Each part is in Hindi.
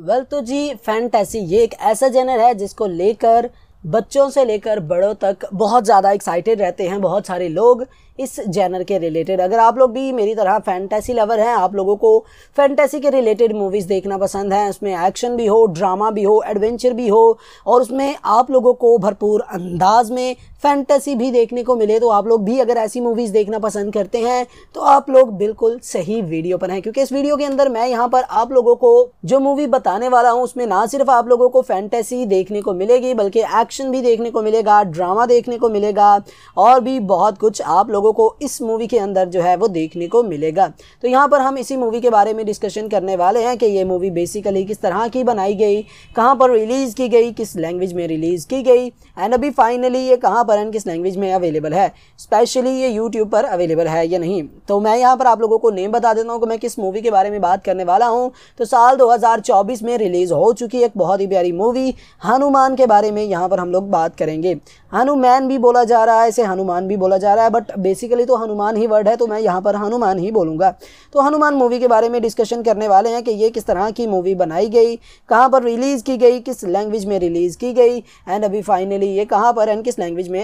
वेल तो जी फैंटेसी ये एक ऐसा जेनर है जिसको लेकर बच्चों से लेकर बड़ों तक बहुत ज़्यादा एक्साइटेड रहते हैं बहुत सारे लोग इस जैनर के रिलेटेड अगर आप लोग भी मेरी तरह फैंटेसी लवर हैं आप लोगों को फैंटेसी के रिलेटेड मूवीज़ देखना पसंद है उसमें एक्शन भी हो ड्रामा भी हो एडवेंचर भी हो और उसमें आप लोगों को भरपूर अंदाज में फैंटेसी भी देखने को मिले तो आप लोग भी अगर ऐसी मूवीज़ देखना पसंद करते हैं तो आप लोग बिल्कुल सही वीडियो पर हैं क्योंकि इस वीडियो के अंदर मैं यहाँ पर आप लोगों को जो मूवी बताने वाला हूँ उसमें ना सिर्फ आप लोगों को फैंटेसी देखने को मिलेगी बल्कि एक्शन भी देखने को मिलेगा ड्रामा देखने को मिलेगा और भी बहुत कुछ आप लोगों को इस मूवी के अंदर जो है वो देखने को मिलेगा तो यहाँ पर हम इसी मूवी के बारे में डिस्कशन करने वाले हैं कि ये मूवी बेसिकली किस तरह की बनाई गई कहाँ पर रिलीज़ की गई किस लैंग्वेज में रिलीज़ की गई एंड अभी फाइनली ये कहाँ पर उपकरण किस लैंग्वेज में अवेलेबल है स्पेशली ये यूट्यूब पर अवेलेबल है या नहीं तो मैं यहाँ पर आप लोगों को नेम बता देता हूँ कि मैं किस मूवी के बारे में बात करने वाला हूँ तो साल 2024 में रिलीज़ हो चुकी एक बहुत ही प्यारी मूवी हनुमान के बारे में यहाँ पर हम लोग बात करेंगे हनुमान भी बोला जा रहा है इसे हनुमान भी बोला जा रहा है बट बेसिकली तो हनुमान ही वर्ड है तो मैं यहाँ पर हनुमान ही बोलूँगा तो हनुमान मूवी के बारे में डिस्कशन करने वाले हैं कि ये किस तरह की मूवी बनाई गई कहाँ पर रिलीज़ की गई किस लैंग्वेज में रिलीज़ की गई एंड अभी फाइनली ये कहाँ पर एंड किस लैंग्वेज में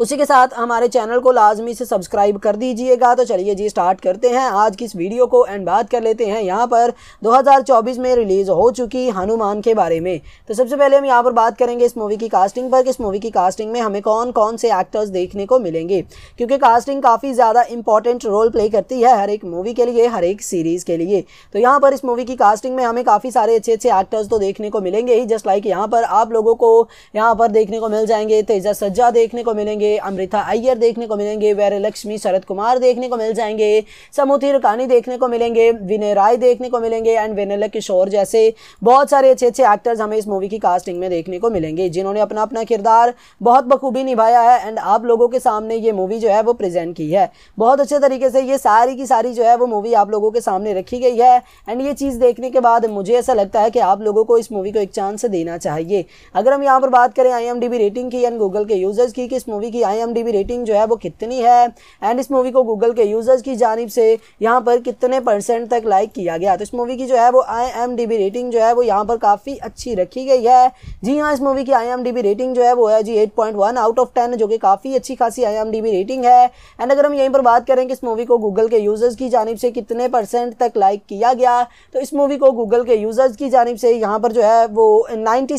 उसी के साथ हमारे चैनल को लाजमी से सब्सक्राइब कर दीजिएगा तो चलिए जी स्टार्ट करते हैं आज की इस वीडियो को एंड बात कर लेते हैं यहाँ पर 2024 में रिलीज़ हो चुकी हनुमान के बारे में तो सबसे पहले हम यहाँ पर बात करेंगे इस मूवी की कास्टिंग पर कि इस मूवी की कास्टिंग में हमें कौन कौन से एक्टर्स देखने को मिलेंगे क्योंकि कास्टिंग काफ़ी ज़्यादा इंपॉर्टेंट रोल प्ले करती है हर एक मूवी के लिए हर एक सीरीज़ के लिए तो यहाँ पर इस मूवी की कास्टिंग में हमें काफ़ी सारे अच्छे अच्छे एक्टर्स तो देखने को मिलेंगे ही जस्ट लाइक यहाँ पर आप लोगों को यहाँ पर देखने को मिल जाएंगे तेजा सज्जा देखने को मिलेंगे जाएंगे अमृता अय्यर देखने को मिलेंगे वैर लक्ष्मी शरद कुमार देखने को मिल जाएंगे समूथी रकानी देखने को मिलेंगे विनय राय देखने को मिलेंगे एंड विनला किशोर जैसे बहुत सारे अच्छे अच्छे एक्टर्स हमें इस मूवी की कास्टिंग में देखने को मिलेंगे जिन्होंने अपना अपना किरदार बहुत बखूबी निभाया है एंड आप लोगों के सामने ये मूवी जो है वो प्रेजेंट की है बहुत अच्छे तरीके से ये सारी की सारी जो है वो मूवी आप लोगों के सामने रखी गई है एंड ये चीज़ देखने के बाद मुझे ऐसा लगता है कि आप लोगों को इस मूवी को एक चांस देना चाहिए अगर हम यहाँ पर बात करें आई रेटिंग की एंड गूगल के यूजर्स की कि इस मूवी की आई रेटिंग जो है वो कितनी है एंड इस मूवी को गूगल के यूज़र्स की जानब से यहाँ पर कितने परसेंट तक लाइक किया गया तो इस मूवी की जो है वो आई रेटिंग जो है वो यहाँ पर काफ़ी अच्छी रखी गई है जी हाँ इस मूवी की आई रेटिंग जो है वो है जी एट आउट ऑफ टेन जो कि काफ़ी अच्छी खासी आई रेटिंग है एंड अगर हम यहीं पर बात करें कि इस मूवी को गूगल के यूज़र्स की जानब से कितने परसेंट तक लाइक किया गया तो इस मूवी को गूगल के यूज़र्स की जानब से यहाँ पर जो है वो नाइन्टी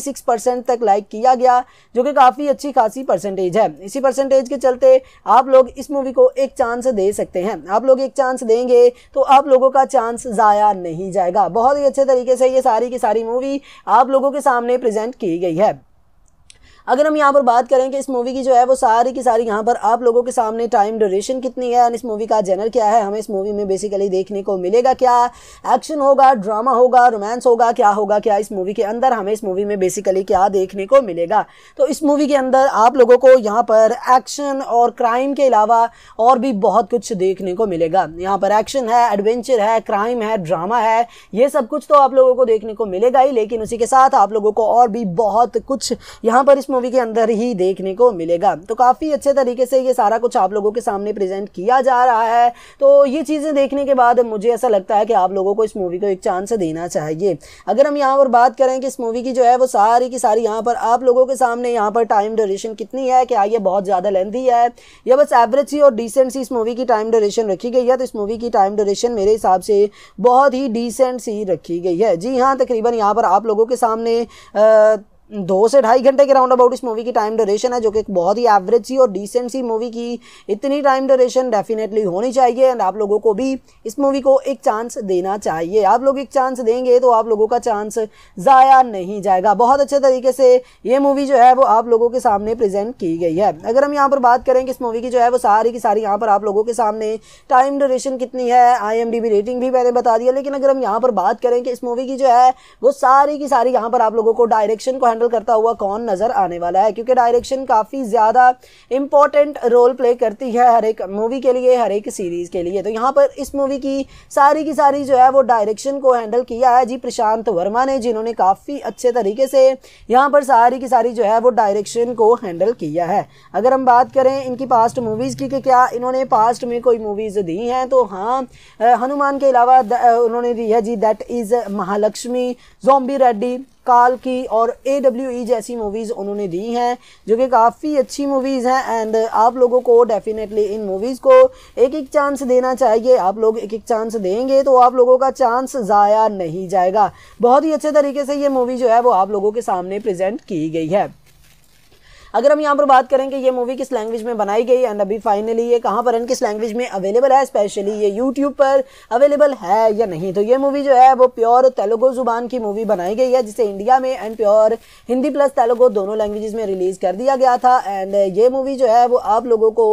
तक लाइक किया गया जो कि काफ़ी अच्छी खासी परसेंटेज है इसी परसेंटेज के चलते आप लोग इस मूवी को एक चांस दे सकते हैं आप लोग एक चांस देंगे तो आप लोगों का चांस ज़ाया नहीं जाएगा बहुत ही अच्छे तरीके से ये सारी की सारी मूवी आप लोगों के सामने प्रेजेंट की गई है अगर हम यहाँ पर बात करें कि इस मूवी की जो है वो सारी की सारी यहाँ पर आप लोगों के सामने टाइम ड्यूरेशन कितनी है एंड इस मूवी का जेनर क्या है हमें इस मूवी में बेसिकली देखने को मिलेगा क्या एक्शन होगा ड्रामा होगा रोमांस होगा क्या होगा क्या इस मूवी के अंदर हमें इस मूवी में बेसिकली क्या देखने को मिलेगा तो इस मूवी के अंदर आप लोगों को यहाँ पर एक्शन और क्राइम के अलावा और भी बहुत कुछ देखने को मिलेगा यहाँ पर एक्शन है एडवेंचर है क्राइम है ड्रामा है ये सब कुछ तो आप लोगों को देखने को मिलेगा ही लेकिन उसी के साथ आप लोगों को और भी बहुत कुछ यहाँ पर इस मूवी के अंदर ही देखने को मिलेगा तो काफ़ी अच्छे तरीके से ये सारा कुछ आप लोगों के सामने प्रेजेंट किया जा रहा है तो ये चीज़ें देखने के बाद मुझे ऐसा लगता है कि आप लोगों को इस मूवी को एक चांस देना चाहिए अगर हम यहाँ पर बात करें कि इस मूवी की जो है वो सारी की सारी यहाँ पर आप लोगों के सामने यहाँ पर टाइम ड्यूरेशन कितनी है क्या ये बहुत ज़्यादा लेंथी है या बस एवरेज सी और डिसेंट सी इस मूवी की टाइम ड्यूरेशन रखी गई है तो इस मूवी की टाइम ड्यूरेशन मेरे हिसाब से बहुत ही डिसेंट सी रखी गई है जी हाँ तकरीबन यहाँ पर आप लोगों के सामने आ, दो से ढाई घंटे के राउंड अबाउट इस मूवी की टाइम ड्यूरेशन है जो कि बहुत ही एवरेज सी और डिसेंट सी मूवी की इतनी टाइम ड्यूरेशन डेफिनेटली होनी चाहिए एंड आप लोगों को भी इस मूवी को एक चांस देना चाहिए आप लोग एक चांस देंगे तो आप लोगों का चांस ज़ाया नहीं जाएगा बहुत अच्छे तरीके से ये मूवी जो है वो आप लोगों के सामने प्रेजेंट की गई है अगर हम यहाँ पर बात करें कि इस मूवी की जो है वो सारी की सारी यहाँ पर आप लोगों के सामने टाइम ड्यूरेशन कितनी है आई रेटिंग भी मैंने बता दिया लेकिन अगर हम यहाँ पर बात करें कि इस मूवी की जो है वो सारी की सारी यहाँ पर आप लोगों को डायरेक्शन को हैंडल करता हुआ कौन नज़र आने वाला है क्योंकि डायरेक्शन काफ़ी ज़्यादा इंपॉर्टेंट रोल प्ले करती है हर एक मूवी के लिए हर एक सीरीज़ के लिए तो यहाँ पर इस मूवी की सारी की सारी जो है वो डायरेक्शन को हैंडल किया है जी प्रशांत वर्मा ने जिन्होंने काफ़ी अच्छे तरीके से यहाँ पर सारी की सारी जो है वो डायरेक्शन को हैंडल किया है अगर हम बात करें इनकी पास्ट मूवीज़ की कि क्या इन्होंने पास्ट में कोई मूवीज़ दी हैं तो हाँ हनुमान के अलावा उन्होंने दी है जी that is Mahalakshmi zombie Reddy काल की और ए डब्ल्यू ई जैसी मूवीज़ उन्होंने दी हैं जो कि काफ़ी अच्छी मूवीज़ हैं एंड आप लोगों को डेफिनेटली इन मूवीज़ को एक एक चांस देना चाहिए आप लोग एक एक चांस देंगे तो आप लोगों का चांस ज़ाया नहीं जाएगा बहुत ही अच्छे तरीके से ये मूवी जो है वो आप लोगों के सामने प्रजेंट की गई है अगर हम यहाँ पर बात करें कि ये मूवी किस लैंग्वेज में बनाई गई एंड अभी फाइनली ये कहाँ पर एंड किस लैंग्वेज में अवेलेबल है स्पेशली ये यूट्यूब पर अवेलेबल है या नहीं तो ये मूवी जो है वो प्योर तेलुगु ज़ुबान की मूवी बनाई गई है जिसे इंडिया में and pure Hindi plus Telugu दोनों लैंग्वेज में रिलीज़ कर दिया गया था एंड ये मूवी जो है वो आप लोगों को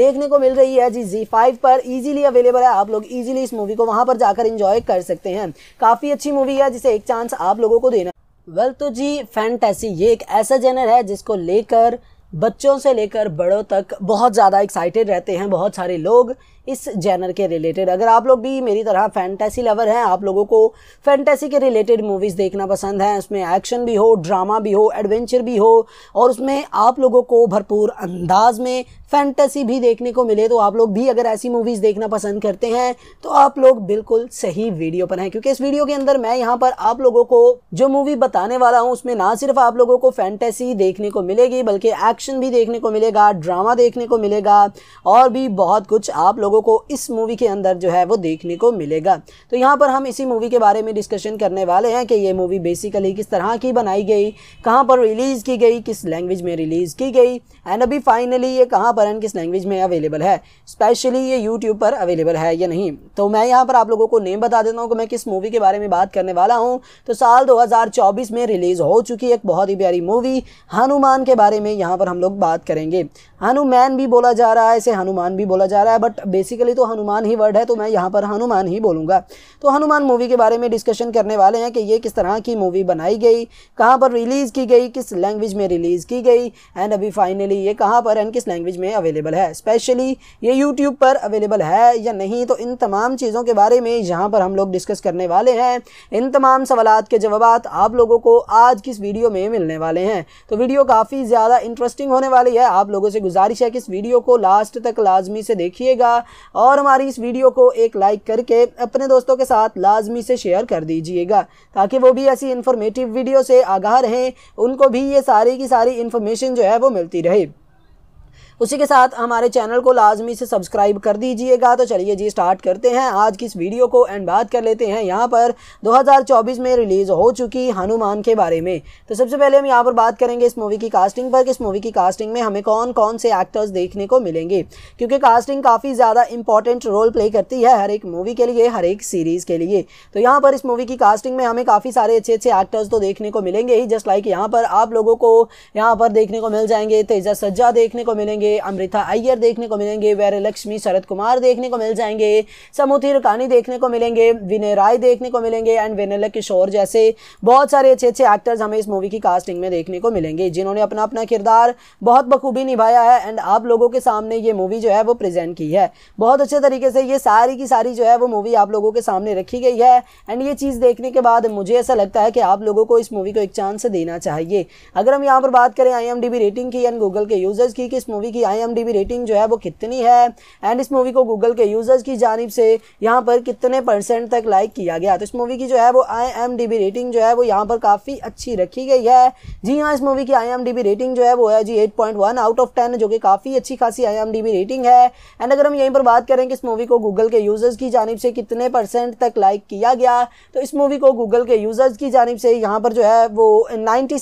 देखने को मिल रही है जी जी फाइव पर ईजिली अवेलेबल है आप लोग ईजिली इस मूवी को वहाँ पर जाकर इंजॉय कर सकते हैं काफ़ी अच्छी मूवी है जिसे एक चांस आप लोगों को देना वेल well, तो जी फैंटेसी ये एक ऐसा जेनर है जिसको लेकर बच्चों से लेकर बड़ों तक बहुत ज़्यादा एक्साइटेड रहते हैं बहुत सारे लोग इस जैनर के रिलेटेड अगर आप लोग भी मेरी तरह फैंटेसी लवर हैं आप लोगों को फैंटेसी के रिलेटेड मूवीज़ देखना पसंद है उसमें एक्शन भी हो ड्रामा भी हो एडवेंचर भी हो और उसमें आप लोगों को भरपूर अंदाज में फैंटेसी भी देखने को मिले तो आप लोग भी अगर ऐसी मूवीज़ देखना पसंद करते हैं तो आप लोग बिल्कुल सही वीडियो पर हैं क्योंकि इस वीडियो के अंदर मैं यहाँ पर आप लोगों को जो मूवी बताने वाला हूँ उसमें ना सिर्फ आप लोगों को फैंटेसी देखने को मिलेगी बल्कि एक्शन भी देखने को मिलेगा ड्रामा देखने को मिलेगा और भी बहुत कुछ आप लोग लोगों को इस मूवी के अंदर जो है वो देखने को मिलेगा तो यहाँ पर हम इसी मूवी के बारे में डिस्कशन करने वाले हैं कि ये मूवी बेसिकली किस तरह की बनाई गई कहाँ पर रिलीज़ की गई किस लैंग्वेज में रिलीज़ की गई एंड अभी फाइनली ये कहाँ पर एंड किस लैंग्वेज में अवेलेबल है स्पेशली ये यूट्यूब पर अवेलेबल है या नहीं तो मैं यहाँ पर आप लोगों को नेम बता देता हूँ कि मैं किस मूवी के बारे में बात करने वाला हूँ तो साल दो में रिलीज़ हो चुकी एक बहुत ही प्यारी मूवी हनुमान के बारे में यहाँ पर हम लोग बात करेंगे हनुमान भी बोला जा रहा है इसे हनुमान भी बोला जा रहा है बट बेसिकली तो हनुमान ही वर्ड है तो मैं यहाँ पर हनुमान ही बोलूँगा तो हनुमान मूवी के बारे में डिस्कशन करने वाले हैं कि ये किस तरह की मूवी बनाई गई कहाँ पर रिलीज़ की गई किस लैंग्वेज में रिलीज़ की गई एंड अभी फाइनली ये कहाँ पर एंड किस लैंग्वेज में अवेलेबल है स्पेशली ये यूट्यूब पर अवेलेबल है या नहीं तो इन तमाम चीज़ों के बारे में यहाँ पर हम लोग डिस्कस करने वाले हैं इन तमाम सवालत के जवाब आप लोगों को आज किस वीडियो में मिलने वाले हैं तो वीडियो काफ़ी ज़्यादा इंटरेस्टिंग होने वाली है आप लोगों से गुजारिश है कि इस वीडियो को लास्ट तक लाजमी से देखिएगा और हमारी इस वीडियो को एक लाइक करके अपने दोस्तों के साथ लाजमी से शेयर कर दीजिएगा ताकि वो भी ऐसी इन्फॉर्मेटिव वीडियो से आगाह रहें उनको भी ये सारी की सारी इन्फॉर्मेशन जो है वो मिलती रहे उसी के साथ हमारे चैनल को लाजमी से सब्सक्राइब कर दीजिएगा तो चलिए जी स्टार्ट करते हैं आज की इस वीडियो को एंड बात कर लेते हैं यहाँ पर 2024 में रिलीज़ हो चुकी हनुमान के बारे में तो सबसे पहले हम यहाँ पर बात करेंगे इस मूवी की कास्टिंग पर कि इस मूवी की कास्टिंग में हमें कौन कौन से एक्टर्स देखने को मिलेंगे क्योंकि कास्टिंग काफ़ी ज़्यादा इंपॉर्टेंट रोल प्ले करती है हर एक मूवी के लिए हर एक सीरीज़ के लिए तो यहाँ पर इस मूवी की कास्टिंग में हमें काफ़ी सारे अच्छे अच्छे एक्टर्स तो देखने को मिलेंगे ही जस्ट लाइक यहाँ पर आप लोगों को यहाँ पर देखने को मिल जाएंगे तेजा सज्जा देखने को मिलेंगे अमृता अय्यर देखने को मिलेंगे वैर लक्ष्मी शरद कुमार देखने को मिल जाएंगे समूथी रकानी देखने को मिलेंगे विनय राय देखने को मिलेंगे एंड विनल किशोर जैसे बहुत सारे अच्छे अच्छे एक्टर्स हमें इस मूवी की कास्टिंग में देखने को मिलेंगे जिन्होंने अपना अपना किरदार बहुत बखूबी निभाया है एंड आप लोगों के सामने ये मूवी जो है वो प्रेजेंट की है बहुत अच्छे तरीके से ये सारी की सारी जो है वो मूवी आप लोगों के सामने रखी गई है एंड ये चीज़ देखने के बाद मुझे ऐसा लगता है कि आप लोगों को इस मूवी को एक चांस देना चाहिए अगर हम यहाँ पर बात करें आई रेटिंग की एंड गूगल के यूज़र्स की कि इस मूवी की की आई रेटिंग जो है वो कितनी है एंड इस मूवी को गूगल के यूज़र्स की जानब से यहाँ पर कितने परसेंट तक लाइक किया गया तो इस मूवी की जो है वो आई रेटिंग जो है वो यहाँ पर काफ़ी अच्छी रखी गई है जी हाँ इस मूवी की आई रेटिंग जो है वो है जी एट आउट ऑफ टेन जो कि काफ़ी अच्छी खासी आई रेटिंग है एंड अगर हम यहीं पर बात करें कि इस मूवी को गूगल के यूज़र्स की जानब से कितने परसेंट तक लाइक किया गया तो इस मूवी को गूगल के यूज़र्स की जानब से यहाँ पर जो है वो नाइन्टी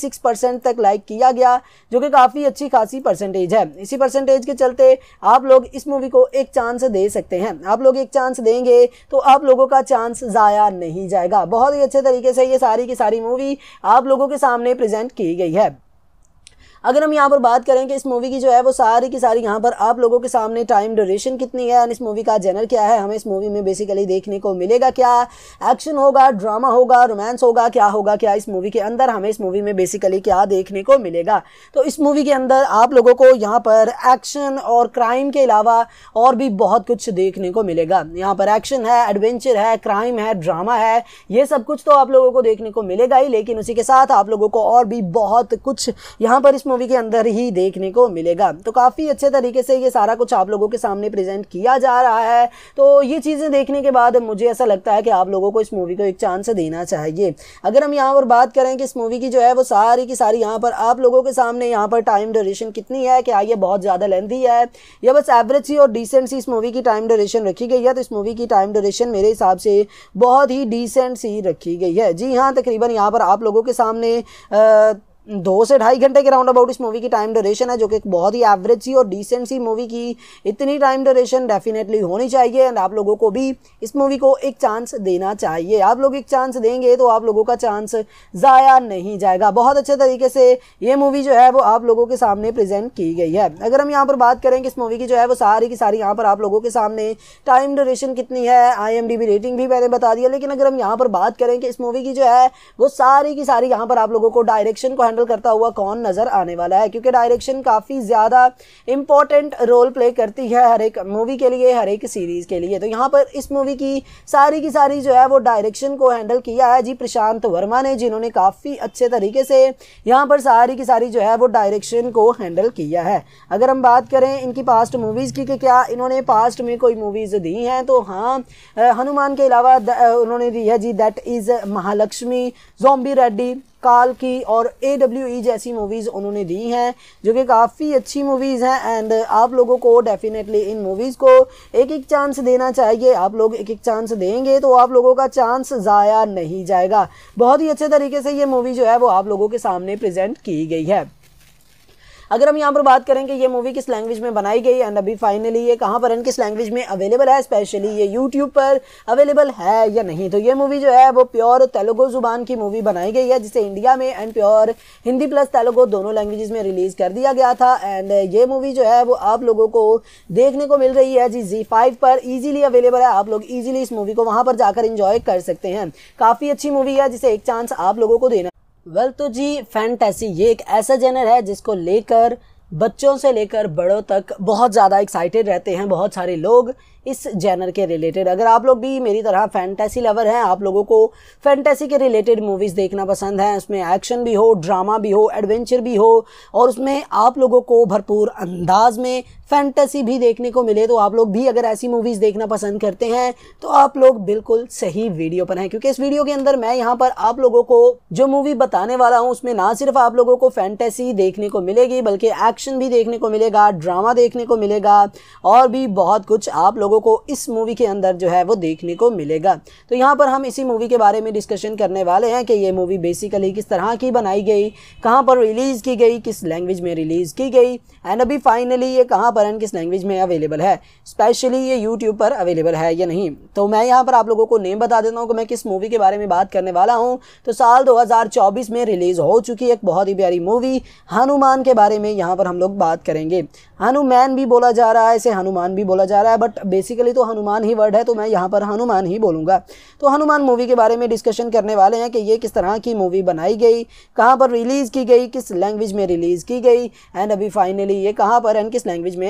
तक लाइक किया गया जो कि काफ़ी अच्छी खासी परसेंटेज है इसी परसेंटेज के चलते आप लोग इस मूवी को एक चांस दे सकते हैं आप लोग एक चांस देंगे तो आप लोगों का चांस ज़ाया नहीं जाएगा बहुत ही अच्छे तरीके से ये सारी की सारी मूवी आप लोगों के सामने प्रेजेंट की गई है अगर हम यहाँ पर बात करें कि इस मूवी की जो है वो सारी की सारी यहाँ पर आप लोगों के सामने टाइम ड्यूरेशन कितनी है एंड इस मूवी का जेनर क्या है हमें इस मूवी में बेसिकली देखने को मिलेगा क्या एक्शन होगा ड्रामा होगा रोमांस होगा क्या होगा क्या इस मूवी के अंदर हमें इस मूवी में बेसिकली क्या देखने को मिलेगा तो इस मूवी के अंदर आप लोगों को यहाँ पर एक्शन और क्राइम के अलावा और भी बहुत कुछ देखने को मिलेगा यहाँ पर एक्शन है एडवेंचर है क्राइम है ड्रामा है ये सब कुछ तो आप लोगों को देखने को मिलेगा ही लेकिन उसी के साथ आप लोगों को और भी बहुत कुछ यहाँ पर इस मूवी के अंदर ही देखने को मिलेगा तो काफ़ी अच्छे तरीके से ये सारा कुछ आप लोगों के सामने प्रेजेंट किया जा रहा है तो ये चीज़ें देखने के बाद मुझे ऐसा लगता है कि आप लोगों को इस मूवी को एक चांस देना चाहिए अगर हम यहाँ पर बात करें कि इस मूवी की जो है वो सारी की सारी यहाँ पर आप लोगों के सामने यहाँ पर टाइम ड्यूरेशन कितनी है क्या ये बहुत ज़्यादा लेंथी है या बस एवरेज सी और डिसेंट सी इस मूवी की टाइम ड्यूरेशन रखी गई है तो इस मूवी की टाइम ड्यूरेशन मेरे हिसाब से बहुत ही डिसेंट सी रखी गई है जी हाँ तकरीबन यहाँ पर आप लोगों के सामने आ, दो से ढाई घंटे के राउंड अबाउट इस मूवी की टाइम ड्यूरेशन है जो कि बहुत ही एवरेज सी और डिसेंट सी मूवी की इतनी टाइम ड्यूरेशन डेफिनेटली होनी चाहिए एंड आप लोगों को भी इस मूवी को एक चांस देना चाहिए आप लोग एक चांस देंगे तो आप लोगों का चांस ज़ाया नहीं जाएगा बहुत अच्छे तरीके से ये मूवी जो है वो आप लोगों के सामने प्रेजेंट की गई है अगर हम यहाँ पर बात करें कि इस मूवी की जो है वो सारी की सारी यहाँ पर आप लोगों के सामने टाइम ड्यूरेशन कितनी है आई रेटिंग भी मैंने बता दिया लेकिन अगर हम यहाँ पर बात करें कि इस मूवी की जो है वो सारी की सारी यहाँ पर आप लोगों को डायरेक्शन को हैंडल ट्रेवल करता हुआ कौन नज़र आने वाला है क्योंकि डायरेक्शन काफ़ी ज़्यादा इंपॉर्टेंट रोल प्ले करती है हर एक मूवी के लिए हर एक सीरीज़ के लिए तो यहाँ पर इस मूवी की सारी की सारी जो है वो डायरेक्शन को हैंडल किया है जी प्रशांत वर्मा ने जिन्होंने काफ़ी अच्छे तरीके से यहाँ पर सारी की सारी जो है वो डायरेक्शन को हैंडल किया है अगर हम बात करें इनकी पास्ट मूवीज़ की कि क्या इन्होंने पास्ट में कोई मूवीज़ दी हैं तो हाँ हनुमान के अलावा उन्होंने दी है जी that is Mahalakshmi zombie Reddy काल की और ए डब्ल्यू ई जैसी मूवीज़ उन्होंने दी हैं जो कि काफ़ी अच्छी मूवीज़ हैं एंड आप लोगों को डेफिनेटली इन मूवीज़ को एक एक चांस देना चाहिए आप लोग एक एक चांस देंगे तो आप लोगों का चांस ज़ाया नहीं जाएगा बहुत ही अच्छे तरीके से ये मूवी जो है वो आप लोगों के सामने प्रजेंट की गई है अगर हम यहाँ पर बात करें कि ये मूवी किस लैंग्वेज में बनाई गई एंड अभी फाइनली ये कहाँ पर एंड किस लैंग्वेज में अवेलेबल है स्पेशली ये यूट्यूब पर अवेलेबल है या नहीं तो ये मूवी जो है वो प्योर तेलुगु ज़ुबान की मूवी बनाई गई है जिसे इंडिया में and pure Hindi plus Telugu दोनों लैंग्वेज में रिलीज़ कर दिया गया था एंड ये मूवी जो है वो आप लोगों को देखने को मिल रही है जी जी फाइव पर ईजिली अवेलेबल है आप लोग ईजिली इस मूवी को वहाँ पर जाकर इंजॉय कर सकते हैं काफ़ी अच्छी मूवी है जिसे एक चांस आप लोगों को देना वेल well, तो जी फैंटेसी ये एक ऐसा जेनर है जिसको लेकर बच्चों से लेकर बड़ों तक बहुत ज़्यादा एक्साइटेड रहते हैं बहुत सारे लोग इस जेनर के रिलेटेड अगर आप लोग भी मेरी तरह फैंटेसी लवर हैं आप लोगों को फैंटेसी के रिलेटेड मूवीज़ देखना पसंद है उसमें एक्शन भी हो ड्रामा भी हो एडवेंचर भी हो और उसमें आप लोगों को भरपूर अंदाज में फैंटेसी भी देखने को मिले तो आप लोग भी अगर ऐसी मूवीज़ देखना पसंद करते हैं तो आप लोग बिल्कुल सही वीडियो पर हैं क्योंकि इस वीडियो के अंदर मैं यहाँ पर आप लोगों को जो मूवी बताने वाला हूँ उसमें ना सिर्फ आप लोगों को फैंटेसी देखने को मिलेगी बल्कि एक्शन भी देखने को मिलेगा ड्रामा देखने को मिलेगा और भी बहुत कुछ आप लोगों को इस मूवी के अंदर जो है वो देखने को मिलेगा तो यहाँ पर हम इसी मूवी के बारे में डिस्कशन करने वाले हैं कि ये मूवी बेसिकली किस तरह की बनाई गई कहाँ पर रिलीज़ की गई किस लैंग्वेज में रिलीज़ की गई एंड अभी फाइनली ये कहाँ पर पर एंड किस लैंग्वेज में अवेलेबल है स्पेशली ये यूट्यूब पर अवेलेबल है या नहीं तो मैं यहाँ पर आप लोगों को नेम बता देता हूँ कि मैं किस मूवी के बारे में बात करने वाला हूँ तो साल 2024 में रिलीज़ हो चुकी है एक बहुत ही प्यारी मूवी हनुमान के बारे में यहाँ पर हम लोग बात करेंगे हनुमान भी बोला जा रहा है इसे हनुमान भी बोला जा रहा है बट बेसिकली तो हनुमान ही वर्ड है तो मैं यहाँ पर हनुमान ही बोलूँगा तो हनुमान मूवी के बारे में डिस्कशन करने वाले हैं कि ये किस तरह की मूवी बनाई गई कहाँ पर रिलीज़ की गई किस लैंग्वेज में रिलीज़ की गई एंड अभी फाइनली ये कहाँ पर एंड किस लैंग्वेज में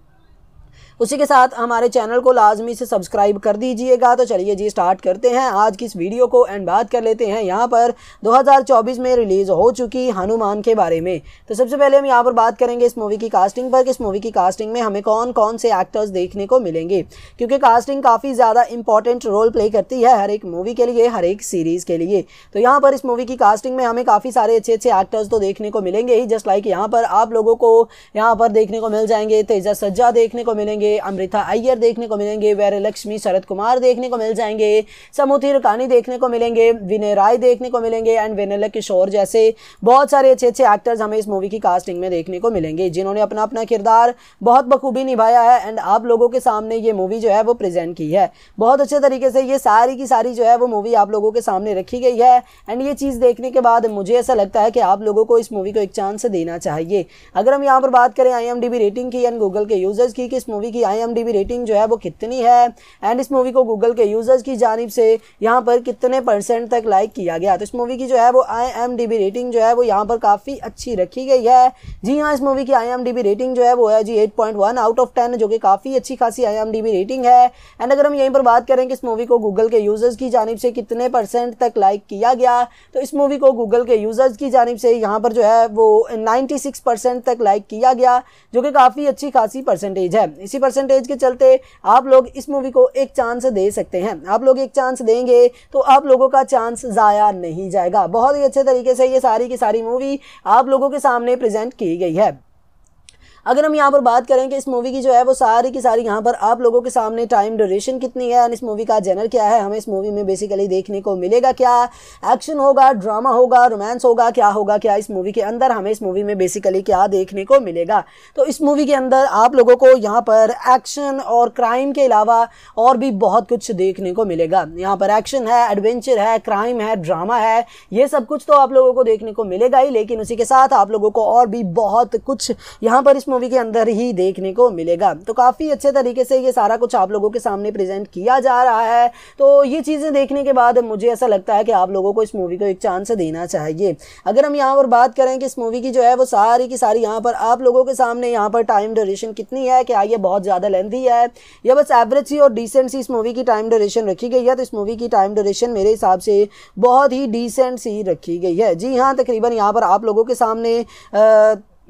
उसी के साथ हमारे चैनल को लाजमी से सब्सक्राइब कर दीजिएगा तो चलिए जी स्टार्ट करते हैं आज की इस वीडियो को एंड बात कर लेते हैं यहाँ पर 2024 में रिलीज़ हो चुकी हनुमान के बारे में तो सबसे पहले हम यहाँ पर बात करेंगे इस मूवी की कास्टिंग पर कि इस मूवी की कास्टिंग में हमें कौन कौन से एक्टर्स देखने को मिलेंगे क्योंकि कास्टिंग काफ़ी ज़्यादा इंपॉर्टेंट रोल प्ले करती है हर एक मूवी के लिए हर एक सीरीज़ के लिए तो यहाँ पर इस मूवी की कास्टिंग में हमें काफ़ी सारे अच्छे अच्छे एक्टर्स तो देखने को मिलेंगे ही जस्ट लाइक यहाँ पर आप लोगों को यहाँ पर देखने को मिल जाएंगे तेजा सज्जा देखने को मिलेंगे अमृता अय्यर देखने को मिलेंगे वैर लक्ष्मी शरद कुमार देखने को मिल जाएंगे समूथी रकानी देखने को मिलेंगे विनय राय देखने को मिलेंगे एंड विनल किशोर जैसे बहुत सारे अच्छे अच्छे एक्टर्स हमें इस मूवी की कास्टिंग में देखने को मिलेंगे जिन्होंने अपना अपना किरदार बहुत बखूबी निभाया है एंड आप लोगों के सामने ये मूवी जो है वो प्रेजेंट की है बहुत अच्छे तरीके से ये सारी की सारी जो है वो मूवी आप लोगों के सामने रखी गई है एंड ये चीज़ देखने के बाद मुझे ऐसा लगता है कि आप लोगों को इस मूवी को एक चांस देना चाहिए अगर हम यहाँ पर बात करें आई रेटिंग की एंड गूगल के यूज़र्स की कि इस मूवी मूवी की आई रेटिंग जो है वो कितनी है एंड इस मूवी को गूगल के यूज़र्स की जानब से यहाँ पर कितने परसेंट तक लाइक किया गया तो इस मूवी की जो है वो आई रेटिंग जो है वो यहाँ पर काफ़ी अच्छी रखी गई है जी हाँ इस मूवी की आई रेटिंग जो है वो है जी एट आउट ऑफ टेन जो कि काफ़ी अच्छी खासी आई रेटिंग है एंड अगर हम यहीं पर बात करें कि इस मूवी को गूगल के यूज़र्स की जानब से कितने परसेंट तक लाइक किया गया तो इस मूवी को गूगल के यूज़र्स की जानब से यहाँ पर जो है वो 96 परसेंट तक लाइक किया गया जो कि काफ़ी अच्छी खासी परसेंटेज है इसी परसेंटेज के चलते आप लोग इस मूवी को एक चांस दे सकते हैं आप लोग एक चांस देंगे तो आप लोगों का चांस ज़ाया नहीं जाएगा बहुत ही अच्छे तरीके से ये सारी की सारी मूवी आप लोगों के सामने प्रेजेंट की गई है अगर हम यहाँ पर बात करें कि इस मूवी की जो है वो सारी की सारी यहाँ पर आप लोगों के सामने टाइम ड्यूरेशन कितनी है और इस मूवी का जेनर क्या है हमें इस मूवी में बेसिकली देखने को मिलेगा क्या एक्शन होगा ड्रामा होगा रोमांस होगा क्या होगा क्या इस मूवी के अंदर हमें इस मूवी में बेसिकली क्या देखने को मिलेगा तो इस मूवी के अंदर आप लोगों को यहाँ पर एक्शन और क्राइम के अलावा और भी बहुत कुछ देखने को मिलेगा यहाँ पर एक्शन है एडवेंचर है क्राइम है ड्रामा है ये सब कुछ तो आप लोगों को देखने को मिलेगा ही लेकिन उसी के साथ आप लोगों को और भी बहुत कुछ यहाँ पर इस मूवी के अंदर ही देखने को मिलेगा तो काफ़ी अच्छे तरीके से ये सारा कुछ आप लोगों के सामने प्रेजेंट किया जा रहा है तो ये चीज़ें देखने के बाद मुझे ऐसा लगता है कि आप लोगों को इस मूवी को एक चांस देना चाहिए अगर हम यहाँ पर बात करें कि इस मूवी की जो है वो सारी की सारी यहाँ पर आप लोगों के सामने यहाँ पर टाइम ड्यूरेशन कितनी है क्या ये बहुत ज़्यादा लेंथी है या बस एवरेज सी और डिसेंट सी इस मूवी की टाइम ड्यूरेशन रखी गई है तो इस मूवी की टाइम ड्यूरेशन मेरे हिसाब से बहुत ही डिसेंट सी रखी गई है जी हाँ तकरीबन यहाँ पर आप लोगों के सामने आ,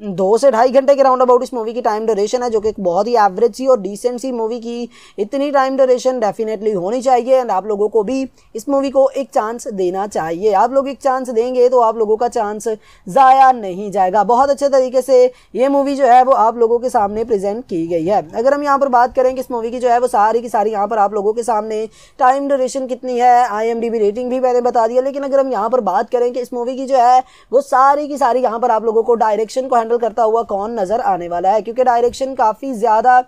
दो से ढाई घंटे के राउंड अबाउट इस मूवी की टाइम ड्यूरेशन है जो कि बहुत ही एवरेज सी और डिसेंट सी मूवी की इतनी टाइम ड्यूरेशन डेफिनेटली होनी चाहिए एंड आप लोगों को भी इस मूवी को एक चांस देना चाहिए आप लोग एक चांस देंगे तो आप लोगों का चांस ज़ाया नहीं जाएगा बहुत अच्छे तरीके से ये मूवी जो है वो आप लोगों के सामने प्रेजेंट की गई है अगर हम यहाँ पर बात करें कि इस मूवी की जो है वो सारी की सारी यहाँ पर आप लोगों के सामने टाइम ड्यूरेशन कितनी है आई रेटिंग भी मैंने बता दिया लेकिन अगर हम यहाँ पर बात करें कि इस मूवी की जो है वो सारी की सारी यहाँ पर आप लोगों को डायरेक्शन को हैंडल करता हुआ कौन नज़र आने वाला है क्योंकि डायरेक्शन काफ़ी ज़्यादा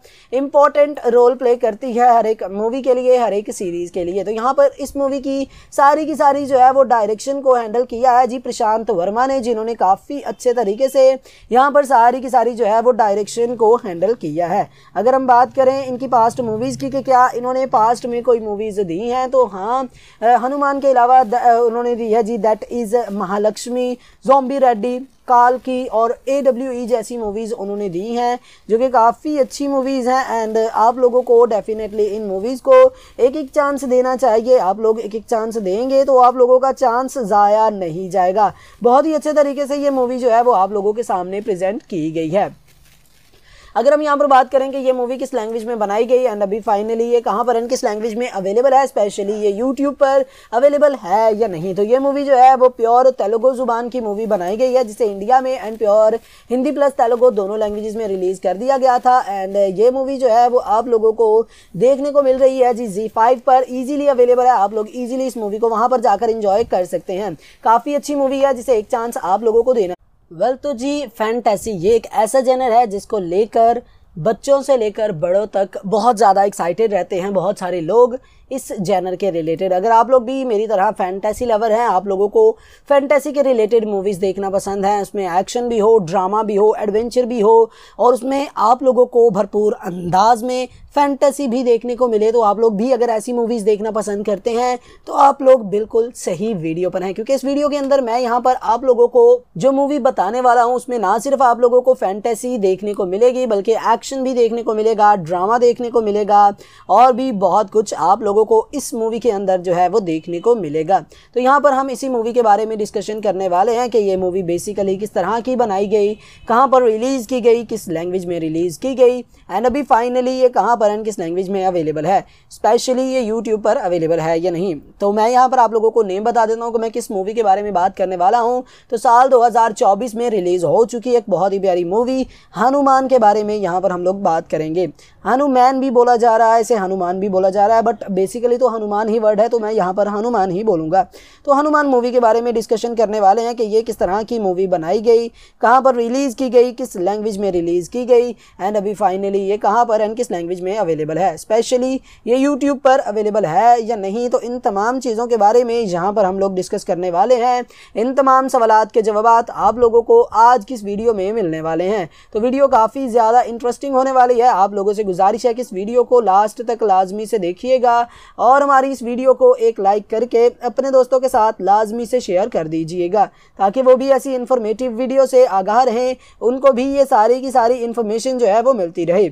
इंपॉर्टेंट रोल प्ले करती है हर एक मूवी के लिए हर एक सीरीज़ के लिए तो यहाँ पर इस मूवी की सारी की सारी जो है वो डायरेक्शन को हैंडल किया है जी प्रशांत वर्मा ने जिन्होंने काफ़ी अच्छे तरीके से यहाँ पर सारी की सारी जो है वो डायरेक्शन को हैंडल किया है अगर हम बात करें इनकी पास्ट मूवीज़ की कि क्या इन्होंने पास्ट में कोई मूवीज़ दी हैं तो हाँ हनुमान के अलावा उन्होंने दी है जी that is Mahalakshmi zombie Reddy काल की और ए डब्ल्यू ई जैसी मूवीज़ उन्होंने दी हैं जो कि काफ़ी अच्छी मूवीज़ हैं एंड आप लोगों को डेफिनेटली इन मूवीज़ को एक एक चांस देना चाहिए आप लोग एक एक चांस देंगे तो आप लोगों का चांस ज़ाया नहीं जाएगा बहुत ही अच्छे तरीके से ये मूवी जो है वो आप लोगों के सामने प्रेजेंट की गई है अगर हम यहाँ पर बात करें कि ये मूवी किस लैंग्वेज में बनाई गई एंड अभी फाइनली ये कहाँ पर एंड किस लैंग्वेज में अवेलेबल है स्पेशली ये यूट्यूब पर अवेलेबल है या नहीं तो ये मूवी जो है वो प्योर तेलुगु ज़ुबान की मूवी बनाई गई है जिसे इंडिया में and pure Hindi plus Telugu दोनों लैंग्वेज में रिलीज़ कर दिया गया था एंड ये मूवी जो है वो आप लोगों को देखने को मिल रही है जी जी फाइव पर ईजिली अवेलेबल है आप लोग ईजिली इस मूवी को वहाँ पर जाकर इंजॉय कर सकते हैं काफ़ी अच्छी मूवी है जिसे एक चांस आप लोगों को देना वेल well, तो जी फैंटेसी ये एक ऐसा जेनर है जिसको लेकर बच्चों से लेकर बड़ों तक बहुत ज़्यादा एक्साइटेड रहते हैं बहुत सारे लोग इस जैनर के रिलेटेड अगर आप लोग भी मेरी तरह फैंटेसी लवर हैं आप लोगों को फैंटेसी के रिलेटेड मूवीज़ देखना पसंद है उसमें एक्शन भी हो ड्रामा भी हो एडवेंचर भी हो और उसमें आप लोगों को भरपूर अंदाज में फैंटेसी भी देखने को मिले तो आप लोग भी अगर ऐसी मूवीज़ देखना पसंद करते हैं तो आप लोग बिल्कुल सही वीडियो पर हैं क्योंकि इस वीडियो के अंदर मैं यहाँ पर आप लोगों को जो मूवी बताने वाला हूँ उसमें ना सिर्फ आप लोगों को फैंटेसी देखने को मिलेगी बल्कि एक्शन भी देखने को मिलेगा ड्रामा देखने को मिलेगा और भी बहुत कुछ आप लोगों लोगों को इस मूवी के अंदर जो है वो देखने को मिलेगा तो यहाँ पर हम इसी मूवी के बारे में डिस्कशन करने वाले हैं कि ये मूवी बेसिकली किस तरह की बनाई गई कहाँ पर रिलीज़ की गई किस लैंग्वेज में रिलीज़ की गई एंड अभी फाइनली ये कहाँ पर एंड किस लैंग्वेज में अवेलेबल है स्पेशली ये यूट्यूब पर अवेलेबल है या नहीं तो मैं यहाँ पर आप लोगों को नेम बता देता हूँ कि मैं किस मूवी के बारे में बात करने वाला हूँ तो साल दो में रिलीज़ हो चुकी एक बहुत ही प्यारी मूवी हनुमान के बारे में यहाँ पर हम लोग बात करेंगे हनुमान भी बोला जा रहा है इसे हनुमान भी बोला जा रहा है बट बेसिकली तो हनुमान ही वर्ड है तो मैं यहाँ पर हनुमान ही बोलूँगा तो हनुमान मूवी के बारे में डिस्कशन करने वाले हैं कि ये किस तरह की मूवी बनाई गई कहाँ पर रिलीज़ की गई किस लैंग्वेज में रिलीज़ की गई एंड अभी फाइनली ये कहाँ पर एंड किस लैंग्वेज में अवेलेबल है स्पेशली ये यूट्यूब पर अवेलेबल है या नहीं तो इन तमाम चीज़ों के बारे में यहाँ पर हम लोग डिस्कस करने वाले हैं इन तमाम सवाल के जवाब आप लोगों को आज किस वीडियो में मिलने वाले हैं तो वीडियो काफ़ी ज़्यादा इंटरेस्टिंग होने वाली है आप लोगों से गुजारिश है कि इस वीडियो को लास्ट तक लाजमी से देखिएगा और हमारी इस वीडियो को एक लाइक करके अपने दोस्तों के साथ लाजमी से शेयर कर दीजिएगा ताकि वो भी ऐसी इन्फॉर्मेटिव वीडियो से आगाह रहें उनको भी ये सारी की सारी इन्फॉर्मेशन जो है वो मिलती रहे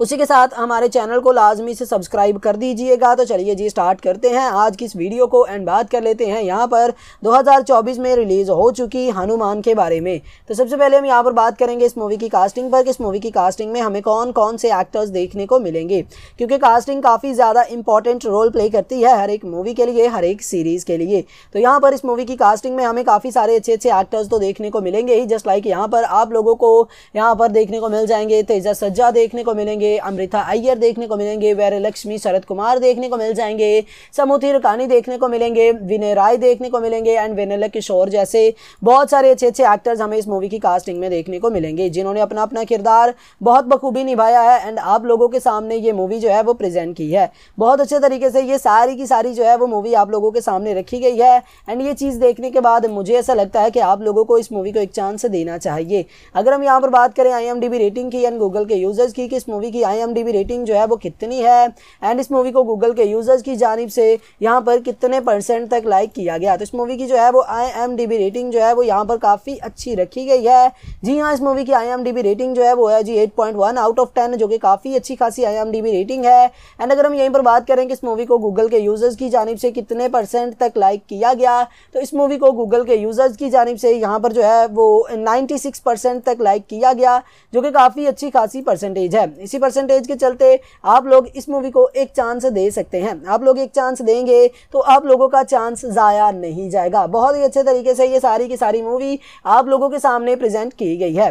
उसी के साथ हमारे चैनल को लाजमी से सब्सक्राइब कर दीजिएगा तो चलिए जी स्टार्ट करते हैं आज की इस वीडियो को एंड बात कर लेते हैं यहाँ पर 2024 में रिलीज़ हो चुकी हनुमान के बारे में तो सबसे पहले हम यहाँ पर बात करेंगे इस मूवी की कास्टिंग पर इस मूवी की कास्टिंग में हमें कौन कौन से एक्टर्स देखने को मिलेंगे क्योंकि कास्टिंग काफ़ी ज़्यादा इंपॉर्टेंट रोल प्ले करती है हर एक मूवी के लिए हर एक सीरीज़ के लिए तो यहाँ पर इस मूवी की कास्टिंग में हमें काफ़ी सारे अच्छे अच्छे एक्टर्स तो देखने को मिलेंगे ही जस्ट लाइक यहाँ पर आप लोगों को यहाँ पर देखने को मिल जाएंगे तेजा सज्जा देखने को मिलेंगे जाएंगे अमृता अय्यर देखने को मिलेंगे वैर लक्ष्मी शरद कुमार देखने को मिल जाएंगे समूथी रकानी देखने को मिलेंगे विनय राय देखने को मिलेंगे एंड विनल किशोर जैसे बहुत सारे अच्छे अच्छे एक्टर्स हमें इस मूवी की कास्टिंग में देखने को मिलेंगे जिन्होंने अपना अपना किरदार बहुत बखूबी निभाया है एंड आप लोगों के सामने ये मूवी जो है वो प्रेजेंट की है बहुत अच्छे तरीके से ये सारी की सारी जो है वो मूवी आप लोगों के सामने रखी गई है एंड ये चीज़ देखने के बाद मुझे ऐसा लगता है कि आप लोगों को इस मूवी को एक चांस देना चाहिए अगर हम यहाँ पर बात करें आई रेटिंग की एंड गूगल के यूज़र्स की कि इस मूवी की आई रेटिंग जो है वो कितनी है एंड इस मूवी को गूगल के यूज़र्स की जानब से यहाँ पर कितने परसेंट तक लाइक किया गया तो इस मूवी की जो है वो आई रेटिंग जो है वो यहाँ पर काफ़ी अच्छी रखी गई है जी हाँ इस मूवी की आई रेटिंग जो है वो है जी एट आउट ऑफ टेन जो कि काफ़ी अच्छी खासी आई रेटिंग है एंड अगर हम यहीं पर बात करें कि इस मूवी को गूगल के यूज़र्स की जानब से कितने परसेंट तक लाइक किया गया तो इस मूवी को गूगल के यूज़र्स की जानब से यहाँ पर जो है वो नाइन्टी तक लाइक किया गया जो कि काफ़ी अच्छी खासी परसेंटेज है इसी पर परसेंटेज के चलते आप लोग इस मूवी को एक चांस दे सकते हैं आप लोग एक चांस देंगे तो आप लोगों का चांस ज़ाया नहीं जाएगा बहुत ही अच्छे तरीके से ये सारी की सारी मूवी आप लोगों के सामने प्रेजेंट की गई है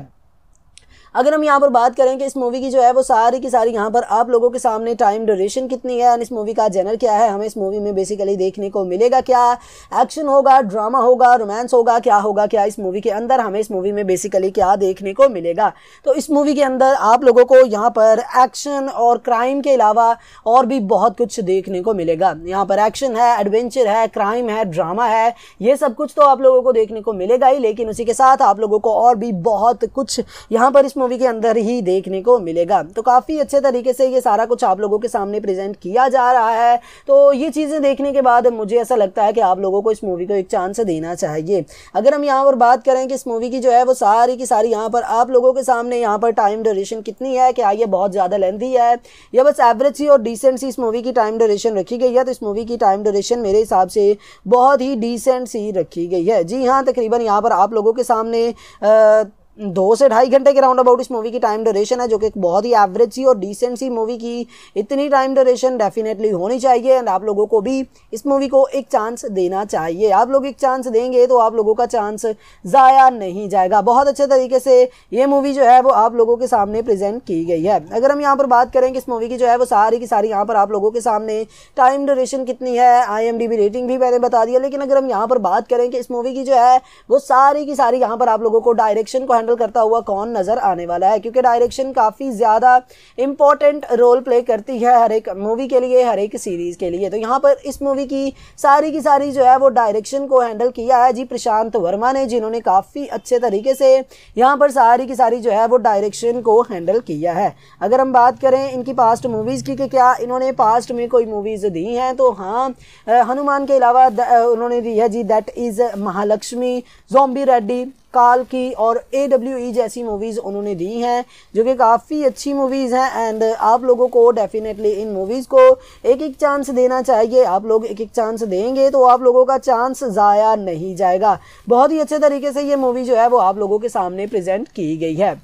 अगर हम यहाँ पर बात करें कि इस मूवी की जो है वो सारी की सारी यहाँ पर आप लोगों के सामने टाइम ड्यूरेशन कितनी है एंड इस मूवी का जेनर क्या है हमें इस मूवी में बेसिकली देखने को मिलेगा क्या एक्शन होगा ड्रामा होगा रोमांस होगा क्या होगा क्या इस मूवी के अंदर हमें इस मूवी में बेसिकली क्या देखने को मिलेगा तो इस मूवी के अंदर आप लोगों को यहाँ पर एक्शन और क्राइम के अलावा और भी बहुत कुछ देखने को मिलेगा यहाँ पर एक्शन है एडवेंचर है क्राइम है ड्रामा है ये सब कुछ तो आप लोगों को देखने को मिलेगा ही लेकिन उसी के साथ आप लोगों को और भी बहुत कुछ यहाँ पर इस मूवी के अंदर ही देखने को मिलेगा तो काफ़ी अच्छे तरीके से ये सारा कुछ आप लोगों के सामने प्रेजेंट किया जा रहा है तो ये चीज़ें देखने के बाद मुझे ऐसा लगता है कि आप लोगों को इस मूवी को एक चांस देना चाहिए अगर हम यहाँ पर बात करें कि इस मूवी की जो है वो सारी की सारी यहाँ पर आप लोगों के सामने यहाँ पर टाइम ड्यूरेशन कितनी है क्या ये बहुत ज़्यादा लेंथी है या बस एवरेज सी और डिसेंट सी इस मूवी की टाइम ड्यूरेशन रखी गई है तो इस मूवी की टाइम ड्यूरेशन मेरे हिसाब से बहुत ही डिसेंट सी रखी गई है जी हाँ तकरीबन यहाँ पर आप लोगों के सामने आ, दो से ढाई घंटे के राउंड अबाउट इस मूवी की टाइम ड्यूरेशन है जो कि बहुत ही एवरेज सी और डिसेंट सी मूवी की इतनी टाइम ड्यूरेशन डेफिनेटली होनी चाहिए एंड आप लोगों को भी इस मूवी को एक चांस देना चाहिए आप लोग एक चांस देंगे तो आप लोगों का चांस ज़ाया नहीं जाएगा बहुत अच्छे तरीके से ये मूवी जो है वो आप लोगों के सामने प्रेजेंट की गई है अगर हम यहाँ पर बात करें कि इस मूवी की जो है वो सारी की सारी यहाँ पर आप लोगों के सामने टाइम ड्यूरेशन कितनी है आई रेटिंग भी मैंने बता दिया लेकिन अगर हम यहाँ पर बात करें कि इस मूवी की जो है वो सारी की सारी यहाँ पर आप लोगों को डायरेक्शन को हैंडल करता हुआ कौन नज़र आने वाला है क्योंकि डायरेक्शन काफ़ी ज़्यादा इंपॉर्टेंट रोल प्ले करती है हर एक मूवी के लिए हर एक सीरीज़ के लिए तो यहाँ पर इस मूवी की सारी की सारी जो है वो डायरेक्शन को हैंडल किया है जी प्रशांत वर्मा ने जिन्होंने काफ़ी अच्छे तरीके से यहाँ पर सारी की सारी जो है वो डायरेक्शन को हैंडल किया है अगर हम बात करें इनकी पास्ट मूवीज़ की कि क्या इन्होंने पास्ट में कोई मूवीज़ दी हैं तो हाँ हनुमान के अलावा उन्होंने दी है जी that is Mahalakshmi zombie Reddy काल की और ए डब्ल्यू ई जैसी मूवीज़ उन्होंने दी हैं जो कि काफ़ी अच्छी मूवीज़ हैं एंड आप लोगों को डेफिनेटली इन मूवीज़ को एक एक चांस देना चाहिए आप लोग एक एक चांस देंगे तो आप लोगों का चांस ज़ाया नहीं जाएगा बहुत ही अच्छे तरीके से ये मूवी जो है वो आप लोगों के सामने प्रेजेंट की गई है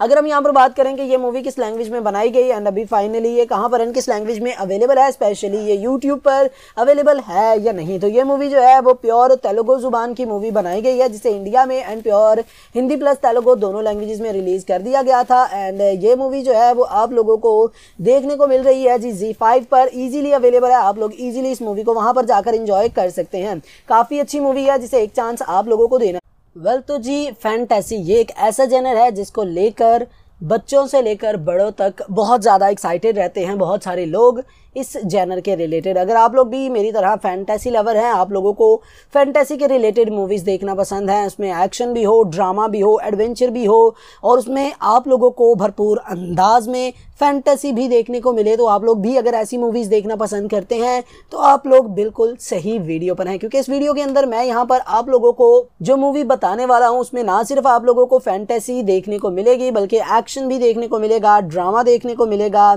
अगर हम यहाँ पर बात करें कि ये मूवी किस लैंग्वेज में बनाई गई एंड अभी फाइनली ये कहाँ पर एंड किस लैंग्वेज में अवेलेबल है स्पेशली ये यूट्यूब पर अवेलेबल है या नहीं तो ये मूवी जो है वो प्योर तेलुगु ज़ुबान की मूवी बनाई गई है जिसे इंडिया में and pure Hindi plus Telugu दोनों लैंग्वेज में रिलीज़ कर दिया गया था एंड ये मूवी जो है वो आप लोगों को देखने को मिल रही है जी जी फाइव पर ईजिली अवेलेबल है आप लोग ईजिली इस मूवी को वहाँ पर जाकर इंजॉय कर सकते हैं काफ़ी अच्छी मूवी है जिसे एक चांस आप लोगों को देना वेल well, तो जी फैंटेसी ये एक ऐसा जेनर है जिसको लेकर बच्चों से लेकर बड़ों तक बहुत ज़्यादा एक्साइटेड रहते हैं बहुत सारे लोग इस जेनर के रिलेटेड अगर आप लोग भी मेरी तरह फैंटेसी लवर हैं आप लोगों को फैंटेसी के रिलेटेड मूवीज़ देखना पसंद है उसमें एक्शन भी हो ड्रामा भी हो एडवेंचर भी हो और उसमें आप लोगों को भरपूर अंदाज में फैंटेसी भी देखने को मिले तो आप लोग भी अगर ऐसी मूवीज़ देखना पसंद करते हैं तो आप लोग बिल्कुल सही वीडियो पर हैं क्योंकि इस वीडियो के अंदर मैं यहाँ पर आप लोगों को जो मूवी बताने वाला हूँ उसमें ना सिर्फ आप लोगों को फैंटेसी देखने को मिलेगी बल्कि एक्शन भी देखने को मिलेगा ड्रामा देखने को मिलेगा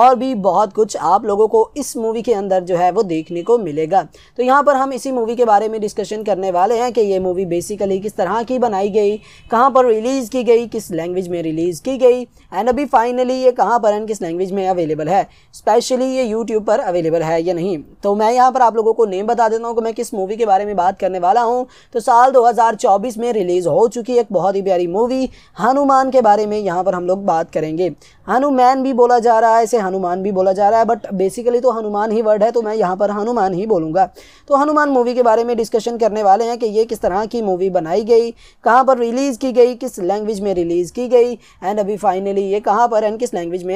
और भी बहुत कुछ आप लोगों को इस मूवी के अंदर जो है वो देखने को मिलेगा तो यहाँ पर हम इसी मूवी के बारे में डिस्कशन करने वाले हैं कि ये मूवी बेसिकली किस तरह की बनाई गई कहाँ पर रिलीज़ की गई किस लैंग्वेज में रिलीज़ की गई एंड अभी फाइनली ये कहाँ वरन किस लैंग्वेज में अवेलेबल है स्पेशली ये यूट्यूब पर अवेलेबल है या नहीं तो मैं यहाँ पर आप लोगों को नेम बता देता हूँ कि मैं किस मूवी के बारे में बात करने वाला हूँ तो साल 2024 में रिलीज़ हो चुकी एक बहुत ही प्यारी मूवी हनुमान के बारे में यहाँ पर हम लोग बात करेंगे हनुमान भी बोला जा रहा है इसे हनुमान भी बोला जा रहा है बट बेसिकली तो हनुमान ही वर्ड है तो मैं यहाँ पर हनुमान ही बोलूँगा तो हनुमान मूवी के बारे में डिस्कशन करने वाले हैं कि ये किस तरह की मूवी बनाई गई कहाँ पर रिलीज़ की गई किस लैंग्वेज में रिलीज़ की गई एंड अभी फाइनली ये कहाँ पर एंड किस लैंग्वेज में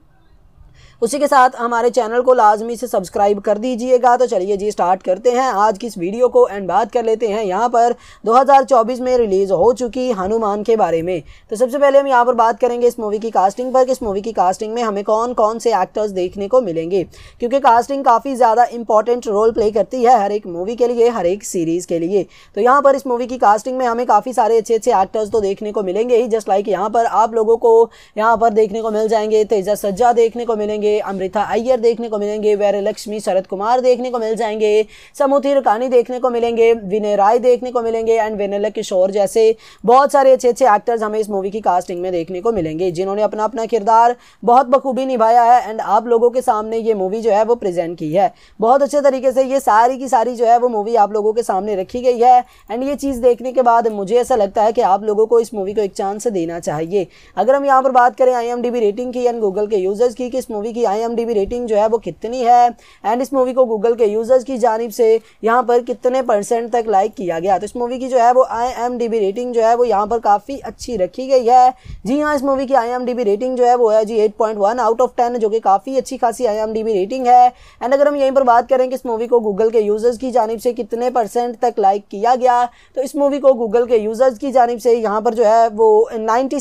उसी के साथ हमारे चैनल को लाजमी से सब्सक्राइब कर दीजिएगा तो चलिए जी स्टार्ट करते हैं आज की इस वीडियो को एंड बात कर लेते हैं यहाँ पर 2024 में रिलीज़ हो चुकी हनुमान के बारे में तो सबसे पहले हम यहाँ पर बात करेंगे इस मूवी की कास्टिंग पर कि इस मूवी की कास्टिंग में हमें कौन कौन से एक्टर्स देखने को मिलेंगे क्योंकि कास्टिंग काफ़ी ज़्यादा इंपॉर्टेंट रोल प्ले करती है हर एक मूवी के लिए हर एक सीरीज़ के लिए तो यहाँ पर इस मूवी की कास्टिंग में हमें काफ़ी सारे अच्छे अच्छे एक्टर्स तो देखने को मिलेंगे ही जस्ट लाइक यहाँ पर आप लोगों को यहाँ पर देखने को मिल जाएंगे तेजा सज्जा देखने को मिलेंगे जाएंगे अमृता अय्यर देखने को मिलेंगे वैर लक्ष्मी शरद कुमार देखने को मिल जाएंगे समुथी रकानी देखने को मिलेंगे विनय राय देखने को मिलेंगे एंड विनल किशोर जैसे बहुत सारे अच्छे अच्छे एक्टर्स हमें इस मूवी की कास्टिंग में देखने को मिलेंगे जिन्होंने अपना अपना किरदार बहुत बखूबी निभाया है एंड आप लोगों के सामने ये मूवी जो है वो प्रेजेंट की है बहुत अच्छे तरीके से ये सारी की सारी जो है वो मूवी आप लोगों के सामने रखी गई है एंड ये चीज़ देखने के बाद मुझे ऐसा लगता है कि आप लोगों को इस मूवी को एक चांस देना चाहिए अगर हम यहाँ पर बात करें आई रेटिंग की एंड गूगल के यूज़र्स की कि इस मूवी की आई रेटिंग जो है वो कितनी है एंड इस मूवी को गूगल के यूज़र्स की जानब से यहाँ पर कितने परसेंट तक लाइक किया गया तो इस मूवी की जो है वो आई रेटिंग जो है वो यहाँ पर काफ़ी अच्छी रखी गई है जी हाँ इस मूवी की आई रेटिंग जो है वो है जी एट आउट ऑफ टेन जो कि काफ़ी अच्छी खासी आई रेटिंग है एंड अगर हम यहीं पर बात करें कि इस मूवी को गूगल के यूज़र्स की जानब से कितने परसेंट तक लाइक किया गया तो इस मूवी को गूगल के यूज़र्स की जानब से यहाँ पर जो है वो नाइन्टी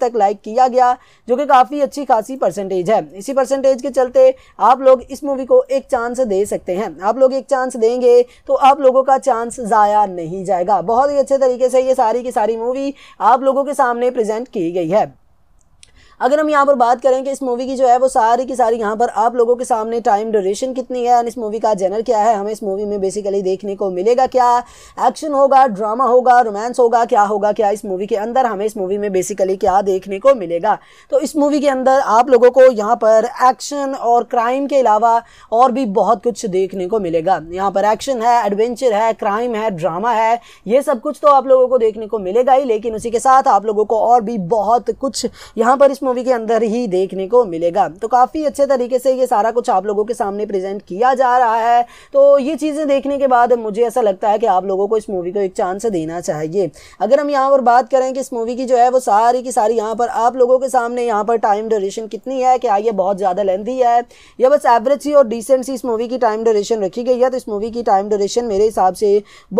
तक लाइक किया गया जो कि काफ़ी अच्छी खासी परसेंटेज है इसी अच्छी परसेंटेज के चलते आप लोग इस मूवी को एक चांस दे सकते हैं आप लोग एक चांस देंगे तो आप लोगों का चांस ज़ाया नहीं जाएगा बहुत ही अच्छे तरीके से ये सारी की सारी मूवी आप लोगों के सामने प्रेजेंट की गई है अगर हम यहाँ पर बात करें कि इस मूवी की जो है वो सारी की सारी यहाँ पर आप लोगों के सामने टाइम ड्यूरेशन कितनी है एंड इस मूवी का जेनर क्या है हमें इस मूवी में बेसिकली देखने को मिलेगा क्या एक्शन होगा ड्रामा होगा रोमांस होगा क्या होगा क्या इस मूवी के अंदर हमें इस मूवी में बेसिकली क्या देखने को मिलेगा तो इस मूवी के अंदर आप लोगों को यहाँ पर एक्शन और क्राइम के अलावा और भी बहुत कुछ देखने को मिलेगा यहाँ पर एक्शन है एडवेंचर है क्राइम है ड्रामा है ये सब कुछ तो आप लोगों को देखने को मिलेगा ही लेकिन उसी के साथ आप लोगों को और भी बहुत कुछ यहाँ पर इस मूवी के अंदर ही देखने को मिलेगा तो काफ़ी अच्छे तरीके से ये सारा कुछ आप लोगों के सामने प्रेजेंट किया जा रहा है तो ये चीज़ें देखने के बाद मुझे ऐसा लगता है कि आप लोगों को इस मूवी को एक चांस देना चाहिए अगर हम यहाँ पर बात करें कि इस मूवी की जो है वो सारी की सारी यहाँ पर आप लोगों के सामने यहाँ पर टाइम ड्यूरेशन कितनी है क्या ये बहुत ज़्यादा लेंथी है या बस एवरेज सी और डिसेंट सी इस मूवी की टाइम ड्यूरेशन रखी गई है तो इस मूवी की टाइम ड्यूरेशन मेरे हिसाब से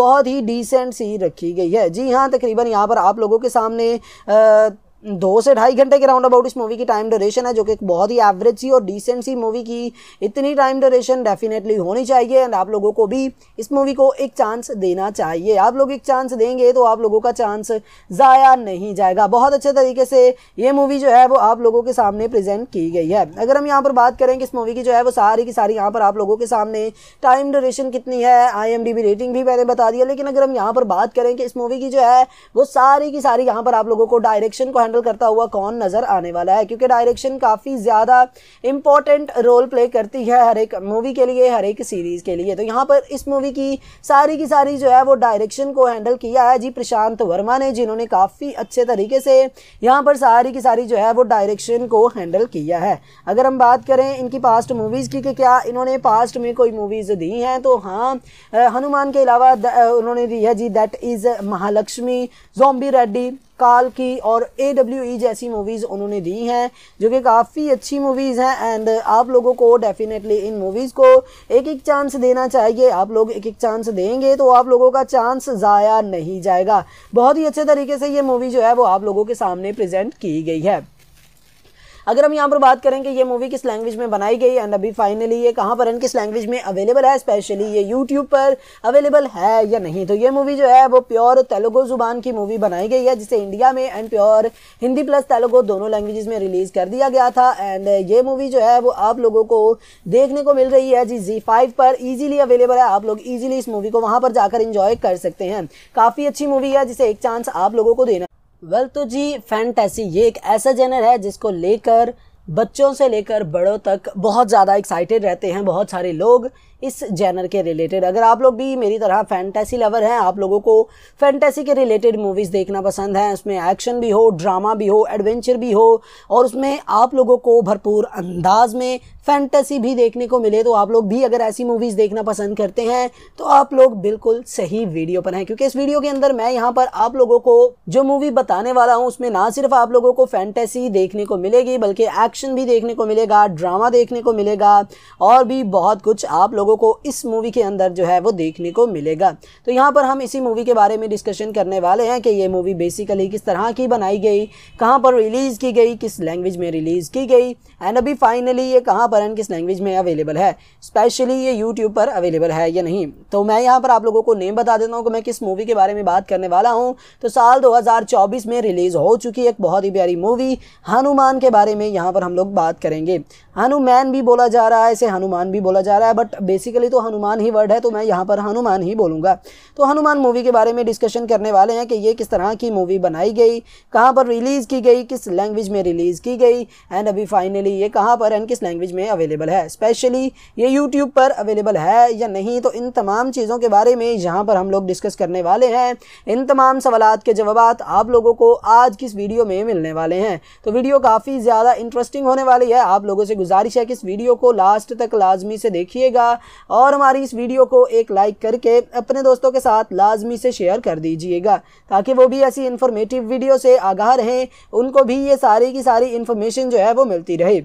बहुत ही डिसेंट सी रखी गई है जी हाँ तकरीबन यहाँ पर आप लोगों के सामने आ, दो से ढाई घंटे के राउंड अबाउट इस मूवी की टाइम ड्यूरेशन है जो कि बहुत ही एवरेज सी और डिसेंट सी मूवी की इतनी टाइम ड्यूरेशन डेफिनेटली होनी चाहिए एंड आप लोगों को भी इस मूवी को एक चांस देना चाहिए आप लोग एक चांस देंगे तो आप लोगों का चांस ज़ाया नहीं जाएगा बहुत अच्छे तरीके से ये मूवी जो है वो आप लोगों के सामने प्रेजेंट की गई है अगर हम यहाँ पर बात करें कि इस मूवी की जो है वो सारी की सारी यहाँ पर आप लोगों के सामने टाइम ड्यूरेशन कितनी है आई रेटिंग भी मैंने बता दिया लेकिन अगर हम यहाँ पर बात करें कि इस मूवी की जो है वो सारी की सारी यहाँ पर आप लोगों को डायरेक्शन को हैंडल करता हुआ कौन नज़र आने वाला है क्योंकि डायरेक्शन काफ़ी ज़्यादा इंपॉर्टेंट रोल प्ले करती है हर एक मूवी के लिए हर एक सीरीज़ के लिए तो यहाँ पर इस मूवी की सारी की सारी जो है वो डायरेक्शन को हैंडल किया है जी प्रशांत वर्मा ने जिन्होंने काफ़ी अच्छे तरीके से यहाँ पर सारी की सारी जो है वो डायरेक्शन को हैंडल किया है अगर हम बात करें इनकी पास्ट मूवीज़ की क्या इन्होंने पास्ट में कोई मूवीज़ दी हैं तो हाँ हनुमान के अलावा उन्होंने दी है जी that is Mahalakshmi zombie Reddy काल की और ए डब्ल्यू ई जैसी मूवीज़ उन्होंने दी हैं जो कि काफ़ी अच्छी मूवीज़ हैं एंड आप लोगों को डेफिनेटली इन मूवीज़ को एक एक चांस देना चाहिए आप लोग एक एक चांस देंगे तो आप लोगों का चांस ज़ाया नहीं जाएगा बहुत ही अच्छे तरीके से ये मूवी जो है वो आप लोगों के सामने प्रेजेंट की गई है अगर हम यहाँ पर बात करें कि ये मूवी किस लैंग्वेज में बनाई गई एंड अभी फाइनली ये कहाँ पर एंड किस लैंग्वेज में अवेलेबल है स्पेशली ये यूट्यूब पर अवेलेबल है या नहीं तो ये मूवी जो है वो प्योर तेलुगु ज़ुबान की मूवी बनाई गई है जिसे इंडिया में and pure Hindi plus Telugu दोनों लैंग्वेज में रिलीज़ कर दिया गया था एंड ये मूवी जो है वो आप लोगों को देखने को मिल रही है जी जी फाइव पर ईजिली अवेलेबल है आप लोग ईजिली इस मूवी को वहाँ पर जाकर इंजॉय कर सकते हैं काफ़ी अच्छी मूवी है जिसे एक चांस आप लोगों को देना वेल well, तो जी फैंटेसी ये एक ऐसा जेनर है जिसको लेकर बच्चों से लेकर बड़ों तक बहुत ज़्यादा एक्साइटेड रहते हैं बहुत सारे लोग इस जैनर के रिलेटेड अगर आप लोग भी मेरी तरह फैंटेसी लवर हैं आप लोगों को फैंटेसी के रिलेटेड मूवीज़ देखना पसंद है उसमें एक्शन भी हो ड्रामा भी हो एडवेंचर भी हो और उसमें आप लोगों को भरपूर अंदाज में फैंटेसी भी देखने को मिले तो आप लोग भी अगर ऐसी मूवीज़ देखना पसंद करते हैं तो आप लोग बिल्कुल सही वीडियो पर हैं क्योंकि इस वीडियो के अंदर मैं यहाँ पर आप लोगों को जो मूवी बताने वाला हूँ उसमें ना सिर्फ आप लोगों को फैंटेसी देखने को मिलेगी बल्कि एक्शन भी देखने को मिलेगा ड्रामा देखने को मिलेगा और भी बहुत कुछ आप लोगों लोगों को इस मूवी के अंदर जो है वो देखने को मिलेगा तो यहाँ पर हम इसी मूवी के बारे में डिस्कशन करने वाले हैं कि ये मूवी बेसिकली किस तरह की बनाई गई कहाँ पर रिलीज़ की गई किस लैंग्वेज में रिलीज़ की गई एंड अभी फाइनली ये कहाँ पर एंड किस लैंग्वेज में अवेलेबल है स्पेशली ये यूट्यूब पर अवेलेबल है या नहीं तो मैं यहाँ पर आप लोगों को नेम बता देता हूँ कि मैं किस मूवी के बारे में बात करने वाला हूँ तो साल दो में रिलीज़ हो चुकी एक बहुत ही प्यारी मूवी हनुमान के बारे में यहाँ पर हम लोग बात करेंगे हनुमान भी बोला जा रहा है इसे हनुमान भी बोला जा रहा है बट बेसिकली तो हनुमान ही वर्ड है तो मैं यहाँ पर हनुमान ही बोलूँगा तो हनुमान मूवी के बारे में डिस्कशन करने वाले हैं कि ये किस तरह की मूवी बनाई गई कहाँ पर रिलीज़ की गई किस लैंग्वेज में रिलीज़ की गई एंड अभी फाइनली ये कहाँ पर एंड किस लैंग्वेज में अवेलेबल है स्पेशली ये यूट्यूब पर अवेलेबल है या नहीं तो इन तमाम चीज़ों के बारे में यहाँ पर हम लोग डिस्कस करने वाले हैं इन तमाम सवालत के जवाब आप लोगों को आज किस वीडियो में मिलने वाले हैं तो वीडियो काफ़ी ज़्यादा इंटरेस्टिंग होने वाली है आप लोगों से गुजारिश है कि इस वीडियो को लास्ट तक लाजमी से देखिएगा और हमारी इस वीडियो को एक लाइक करके अपने दोस्तों के साथ लाजमी से शेयर कर दीजिएगा ताकि वो भी ऐसी इन्फॉर्मेटिव वीडियो से आगाह रहें उनको भी ये सारी की सारी इन्फॉर्मेशन जो है वो मिलती रहे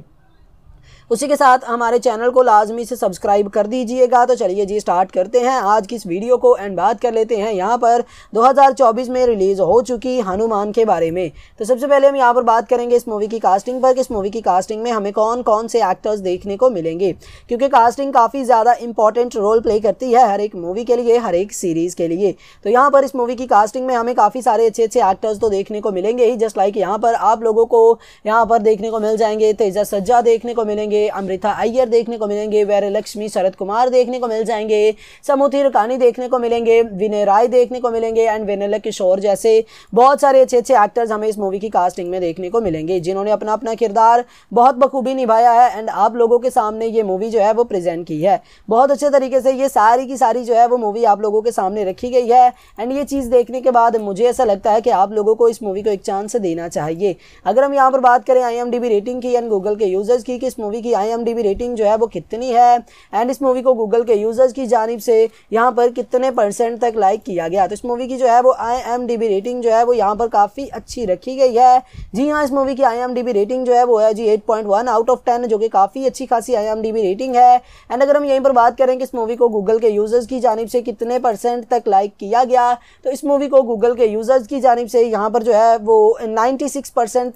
उसी के साथ हमारे चैनल को लाजमी से सब्सक्राइब कर दीजिएगा तो चलिए जी स्टार्ट करते हैं आज की इस वीडियो को एंड बात कर लेते हैं यहाँ पर 2024 में रिलीज़ हो चुकी हनुमान के बारे में तो सबसे पहले हम यहाँ पर बात करेंगे इस मूवी की कास्टिंग पर कि इस मूवी की कास्टिंग में हमें कौन कौन से एक्टर्स देखने को मिलेंगे क्योंकि कास्टिंग काफ़ी ज़्यादा इंपॉर्टेंट रोल प्ले करती है हर एक मूवी के लिए हर एक सीरीज़ के लिए तो यहाँ पर इस मूवी की कास्टिंग में हमें काफ़ी सारे अच्छे अच्छे एक्टर्स तो देखने को मिलेंगे ही जस्ट लाइक यहाँ पर आप लोगों को यहाँ पर देखने को मिल जाएंगे तेजा सज्जा देखने को मिलेंगे जाएंगे अमृता अय्यर देखने को मिलेंगे वैर लक्ष्मी शरद कुमार देखने को मिल जाएंगे समूथी रकानी देखने को मिलेंगे विनय राय देखने को मिलेंगे एंड विनय किशोर जैसे बहुत सारे अच्छे अच्छे एक्टर्स हमें इस मूवी की कास्टिंग में देखने को मिलेंगे जिन्होंने अपना अपना किरदार बहुत बखूबी निभाया है एंड आप लोगों के सामने ये मूवी जो है वो प्रेजेंट की है बहुत अच्छे तरीके से ये सारी की सारी जो है वो मूवी आप लोगों के सामने रखी गई है एंड ये चीज़ देखने के बाद मुझे ऐसा लगता है कि आप लोगों को इस मूवी को एक चांस देना चाहिए अगर हम यहाँ पर बात करें आई रेटिंग की एंड गूगल के यूज़र्स की कि इस मूवी की आई रेटिंग जो है वो कितनी है एंड इस मूवी को गूगल के यूज़र्स की जानब से यहाँ पर कितने परसेंट तक लाइक किया गया तो इस मूवी की जो है वो आई रेटिंग जो है वो यहाँ पर काफ़ी अच्छी रखी गई है जी हाँ इस मूवी की आई रेटिंग जो है वो है जी एट आउट ऑफ टेन जो कि काफ़ी अच्छी खासी आई रेटिंग है एंड अगर हम यहीं पर बात करें कि इस मूवी को गूगल के यूज़र्स की जानब से कितने परसेंट तक लाइक किया गया तो इस मूवी को गूगल के यूज़र्स की जानब से यहाँ पर जो है वो नाइन्टी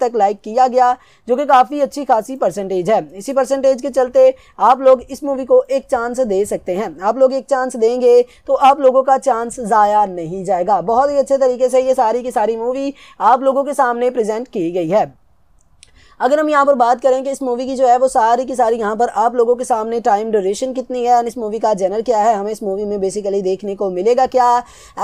तक लाइक किया गया जो कि काफ़ी अच्छी खासी परसेंटेज है इसी परसेंटेज के चलते आप लोग इस मूवी को एक चांस दे सकते हैं आप लोग एक चांस देंगे तो आप लोगों का चांस ज़ाया नहीं जाएगा बहुत ही अच्छे तरीके से ये सारी की सारी मूवी आप लोगों के सामने प्रेजेंट की गई है अगर हम यहाँ पर बात करें कि इस मूवी की जो है वो सारी की सारी यहाँ पर आप लोगों के सामने टाइम ड्यूरेशन कितनी है एंड इस मूवी का जेनर क्या है हमें इस मूवी में बेसिकली देखने को मिलेगा क्या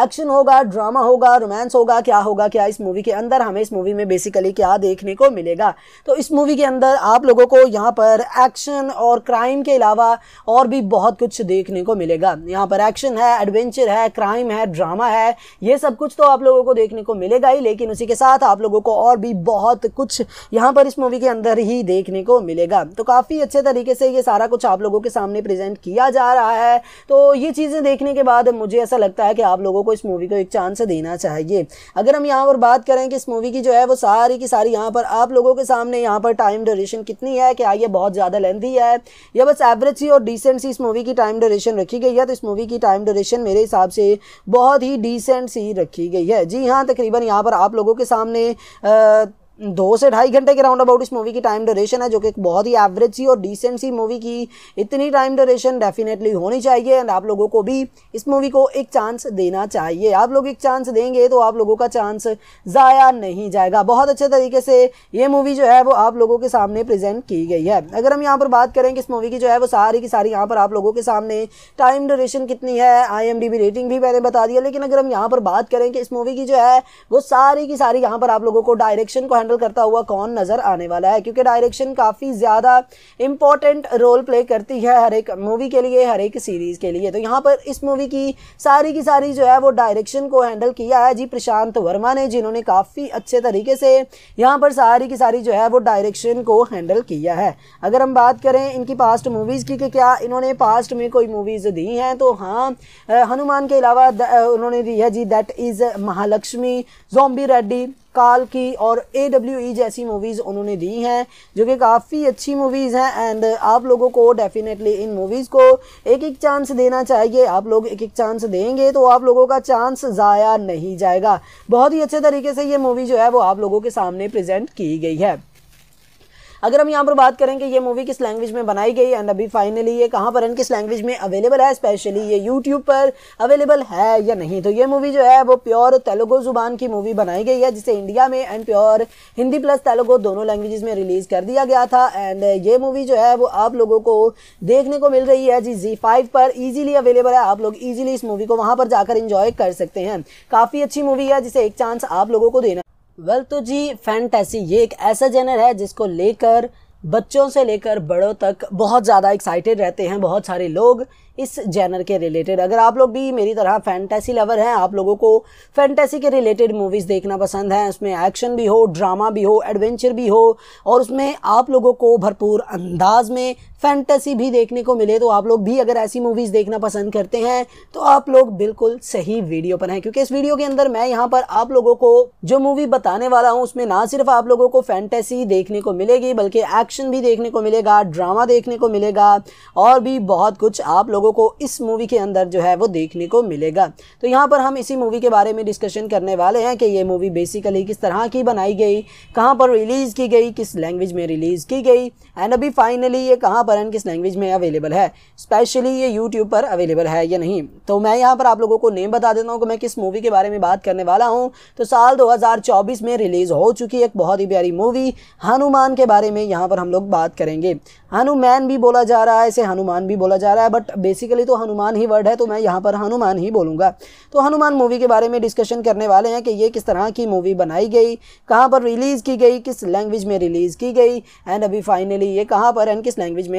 एक्शन होगा ड्रामा होगा रोमांस होगा क्या होगा क्या इस मूवी के अंदर हमें इस मूवी में बेसिकली क्या देखने को मिलेगा तो इस मूवी के अंदर आप लोगों को यहाँ पर एक्शन और क्राइम के अलावा और भी बहुत कुछ देखने को मिलेगा यहाँ पर एक्शन है एडवेंचर है क्राइम है ड्रामा है ये सब कुछ तो आप लोगों को देखने को मिलेगा ही लेकिन उसी के साथ आप लोगों को और भी बहुत कुछ यहाँ पर इस मूवी के अंदर ही देखने को मिलेगा तो काफ़ी अच्छे तरीके से ये सारा कुछ आप लोगों के सामने प्रेजेंट किया जा रहा है तो ये चीज़ें देखने के बाद मुझे ऐसा लगता है कि आप लोगों को इस मूवी को एक चांस देना चाहिए अगर हम यहाँ पर बात करें कि इस मूवी की जो है वो सारी की सारी यहाँ पर आप लोगों के सामने यहाँ पर टाइम ड्यूरेशन कितनी है क्या ये बहुत ज़्यादा लेंथी है या बस एवरेज सी और डिसेंट सी इस मूवी की टाइम ड्यूरेशन रखी गई है तो इस मूवी की टाइम ड्यूरेशन मेरे हिसाब से बहुत ही डिसेंट सी रखी गई है जी हाँ तकरीबन यहाँ पर आप लोगों के सामने आ, दो से ढाई घंटे के राउंड अबाउट इस मूवी की टाइम ड्यूरेशन है जो कि बहुत ही एवरेज सी और डिसेंट सी मूवी की इतनी टाइम ड्यूरेशन डेफिनेटली होनी चाहिए एंड आप लोगों को भी इस मूवी को एक चांस देना चाहिए आप लोग एक चांस देंगे तो आप लोगों का चांस ज़ाया नहीं जाएगा बहुत अच्छे तरीके से ये मूवी जो है वो आप लोगों के सामने प्रेजेंट की गई है अगर हम यहाँ पर बात करें कि इस मूवी की जो है वो सारी की सारी यहाँ पर आप लोगों के सामने टाइम ड्यूरेशन कितनी है आई रेटिंग भी मैंने बता दिया लेकिन अगर हम यहाँ पर बात करें कि इस मूवी की जो है वो सारी की सारी यहाँ पर आप लोगों को डायरेक्शन को हैंडल करता हुआ कौन नज़र आने वाला है क्योंकि डायरेक्शन काफ़ी ज़्यादा इंपॉर्टेंट रोल प्ले करती है हर एक मूवी के लिए हर एक सीरीज़ के लिए तो यहाँ पर इस मूवी की सारी की सारी जो है वो डायरेक्शन को हैंडल किया है जी प्रशांत वर्मा ने जिन्होंने काफ़ी अच्छे तरीके से यहाँ पर सारी की सारी जो है वो डायरेक्शन को हैंडल किया है अगर हम बात करें इनकी पास्ट मूवीज़ की कि क्या इन्होंने पास्ट में कोई मूवीज़ दी हैं तो हाँ हनुमान के अलावा उन्होंने दी है जी that is Mahalakshmi zombie Reddy काल की और ए डब्ल्यू ई जैसी मूवीज़ उन्होंने दी हैं जो कि काफ़ी अच्छी मूवीज़ हैं एंड आप लोगों को डेफिनेटली इन मूवीज़ को एक एक चांस देना चाहिए आप लोग एक एक चांस देंगे तो आप लोगों का चांस ज़ाया नहीं जाएगा बहुत ही अच्छे तरीके से ये मूवी जो है वो आप लोगों के सामने प्रेजेंट की गई है अगर हम यहाँ पर बात करें कि ये मूवी किस लैंग्वेज में बनाई गई एंड अभी फाइनली ये कहाँ पर एंड किस लैंग्वेज में अवेलेबल है स्पेशली ये यूट्यूब पर अवेलेबल है या नहीं तो ये मूवी जो है वो प्योर तेलुगु जुबान की मूवी बनाई गई है जिसे इंडिया में and pure Hindi plus Telugu दोनों लैंग्वेज में रिलीज़ कर दिया गया था एंड ये मूवी जो है वो आप लोगों को देखने को मिल रही है जी जी फाइव पर ईजिली अवेलेबल है आप लोग ईजिली इस मूवी को वहां पर जाकर इंजॉय कर सकते हैं काफ़ी अच्छी मूवी है जिसे एक चांस आप लोगों को देना वेल तो जी फैंटेसी ये एक ऐसा जेनर है जिसको लेकर बच्चों से लेकर बड़ों तक बहुत ज़्यादा एक्साइटेड रहते हैं बहुत सारे लोग इस जैनर के रिलेटेड अगर आप लोग भी मेरी तरह फैंटेसी लवर हैं आप लोगों को फैंटेसी के रिलेटेड मूवीज़ देखना पसंद है उसमें एक्शन भी हो ड्रामा भी हो एडवेंचर भी हो और उसमें आप लोगों को भरपूर अंदाज में फैंटेसी भी देखने को मिले तो आप लोग भी अगर ऐसी मूवीज़ देखना पसंद करते हैं तो आप लोग बिल्कुल सही वीडियो पर हैं क्योंकि इस वीडियो के अंदर मैं यहाँ पर आप लोगों को जो मूवी बताने वाला हूँ उसमें ना सिर्फ आप लोगों को फैंटेसी देखने को मिलेगी बल्कि एक्शन भी देखने को मिलेगा ड्रामा देखने को मिलेगा और भी बहुत कुछ आप लोगों को इस मूवी के अंदर जो है वो देखने को मिलेगा तो यहाँ पर हम इसी मूवी के बारे में डिस्कशन करने वाले हैं कि ये मूवी बेसिकली किस तरह की बनाई गई कहाँ पर रिलीज़ की गई किस लैंग्वेज में रिलीज़ की गई एंड अभी फाइनली ये कहाँ पर किस लैंग्वेज में अवेलेबल है स्पेशली ये यूट्यूब पर अवेलेबल है या नहीं तो मैं यहाँ पर आप लोगों को नेम बता देता हूँ कि मैं किस मूवी के बारे में बात करने वाला हूँ तो साल 2024 में रिलीज़ हो चुकी एक बहुत ही प्यारी मूवी हनुमान के बारे में यहाँ पर हम लोग बात करेंगे हनुमान भी बोला जा रहा है इसे हनुमान भी बोला जा रहा है बट बेसिकली तो हनुमान ही वर्ड है तो मैं यहाँ पर हनुमान ही बोलूँगा तो हनुमान मूवी के बारे में डिस्कशन करने वाले हैं कि ये किस तरह की मूवी बनाई गई कहाँ पर रिलीज़ की गई किस लैंग्वेज में रिलीज़ की गई एंड अभी फाइनली ये कहाँ पर एंड किस लैंग्वेज में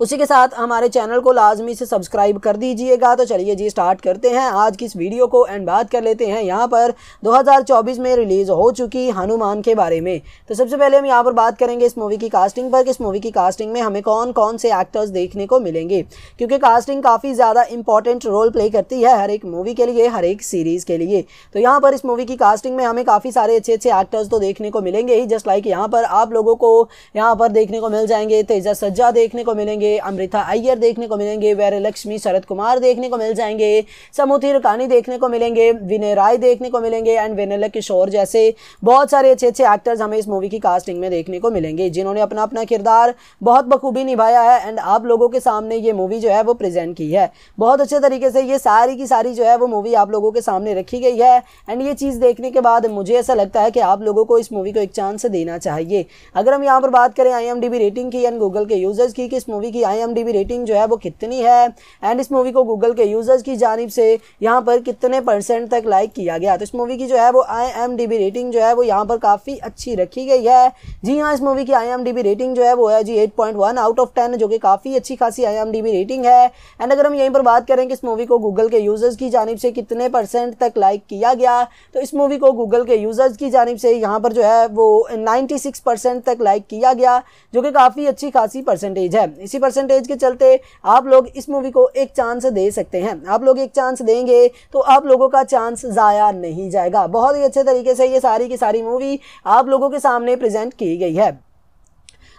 उसी के साथ हमारे चैनल को लाजमी से सब्सक्राइब कर दीजिएगा तो चलिए जी स्टार्ट करते हैं आज की इस वीडियो को एंड बात कर लेते हैं यहाँ पर 2024 में रिलीज़ हो चुकी हनुमान के बारे में तो सबसे पहले हम यहाँ पर बात करेंगे इस मूवी की कास्टिंग पर कि इस मूवी की कास्टिंग में हमें कौन कौन से एक्टर्स देखने को मिलेंगे क्योंकि कास्टिंग काफ़ी ज़्यादा इंपॉर्टेंट रोल प्ले करती है हर एक मूवी के लिए हर एक सीरीज़ के लिए तो यहाँ पर इस मूवी की कास्टिंग में हमें काफ़ी सारे अच्छे अच्छे एक्टर्स तो देखने को मिलेंगे ही जस्ट लाइक यहाँ पर आप लोगों को यहाँ पर देखने को मिल जाएंगे तेजा सज्जा देखने को मिलेंगे जाएंगे अमृता अय्यर देखने को मिलेंगे वैरलक्ष्मी शरद कुमार देखने को मिल जाएंगे समूथी रकानी देखने को मिलेंगे विनय राय देखने को मिलेंगे एंड विनल किशोर जैसे बहुत सारे अच्छे अच्छे एक्टर्स हमें इस मूवी की कास्टिंग में देखने को मिलेंगे जिन्होंने अपना अपना किरदार बहुत बखूबी निभाया है एंड आप लोगों के सामने ये मूवी जो है वो प्रेजेंट की है बहुत अच्छे तरीके से ये सारी की सारी जो है वो मूवी आप लोगों के सामने रखी गई है एंड ये चीज़ देखने के बाद मुझे ऐसा लगता है कि आप लोगों को इस मूवी को एक चांस देना चाहिए अगर हम यहाँ पर बात करें आई रेटिंग की एंड गूगल के यूज़र्स की कि इस मूवी की आई रेटिंग जो है वो कितनी है एंड इस मूवी को गूगल के यूज़र्स की जानब से यहाँ पर कितने परसेंट तक लाइक किया गया तो इस मूवी की जो है वो आई रेटिंग जो है वो यहाँ पर काफ़ी अच्छी रखी गई है जी हाँ इस मूवी की आई रेटिंग जो है वो है जी एट आउट ऑफ टेन जो कि काफ़ी अच्छी खासी आई रेटिंग है एंड अगर हम यहीं पर बात करें कि इस मूवी को गूगल के यूज़र्स की जानब से कितने परसेंट तक लाइक किया गया तो इस मूवी को गूगल के यूज़र्स की जानब से यहाँ पर जो है वो नाइन्टी तक लाइक किया गया जो कि काफ़ी अच्छी खासी परसेंटेज है इसी पर परसेंटेज के चलते आप लोग इस मूवी को एक चांस दे सकते हैं आप लोग एक चांस देंगे तो आप लोगों का चांस ज़ाया नहीं जाएगा बहुत ही अच्छे तरीके से ये सारी की सारी मूवी आप लोगों के सामने प्रेजेंट की गई है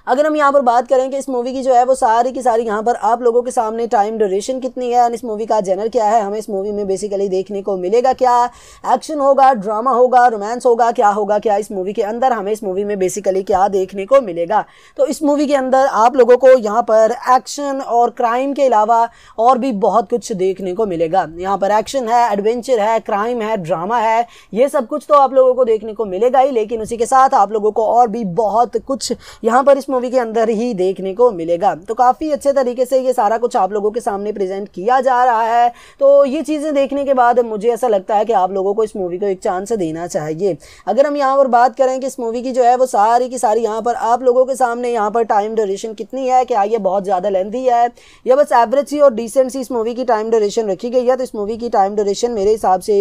अगर हम यहाँ पर बात करें कि इस मूवी की जो है वो सारी की सारी यहाँ पर आप लोगों के सामने टाइम ड्यूरेशन कितनी है एंड इस मूवी का जेनर क्या है हमें इस मूवी में बेसिकली देखने को मिलेगा क्या एक्शन होगा ड्रामा होगा रोमांस होगा क्या होगा क्या इस मूवी के अंदर हमें इस मूवी में बेसिकली क्या देखने को मिलेगा तो इस मूवी के अंदर आप लोगों को यहाँ पर एक्शन और क्राइम के अलावा और भी बहुत कुछ देखने को मिलेगा यहाँ पर एक्शन है एडवेंचर है क्राइम है ड्रामा है ये सब कुछ तो आप लोगों को देखने को मिलेगा ही लेकिन उसी के साथ आप लोगों को और भी बहुत कुछ यहाँ पर इस मूवी के अंदर ही देखने को मिलेगा तो काफ़ी अच्छे तरीके से ये सारा कुछ आप लोगों के सामने प्रेजेंट किया जा रहा है तो ये चीज़ें देखने के बाद मुझे ऐसा लगता है कि आप लोगों को इस मूवी को एक चांस देना चाहिए अगर हम यहाँ पर बात करें कि इस मूवी की जो है वो सारी की सारी यहाँ पर आप लोगों के सामने यहाँ पर टाइम ड्यूरेशन कितनी है क्या ये बहुत ज़्यादा लेंथी है या बस एवरेज सी और डिसेंट सी इस मूवी की टाइम ड्यूरेशन रखी गई है तो इस मूवी की टाइम ड्यूरेशन मेरे हिसाब से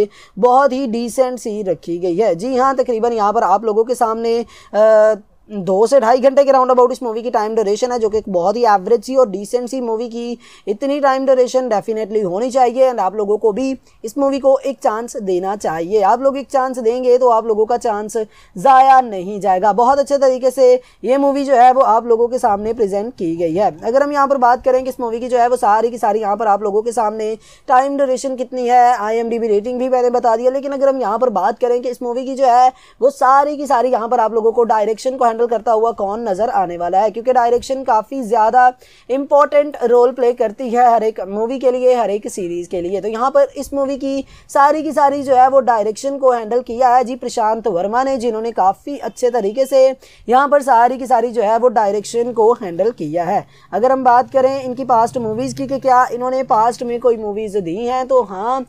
बहुत ही डिसेंट सी रखी गई है जी हाँ तकरीबन यहाँ पर आप लोगों के सामने आ, दो से ढाई घंटे के राउंड अबाउट इस मूवी की टाइम ड्यूरेशन है जो कि बहुत ही एवरेज सी और डिसेंट सी मूवी की इतनी टाइम ड्यूरेशन डेफिनेटली होनी चाहिए एंड आप लोगों को भी इस मूवी को एक चांस देना चाहिए आप लोग एक चांस देंगे तो आप लोगों का चांस ज़ाया नहीं जाएगा बहुत अच्छे तरीके से ये मूवी जो है वो आप लोगों के सामने प्रेजेंट की गई है अगर हम यहाँ पर बात करें कि इस मूवी की जो है वो सारी की सारी यहाँ पर आप लोगों के सामने टाइम ड्यूरेशन कितनी है आई रेटिंग भी मैंने बता दिया लेकिन अगर हम यहाँ पर बात करें कि इस मूवी की जो है वो सारी की सारी यहाँ पर आप लोगों को डायरेक्शन को हैंडल करता हुआ कौन नज़र आने वाला है क्योंकि डायरेक्शन काफ़ी ज़्यादा इंपॉर्टेंट रोल प्ले करती है हर एक मूवी के लिए हर एक सीरीज़ के लिए तो यहाँ पर इस मूवी की सारी की सारी जो है वो डायरेक्शन को हैंडल किया है जी प्रशांत वर्मा ने जिन्होंने काफ़ी अच्छे तरीके से यहाँ पर सारी की सारी जो है वो डायरेक्शन को हैंडल किया है अगर हम बात करें इनकी पास्ट मूवीज़ की कि क्या इन्होंने पास्ट में कोई मूवीज़ दी हैं तो हाँ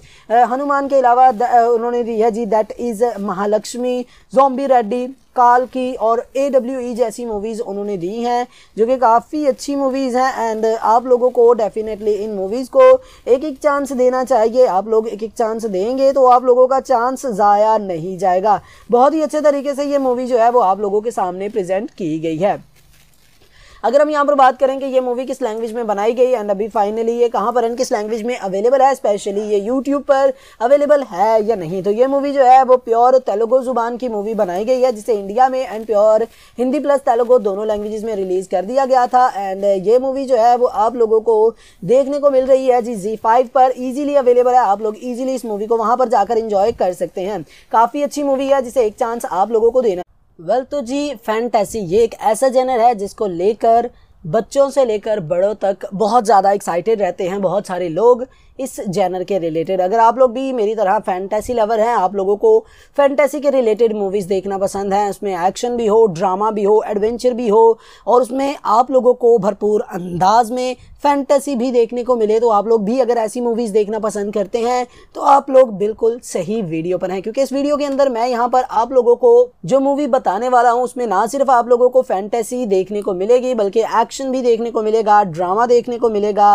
हनुमान के अलावा उन्होंने दी है जी that is Mahalakshmi zombie Reddy काल की और ए डब्ल्यू ई जैसी मूवीज़ उन्होंने दी हैं जो कि काफ़ी अच्छी मूवीज़ हैं एंड आप लोगों को डेफिनेटली इन मूवीज़ को एक एक चांस देना चाहिए आप लोग एक एक चांस देंगे तो आप लोगों का चांस ज़ाया नहीं जाएगा बहुत ही अच्छे तरीके से ये मूवी जो है वो आप लोगों के सामने प्रजेंट की गई है अगर हम यहाँ पर बात करें कि ये मूवी किस लैंग्वेज में बनाई गई एंड अभी फाइनली ये कहाँ पर एंड किस लैंग्वेज में अवेलेबल है स्पेशली ये यूट्यूब पर अवेलेबल है या नहीं तो ये मूवी जो है वो प्योर तेलुगु जुबान की मूवी बनाई गई है जिसे इंडिया में and pure Hindi plus Telugu दोनों लैंग्वेज में रिलीज़ कर दिया गया था एंड ये मूवी जो है वो आप लोगों को देखने को मिल रही है जी जी फाइव पर ईजिली अवेलेबल है आप लोग ईजिली इस मूवी को वहां पर जाकर इंजॉय कर सकते हैं काफ़ी अच्छी मूवी है जिसे एक चांस आप लोगों को देना वेल well, तो जी फैंटेसी ये एक ऐसा जेनर है जिसको लेकर बच्चों से लेकर बड़ों तक बहुत ज़्यादा एक्साइटेड रहते हैं बहुत सारे लोग इस जैनर के रिलेटेड अगर आप लोग भी मेरी तरह फैंटेसी लवर हैं आप लोगों को फैंटेसी के रिलेटेड मूवीज़ देखना पसंद है उसमें एक्शन भी हो ड्रामा भी हो एडवेंचर भी हो और उसमें आप लोगों को भरपूर अंदाज में फैंटेसी भी देखने को मिले तो आप लोग भी अगर ऐसी मूवीज़ देखना पसंद करते हैं तो आप लोग बिल्कुल सही वीडियो पर हैं क्योंकि इस वीडियो के अंदर मैं यहाँ पर आप लोगों को जो मूवी बताने वाला हूँ उसमें ना सिर्फ आप लोगों को फैंटेसी देखने को मिलेगी बल्कि एक्शन भी देखने को मिलेगा ड्रामा देखने को मिलेगा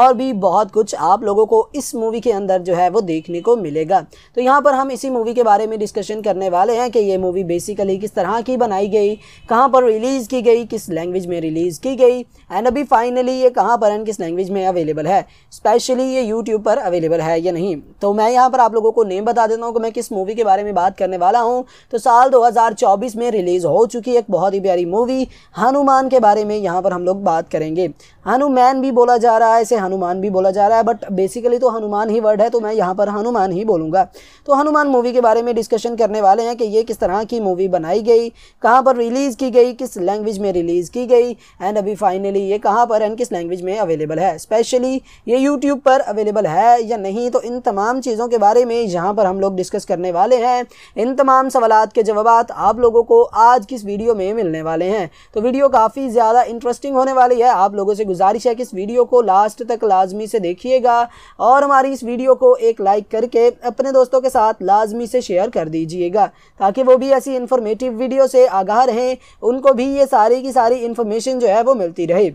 और भी बहुत कुछ आप लोगों लोगों को इस मूवी के अंदर जो है वो देखने को मिलेगा तो यहाँ पर हम इसी मूवी के बारे में डिस्कशन करने वाले हैं कि ये मूवी बेसिकली किस तरह की बनाई गई कहाँ पर रिलीज़ की गई किस लैंग्वेज में रिलीज़ की गई एंड अभी फाइनली ये कहाँ पर एंड किस लैंग्वेज में अवेलेबल है स्पेशली ये यूट्यूब पर अवेलेबल है या नहीं तो मैं यहाँ पर आप लोगों को नेम बता देता हूँ कि मैं किस मूवी के बारे में बात करने वाला हूँ तो साल दो में रिलीज़ हो चुकी एक बहुत ही प्यारी मूवी हनुमान के बारे में यहाँ पर हम लोग बात करेंगे हनुमान भी बोला जा रहा है इसे हनुमान भी बोला जा रहा है बट बेसिकली तो हनुमान ही वर्ड है तो मैं यहाँ पर हनुमान ही बोलूँगा तो हनुमान मूवी के बारे में डिस्कशन करने वाले हैं कि ये किस तरह की मूवी बनाई गई कहाँ पर रिलीज़ की गई किस लैंग्वेज में रिलीज़ की गई एंड अभी फाइनली ये कहाँ पर एंड किस लैंग्वेज में अवेलेबल है स्पेशली ये यूट्यूब पर अवेलेबल है या नहीं तो इन तमाम चीज़ों के बारे में यहाँ पर हम लोग डिस्कस करने वाले हैं इन तमाम सवाल के जवाब आप लोगों को आज किस वीडियो में मिलने वाले हैं तो वीडियो काफ़ी ज़्यादा इंटरेस्टिंग होने वाली है आप लोगों से गुजारिश है कि इस वीडियो को लास्ट तक लाजमी से देखिएगा और हमारी इस वीडियो को एक लाइक करके अपने दोस्तों के साथ लाजमी से शेयर कर दीजिएगा ताकि वो भी ऐसी इन्फॉर्मेटिव वीडियो से आगाह रहें उनको भी ये सारी की सारी इन्फॉर्मेशन जो है वो मिलती रहे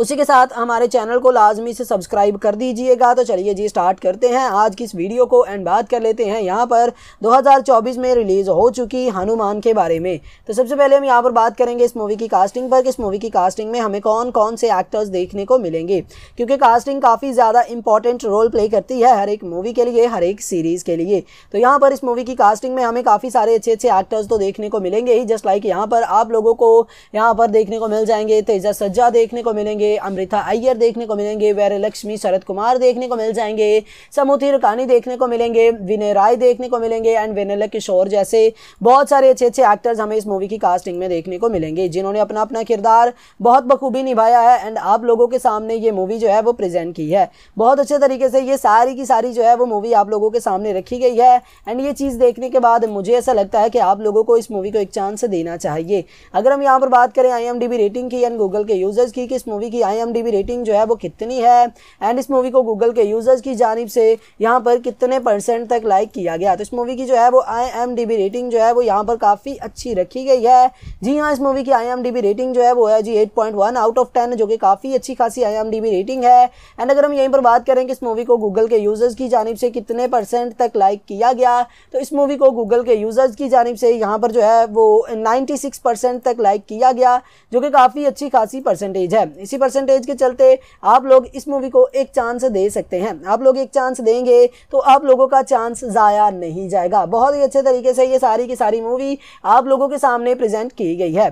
उसी के साथ हमारे चैनल को लाजमी से सब्सक्राइब कर दीजिएगा तो चलिए जी स्टार्ट करते हैं आज की इस वीडियो को एंड बात कर लेते हैं यहाँ पर 2024 में रिलीज़ हो चुकी हनुमान के बारे में तो सबसे पहले हम यहाँ पर बात करेंगे इस मूवी की कास्टिंग पर कि इस मूवी की कास्टिंग में हमें कौन कौन से एक्टर्स देखने को मिलेंगे क्योंकि कास्टिंग काफ़ी ज़्यादा इंपॉर्टेंट रोल प्ले करती है हर एक मूवी के लिए हर एक सीरीज़ के लिए तो यहाँ पर इस मूवी की कास्टिंग में हमें काफ़ी सारे अच्छे अच्छे एक्टर्स तो देखने को मिलेंगे ही जस्ट लाइक यहाँ पर आप लोगों को यहाँ पर देखने को मिल जाएंगे तेजा सज्जा देखने को मिलेंगे जाएंगे अमृता अय्यर देखने को मिलेंगे वैरलक्ष्मी शरद कुमार देखने को मिल जाएंगे समूथी रकानी देखने को मिलेंगे विनय राय देखने को मिलेंगे एंड विनल किशोर जैसे बहुत सारे अच्छे अच्छे एक्टर्स हमें इस मूवी की कास्टिंग में देखने को मिलेंगे जिन्होंने अपना अपना किरदार बहुत बखूबी निभाया है एंड आप लोगों के सामने ये मूवी जो है वो प्रेजेंट की है बहुत अच्छे तरीके से ये सारी की सारी जो है वो मूवी आप लोगों के सामने रखी गई है एंड ये चीज़ देखने के बाद मुझे ऐसा लगता है कि आप लोगों को इस मूवी को एक चांस देना चाहिए अगर हम यहाँ पर बात करें आई रेटिंग की एंड गूगल के यूज़र्स की कि इस मूवी की आई रेटिंग जो है वो कितनी है एंड इस मूवी को गूगल के यूज़र्स की जानब से यहाँ पर कितने परसेंट तक लाइक किया गया तो इस मूवी की जो है वो आई रेटिंग जो है वो यहाँ पर काफ़ी अच्छी रखी गई है जी हाँ इस मूवी की आई रेटिंग जो है वो है जी एट आउट ऑफ टेन जो कि काफ़ी अच्छी खासी आई रेटिंग है एंड अगर हम यहीं पर बात करें कि इस मूवी को गूगल के यूज़र्स की जानब से कितने परसेंट तक लाइक किया गया तो इस मूवी को गूगल के यूज़र्स की जानब से यहाँ पर जो है वो नाइन्टी तक लाइक किया गया जो कि काफ़ी अच्छी खासी परसेंटेज है इसी पर परसेंटेज के चलते आप लोग इस मूवी को एक चांस दे सकते हैं आप लोग एक चांस देंगे तो आप लोगों का चांस ज़ाया नहीं जाएगा बहुत ही अच्छे तरीके से ये सारी की सारी मूवी आप लोगों के सामने प्रेजेंट की गई है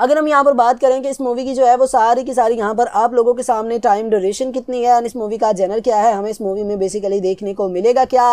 अगर हम यहाँ पर बात करें कि इस मूवी की जो है वो सारी की सारी यहाँ पर आप लोगों के सामने टाइम ड्यूरेशन कितनी है इस मूवी का जेनर क्या है हमें इस मूवी में बेसिकली देखने को मिलेगा क्या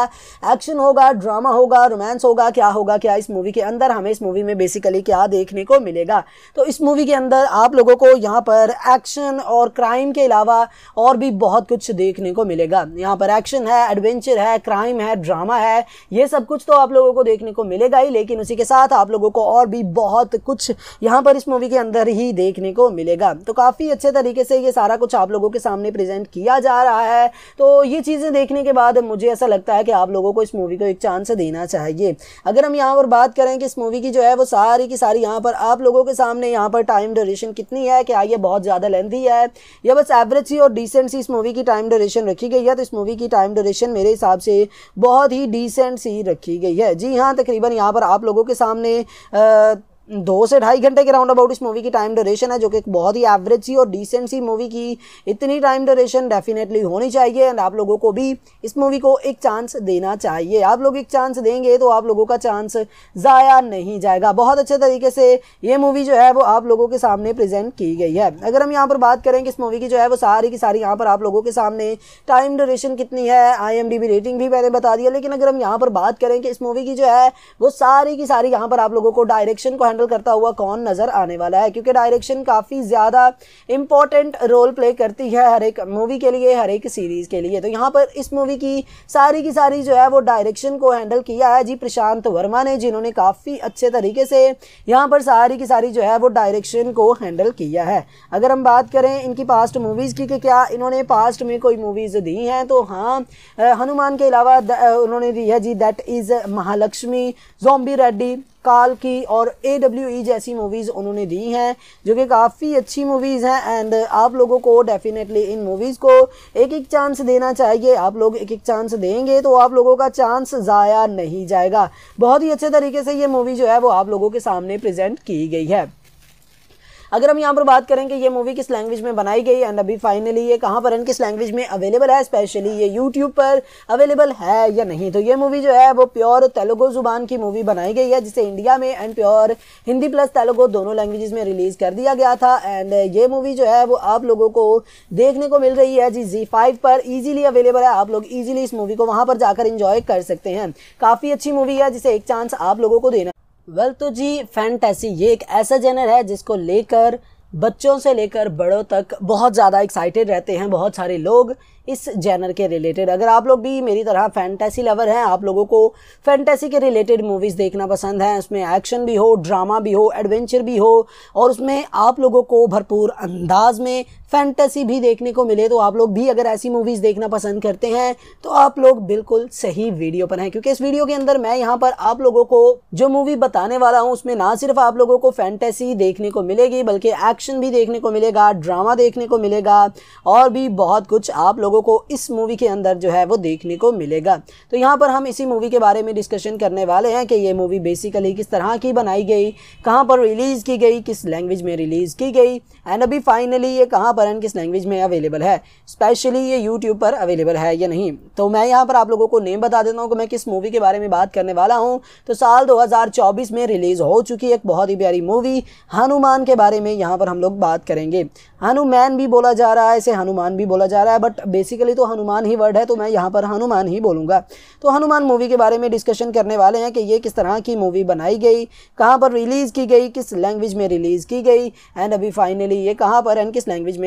एक्शन होगा ड्रामा होगा रोमांस होगा क्या होगा क्या इस मूवी के अंदर हमें इस मूवी में बेसिकली क्या देखने को मिलेगा तो इस मूवी के अंदर आप लोगों को यहाँ पर एक्शन और क्राइम के अलावा और भी बहुत कुछ देखने को मिलेगा यहाँ पर एक्शन है एडवेंचर है क्राइम है ड्रामा है ये सब कुछ तो आप लोगों को देखने को मिलेगा ही लेकिन उसी के साथ आप लोगों को और भी बहुत कुछ यहाँ पर इस मूवी के अंदर ही देखने को मिलेगा तो काफ़ी अच्छे तरीके से ये सारा कुछ आप लोगों के सामने प्रेजेंट किया जा रहा है तो ये चीज़ें देखने के बाद मुझे ऐसा लगता है कि आप लोगों को इस मूवी को एक चांस देना चाहिए अगर हम यहाँ पर बात करें कि इस मूवी की जो है वो सारी की सारी यहाँ पर आप लोगों के सामने यहाँ पर टाइम ड्यूरेशन कितनी है क्या ये बहुत ज़्यादा लेंथी है या बस एवरेज सी और डिसेंट सी इस मूवी की टाइम ड्यूरेशन रखी गई है तो इस मूवी की टाइम ड्यूरेशन मेरे हिसाब से बहुत ही डिसेंट सी रखी गई है जी हाँ तकरीबन यहाँ पर आप लोगों के सामने आ, दो से ढाई घंटे के राउंड अबाउट इस मूवी की टाइम ड्यूरेशन है जो कि एक बहुत ही एवरेज सी और डिसेंट सी मूवी की इतनी टाइम ड्यूरेशन डेफिनेटली होनी चाहिए एंड आप लोगों को भी इस मूवी को एक चांस देना चाहिए आप लोग एक चांस देंगे तो आप लोगों का चांस ज़ाया नहीं जाएगा बहुत अच्छे तरीके से ये मूवी जो है वो आप लोगों के सामने प्रेजेंट की गई है अगर हम यहाँ पर बात करें कि इस मूवी की जो है वो सारी की सारी यहाँ पर आप लोगों के सामने टाइम ड्यूरेशन कितनी है आई रेटिंग भी मैंने बता दिया लेकिन अगर हम यहाँ पर बात करें कि इस मूवी की जो है वो सारी की सारी यहाँ पर आप लोगों को डायरेक्शन को हैंडल करता हुआ कौन नज़र आने वाला है क्योंकि डायरेक्शन काफ़ी ज़्यादा इंपॉर्टेंट रोल प्ले करती है हर एक मूवी के लिए हर एक सीरीज़ के लिए तो यहाँ पर इस मूवी की सारी की सारी जो है वो डायरेक्शन को हैंडल किया है जी प्रशांत वर्मा ने जिन्होंने काफ़ी अच्छे तरीके से यहाँ पर सारी की सारी जो है वो डायरेक्शन को हैंडल किया है अगर हम बात करें इनकी पास्ट मूवीज़ की कि क्या इन्होंने पास्ट में कोई मूवीज़ दी हैं तो हाँ हनुमान के अलावा उन्होंने दी है जी that is Mahalakshmi zombie Reddy काल की और ए डब्ल्यू ई जैसी मूवीज़ उन्होंने दी हैं जो कि काफ़ी अच्छी मूवीज़ हैं एंड आप लोगों को डेफिनेटली इन मूवीज़ को एक एक चांस देना चाहिए आप लोग एक एक चांस देंगे तो आप लोगों का चांस ज़ाया नहीं जाएगा बहुत ही अच्छे तरीके से ये मूवी जो है वो आप लोगों के सामने प्रजेंट की गई है अगर हम यहाँ पर बात करें कि ये मूवी किस लैंग्वेज में बनाई गई एंड अभी फाइनली ये कहाँ पर एंड किस लैंग्वेज में अवेलेबल है स्पेशली ये यूट्यूब पर अवेलेबल है या नहीं तो ये मूवी जो है वो प्योर तेलुगु जुबान की मूवी बनाई गई है जिसे इंडिया में and pure Hindi plus Telugu दोनों लैंग्वेज में रिलीज़ कर दिया गया था एंड ये मूवी जो है वो आप लोगों को देखने को मिल रही है जी जी फाइव पर ईजिली अवेलेबल है आप लोग ईजिली इस मूवी को वहां पर जाकर इंजॉय कर सकते हैं काफ़ी अच्छी मूवी है जिसे एक चांस आप लोगों को देना वेल well, तो जी फैंटेसी ये एक ऐसा जेनर है जिसको लेकर बच्चों से लेकर बड़ों तक बहुत ज़्यादा एक्साइटेड रहते हैं बहुत सारे लोग इस जैनर के रिलेटेड अगर आप लोग भी मेरी तरह फैंटेसी लवर हैं आप लोगों को फैंटेसी के रिलेटेड मूवीज़ देखना पसंद है उसमें एक्शन भी हो ड्रामा भी हो एडवेंचर भी हो और उसमें आप लोगों को भरपूर अंदाज में फैंटेसी भी देखने को मिले तो आप लोग भी अगर ऐसी मूवीज़ देखना पसंद करते हैं तो आप लोग बिल्कुल सही वीडियो पर हैं क्योंकि इस वीडियो के अंदर मैं यहाँ पर आप लोगों को जो मूवी बताने वाला हूँ उसमें ना सिर्फ आप लोगों को फैंटेसी देखने को मिलेगी बल्कि एक्शन भी देखने को मिलेगा ड्रामा देखने को मिलेगा और भी बहुत कुछ आप लोगों को इस मूवी के अंदर जो है वो देखने को मिलेगा तो यहाँ पर हम इसी मूवी के बारे में डिस्कशन करने वाले हैं कि ये मूवी बेसिकली किस तरह की बनाई गई कहाँ पर रिलीज़ की गई किस लैंग्वेज में रिलीज़ की गई एंड अभी फाइनली ये कहाँ पर किस लैंग्वेज में अवेलेबल है स्पेशली ये यूट्यूब पर अवेलेबल है या नहीं तो मैं यहाँ पर आप लोगों को नेम बता देता हूँ कि मैं किस मूवी के बारे में बात करने वाला हूँ तो साल 2024 में रिलीज़ हो चुकी एक बहुत ही प्यारी मूवी हनुमान के बारे में यहाँ पर हम लोग बात करेंगे हनुमान भी बोला जा रहा है इसे हनुमान भी बोला जा रहा है बट बेसिकली तो हनुमान ही वर्ड है तो मैं यहाँ पर हनुमान ही बोलूँगा तो हनुमान मूवी के बारे में डिस्कशन करने वाले हैं कि ये किस तरह की मूवी बनाई गई कहाँ पर रिलीज़ की गई किस लैंग्वेज में रिलीज़ की गई एंड अभी फाइनली ये कहाँ पर एंड किस लैंग्वेज में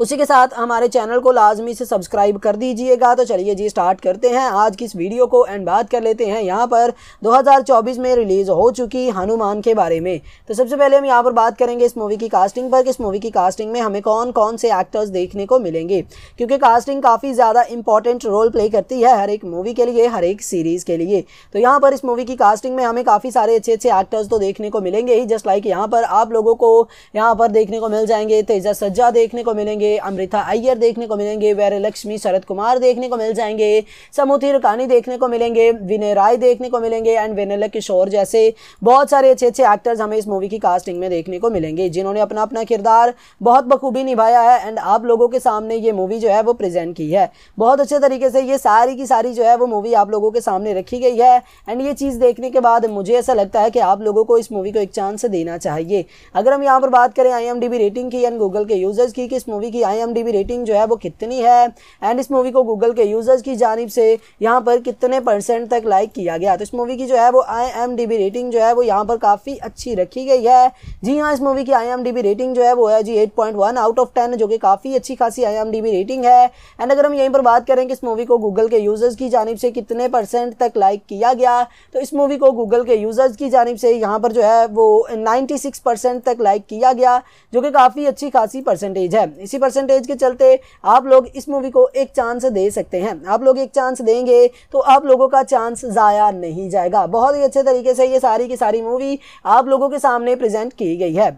उसी के साथ हमारे चैनल को लाजमी से सब्सक्राइब कर दीजिएगा तो चलिए जी स्टार्ट करते हैं आज की इस वीडियो को एंड बात कर लेते हैं यहाँ पर 2024 में रिलीज़ हो चुकी हनुमान के बारे में तो सबसे पहले हम यहाँ पर बात करेंगे इस मूवी की कास्टिंग पर कि इस मूवी की कास्टिंग में हमें कौन कौन से एक्टर्स देखने को मिलेंगे क्योंकि कास्टिंग काफ़ी ज़्यादा इंपॉर्टेंट रोल प्ले करती है हर एक मूवी के लिए हर एक सीरीज़ के लिए तो यहाँ पर इस मूवी की कास्टिंग में हमें काफ़ी सारे अच्छे अच्छे एक्टर्स तो देखने को मिलेंगे ही जस्ट लाइक यहाँ पर आप लोगों को यहाँ पर देखने को मिल जाएंगे तेजा सज्जा देखने को मिलेंगे जाएंगे अमृता अय्यर देखने को मिलेंगे वैर लक्ष्मी शरद कुमार देखने को मिल जाएंगे समूथी रकानी देखने को मिलेंगे विनय राय देखने को मिलेंगे एंड विनय किशोर जैसे बहुत सारे अच्छे अच्छे एक्टर्स हमें इस मूवी की कास्टिंग में देखने को मिलेंगे जिन्होंने अपना अपना किरदार बहुत बखूबी निभाया है एंड आप लोगों के सामने ये मूवी जो है वो प्रेजेंट की है बहुत अच्छे तरीके से ये सारी की सारी जो है वो मूवी आप लोगों के सामने रखी गई है एंड ये चीज़ देखने के बाद मुझे ऐसा लगता है कि आप लोगों को इस मूवी को एक चांस देना चाहिए अगर हम यहाँ पर बात करें आई रेटिंग की एंड गूगल के यूज़र्स की कि इस मूवी की आई रेटिंग जो है वो कितनी है एंड इस मूवी को गूगल के यूज़र्स की जानब से यहाँ पर कितने परसेंट तक लाइक किया गया तो इस मूवी की जो है वो आई रेटिंग जो है वो यहाँ पर काफ़ी अच्छी रखी गई है जी हाँ इस मूवी की आई रेटिंग जो है वो है जी एट आउट ऑफ टेन जो कि काफ़ी अच्छी खासी आई रेटिंग है एंड अगर हम यहीं पर बात करें कि इस मूवी को गूगल के यूज़र्स की जानब से कितने परसेंट तक लाइक किया गया तो इस मूवी को गूगल के यूज़र्स की जानब से यहाँ पर जो है वो 96 परसेंट तक लाइक किया गया जो कि काफ़ी अच्छी खासी परसेंटेज है इसी परसेंटेज के चलते आप लोग इस मूवी को एक चांस दे सकते हैं आप लोग एक चांस देंगे तो आप लोगों का चांस ज़ाया नहीं जाएगा बहुत ही अच्छे तरीके से ये सारी की सारी मूवी आप लोगों के सामने प्रेजेंट की गई है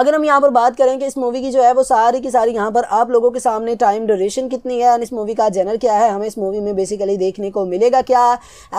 अगर हम यहाँ पर बात करें कि इस मूवी की जो है वो सारी की सारी यहाँ पर आप लोगों के सामने टाइम ड्यूरेशन कितनी है इस मूवी का जनर क्या है हमें इस मूवी में बेसिकली देखने को मिलेगा क्या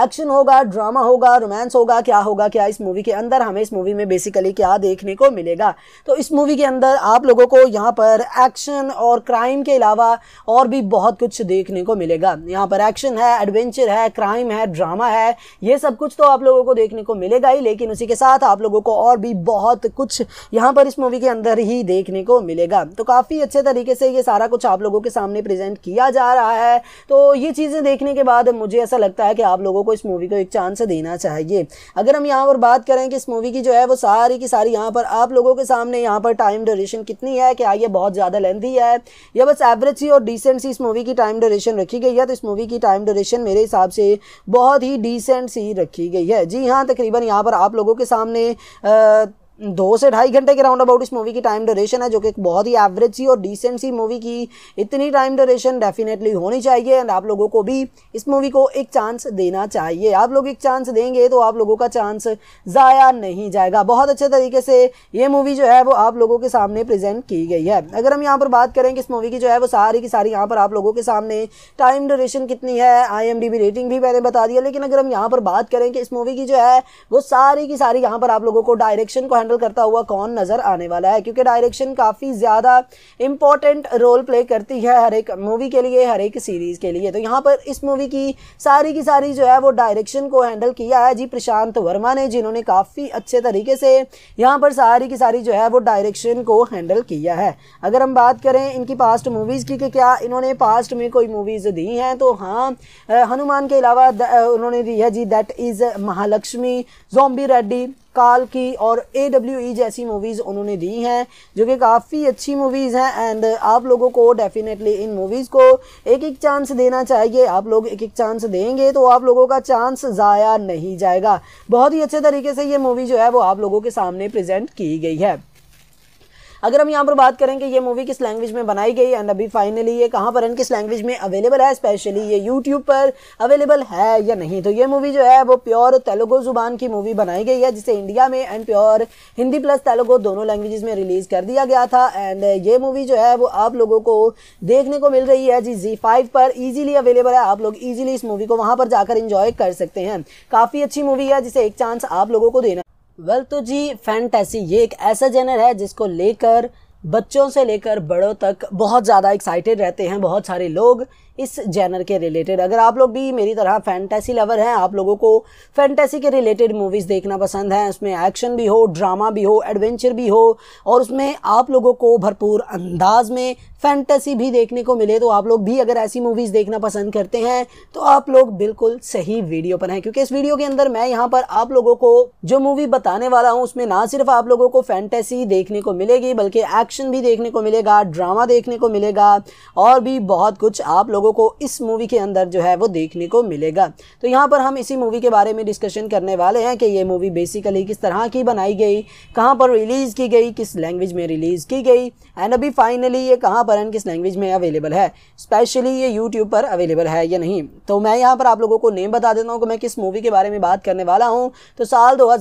एक्शन होगा ड्रामा होगा रोमांस होगा क्या होगा क्या इस मूवी के अंदर हमें इस मूवी में बेसिकली क्या देखने को मिलेगा तो इस मूवी के अंदर आप लोगों को यहाँ पर एक्शन और क्राइम के अलावा और भी बहुत कुछ देखने को मिलेगा यहाँ पर एक्शन है एडवेंचर है क्राइम है ड्रामा है ये सब कुछ तो आप लोगों को देखने को मिलेगा ही लेकिन उसी के साथ आप लोगों को और भी बहुत कुछ यहाँ पर इस मूवी के अंदर ही देखने को मिलेगा तो काफ़ी अच्छे तरीके से ये सारा कुछ आप लोगों के सामने प्रेजेंट किया जा रहा है तो ये चीज़ें देखने के बाद मुझे ऐसा लगता है कि आप लोगों को इस मूवी को एक चांस देना चाहिए अगर हम यहाँ पर बात करें कि इस मूवी की जो है वो सारी की सारी यहाँ पर आप लोगों के सामने यहाँ पर टाइम ड्यूरेशन कितनी है क्या ये बहुत ज़्यादा लेंथी है या बस एवरेज सी और डिसेंट सी इस मूवी की टाइम ड्यूरेशन रखी गई है तो इस मूवी की टाइम ड्यूरेशन मेरे हिसाब से बहुत ही डिसेंट सी रखी गई है जी हाँ तकरीबन यहाँ पर आप लोगों के सामने आ, दो से ढाई घंटे के राउंड अबाउट इस मूवी की टाइम ड्यूरेशन है जो कि बहुत ही एवरेज सी और डिसेंट सी मूवी की इतनी टाइम ड्यूरेशन डेफिनेटली होनी चाहिए एंड आप लोगों को भी इस मूवी को एक चांस देना चाहिए आप लोग एक चांस देंगे तो आप लोगों का चांस ज़ाया नहीं जाएगा बहुत अच्छे तरीके से ये मूवी जो है वो आप लोगों के सामने प्रेजेंट की गई है अगर हम यहाँ पर बात करें कि इस मूवी की जो है वो सारी की सारी यहाँ पर आप लोगों के सामने टाइम ड्यूरेशन कितनी है आई रेटिंग भी मैंने बता दिया लेकिन अगर हम यहाँ पर बात करें कि इस मूवी की जो है वो सारी की सारी यहाँ पर आप लोगों को डायरेक्शन को हैंडल करता हुआ कौन नज़र आने वाला है क्योंकि डायरेक्शन काफ़ी ज़्यादा इंपॉर्टेंट रोल प्ले करती है हर एक मूवी के लिए हर एक सीरीज़ के लिए तो यहाँ पर इस मूवी की सारी की सारी जो है वो डायरेक्शन को हैंडल किया है जी प्रशांत वर्मा ने जिन्होंने काफ़ी अच्छे तरीके से यहाँ पर सारी की सारी जो है वो डायरेक्शन को हैंडल किया है अगर हम बात करें इनकी पास्ट मूवीज़ की कि क्या इन्होंने पास्ट में कोई मूवीज़ दी हैं तो हाँ हनुमान के अलावा उन्होंने दी है जी that is Mahalakshmi zombie Reddy काल की और ए डब्ल्यू ई जैसी मूवीज़ उन्होंने दी हैं जो कि काफ़ी अच्छी मूवीज़ हैं एंड आप लोगों को डेफिनेटली इन मूवीज़ को एक एक चांस देना चाहिए आप लोग एक एक चांस देंगे तो आप लोगों का चांस ज़ाया नहीं जाएगा बहुत ही अच्छे तरीके से ये मूवी जो है वो आप लोगों के सामने प्रजेंट की गई है अगर हम यहाँ पर बात करें कि ये मूवी किस लैंग्वेज में बनाई गई एंड अभी फाइनली ये कहाँ पर एंड किस लैंग्वेज में अवेलेबल है स्पेशली ये यूट्यूब पर अवेलेबल है या नहीं तो ये मूवी जो है वो प्योर तेलुगु जुबान की मूवी बनाई गई है जिसे इंडिया में and pure Hindi plus Telugu दोनों लैंग्वेज में रिलीज़ कर दिया गया था एंड ये मूवी जो है वो आप लोगों को देखने को मिल रही है जी जी फाइव पर ईजिली अवेलेबल है आप लोग ईजिली इस मूवी को वहाँ पर जाकर इंजॉय कर सकते हैं काफ़ी अच्छी मूवी है जिसे एक चांस आप लोगों को देना वेल तो जी फैंटेसी ये एक ऐसा जेनर है जिसको लेकर बच्चों से लेकर बड़ों तक बहुत ज़्यादा एक्साइटेड रहते हैं बहुत सारे लोग इस जैनर के रिलेटेड अगर आप लोग भी मेरी तरह फैंटेसी लवर हैं आप लोगों को फैंटेसी के रिलेटेड मूवीज़ देखना पसंद है उसमें एक्शन भी हो ड्रामा भी हो एडवेंचर भी हो और उसमें आप लोगों को भरपूर अंदाज में फैंटेसी भी देखने को मिले तो आप लोग भी अगर ऐसी मूवीज़ देखना पसंद करते हैं तो आप लोग बिल्कुल सही वीडियो पर हैं क्योंकि इस वीडियो के अंदर मैं यहाँ पर आप लोगों को जो मूवी बताने वाला हूँ उसमें ना सिर्फ आप लोगों को फैंटेसी देखने को मिलेगी बल्कि एक्शन भी देखने को मिलेगा ड्रामा देखने को मिलेगा और भी बहुत कुछ आप लोगों लोगों को इस मूवी के अंदर जो है वो देखने को मिलेगा तो यहाँ पर हम इसी मूवी के बारे में डिस्कशन करने वाले हैं कि ये मूवी बेसिकली किस तरह की बनाई गई कहाँ पर रिलीज़ की गई किस लैंग्वेज में रिलीज़ की गई एंड अभी फाइनली ये कहाँ पर एंड किस लैंग्वेज में अवेलेबल है स्पेशली ये यूट्यूब पर अवेलेबल है या नहीं तो मैं यहाँ पर आप लोगों को नेम बता देता हूँ कि मैं किस मूवी के बारे में बात करने वाला हूँ तो साल दो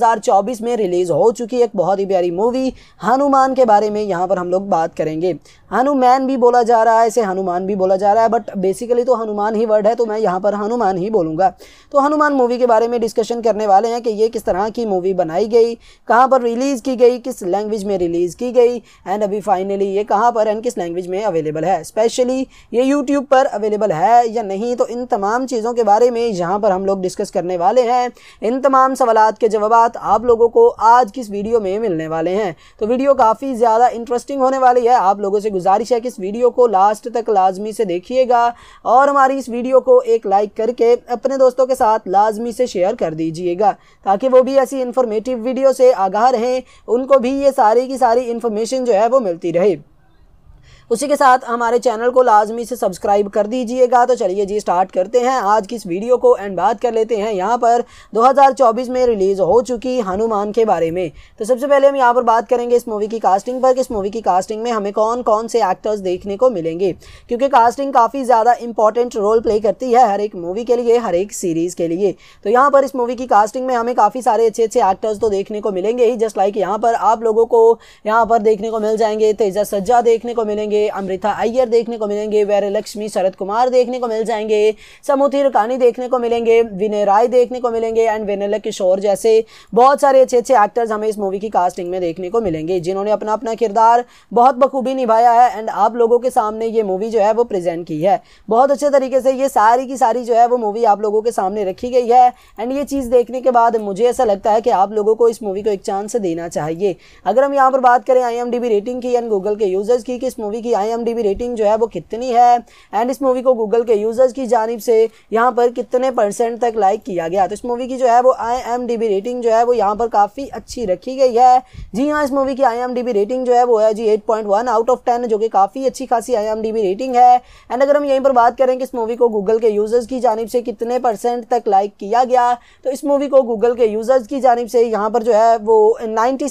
में रिलीज़ हो चुकी एक बहुत ही प्यारी मूवी हनुमान के बारे में यहाँ पर हम लोग बात करेंगे हनुमान भी बोला जा रहा है इसे हनुमान भी बोला जा रहा है बट बेसिकली तो हनुमान ही वर्ड है तो मैं यहाँ पर हनुमान ही बोलूँगा तो हनुमान मूवी के बारे में डिस्कशन करने वाले हैं कि ये किस तरह की मूवी बनाई गई कहाँ पर रिलीज़ की गई किस लैंग्वेज में रिलीज़ की गई एंड अभी फाइनली ये कहाँ पर एंड किस लैंग्वेज में अवेलेबल है स्पेशली ये यूट्यूब पर अवेलेबल है या नहीं तो इन तमाम चीज़ों के बारे में यहाँ पर हम लोग डिस्कस करने वाले हैं इन तमाम सवाल के जवाब आप लोगों को आज किस वीडियो में मिलने वाले हैं तो वीडियो काफ़ी ज़्यादा इंटरेस्टिंग होने वाली है आप लोगों से गुजारिश है कि इस वीडियो को लास्ट तक लाजमी से देखिएगा और हमारी इस वीडियो को एक लाइक करके अपने दोस्तों के साथ लाजमी से शेयर कर दीजिएगा ताकि वो भी ऐसी इन्फॉर्मेटिव वीडियो से आगाह रहें उनको भी ये सारी की सारी इन्फॉर्मेशन जो है वो मिलती रहे उसी के साथ हमारे चैनल को लाजमी से सब्सक्राइब कर दीजिएगा तो चलिए जी स्टार्ट करते हैं आज की इस वीडियो को एंड बात कर लेते हैं यहाँ पर 2024 में रिलीज़ हो चुकी हनुमान के बारे में तो सबसे पहले हम यहाँ पर बात करेंगे इस मूवी की कास्टिंग पर कि इस मूवी की कास्टिंग में हमें कौन कौन से एक्टर्स देखने को मिलेंगे क्योंकि कास्टिंग काफ़ी ज़्यादा इंपॉर्टेंट रोल प्ले करती है हर एक मूवी के लिए हर एक सीरीज़ के लिए तो यहाँ पर इस मूवी की कास्टिंग में हमें काफ़ी सारे अच्छे अच्छे एक्टर्स तो देखने को मिलेंगे ही जस्ट लाइक यहाँ पर आप लोगों को यहाँ पर देखने को मिल जाएंगे तेजा सज्जा देखने को मिलेंगे जाएंगे अमृता अय्यर देखने को मिलेंगे वैर लक्ष्मी शरद कुमार देखने को मिल जाएंगे समूथी रुकानी देखने को मिलेंगे विनय राय देखने को मिलेंगे एंड विनय किशोर जैसे बहुत सारे अच्छे अच्छे एक्टर्स हमें इस मूवी की कास्टिंग में देखने को मिलेंगे जिन्होंने अपना अपना किरदार बहुत बखूबी निभाया है एंड आप लोगों के सामने ये मूवी जो है वो प्रेजेंट की है बहुत अच्छे तरीके से ये सारी की सारी जो है वो मूवी आप लोगों के सामने रखी गई है एंड ये चीज़ देखने के बाद मुझे ऐसा लगता है कि आप लोगों को इस मूवी को एक चांस देना चाहिए अगर हम यहाँ पर बात करें आई रेटिंग की एंड गूगल के यूजर्स की कि इस मूवी की आई रेटिंग जो है वो कितनी है एंड इस मूवी को गूगल के यूज़र्स की जानब से यहाँ पर कितने परसेंट तक लाइक किया गया तो इस मूवी की जो है वो आई रेटिंग जो है वो यहाँ पर काफ़ी अच्छी रखी गई है जी हाँ इस मूवी की आई रेटिंग जो है वो है जी एट आउट ऑफ टेन जो कि काफ़ी अच्छी खासी आई रेटिंग है एंड अगर हम यहीं पर बात करें कि इस मूवी को गूगल के यूज़र्स की जानब से कितने परसेंट तक लाइक किया गया तो इस मूवी को गूगल के यूज़र्स की जानब से यहाँ पर जो है वो नाइन्टी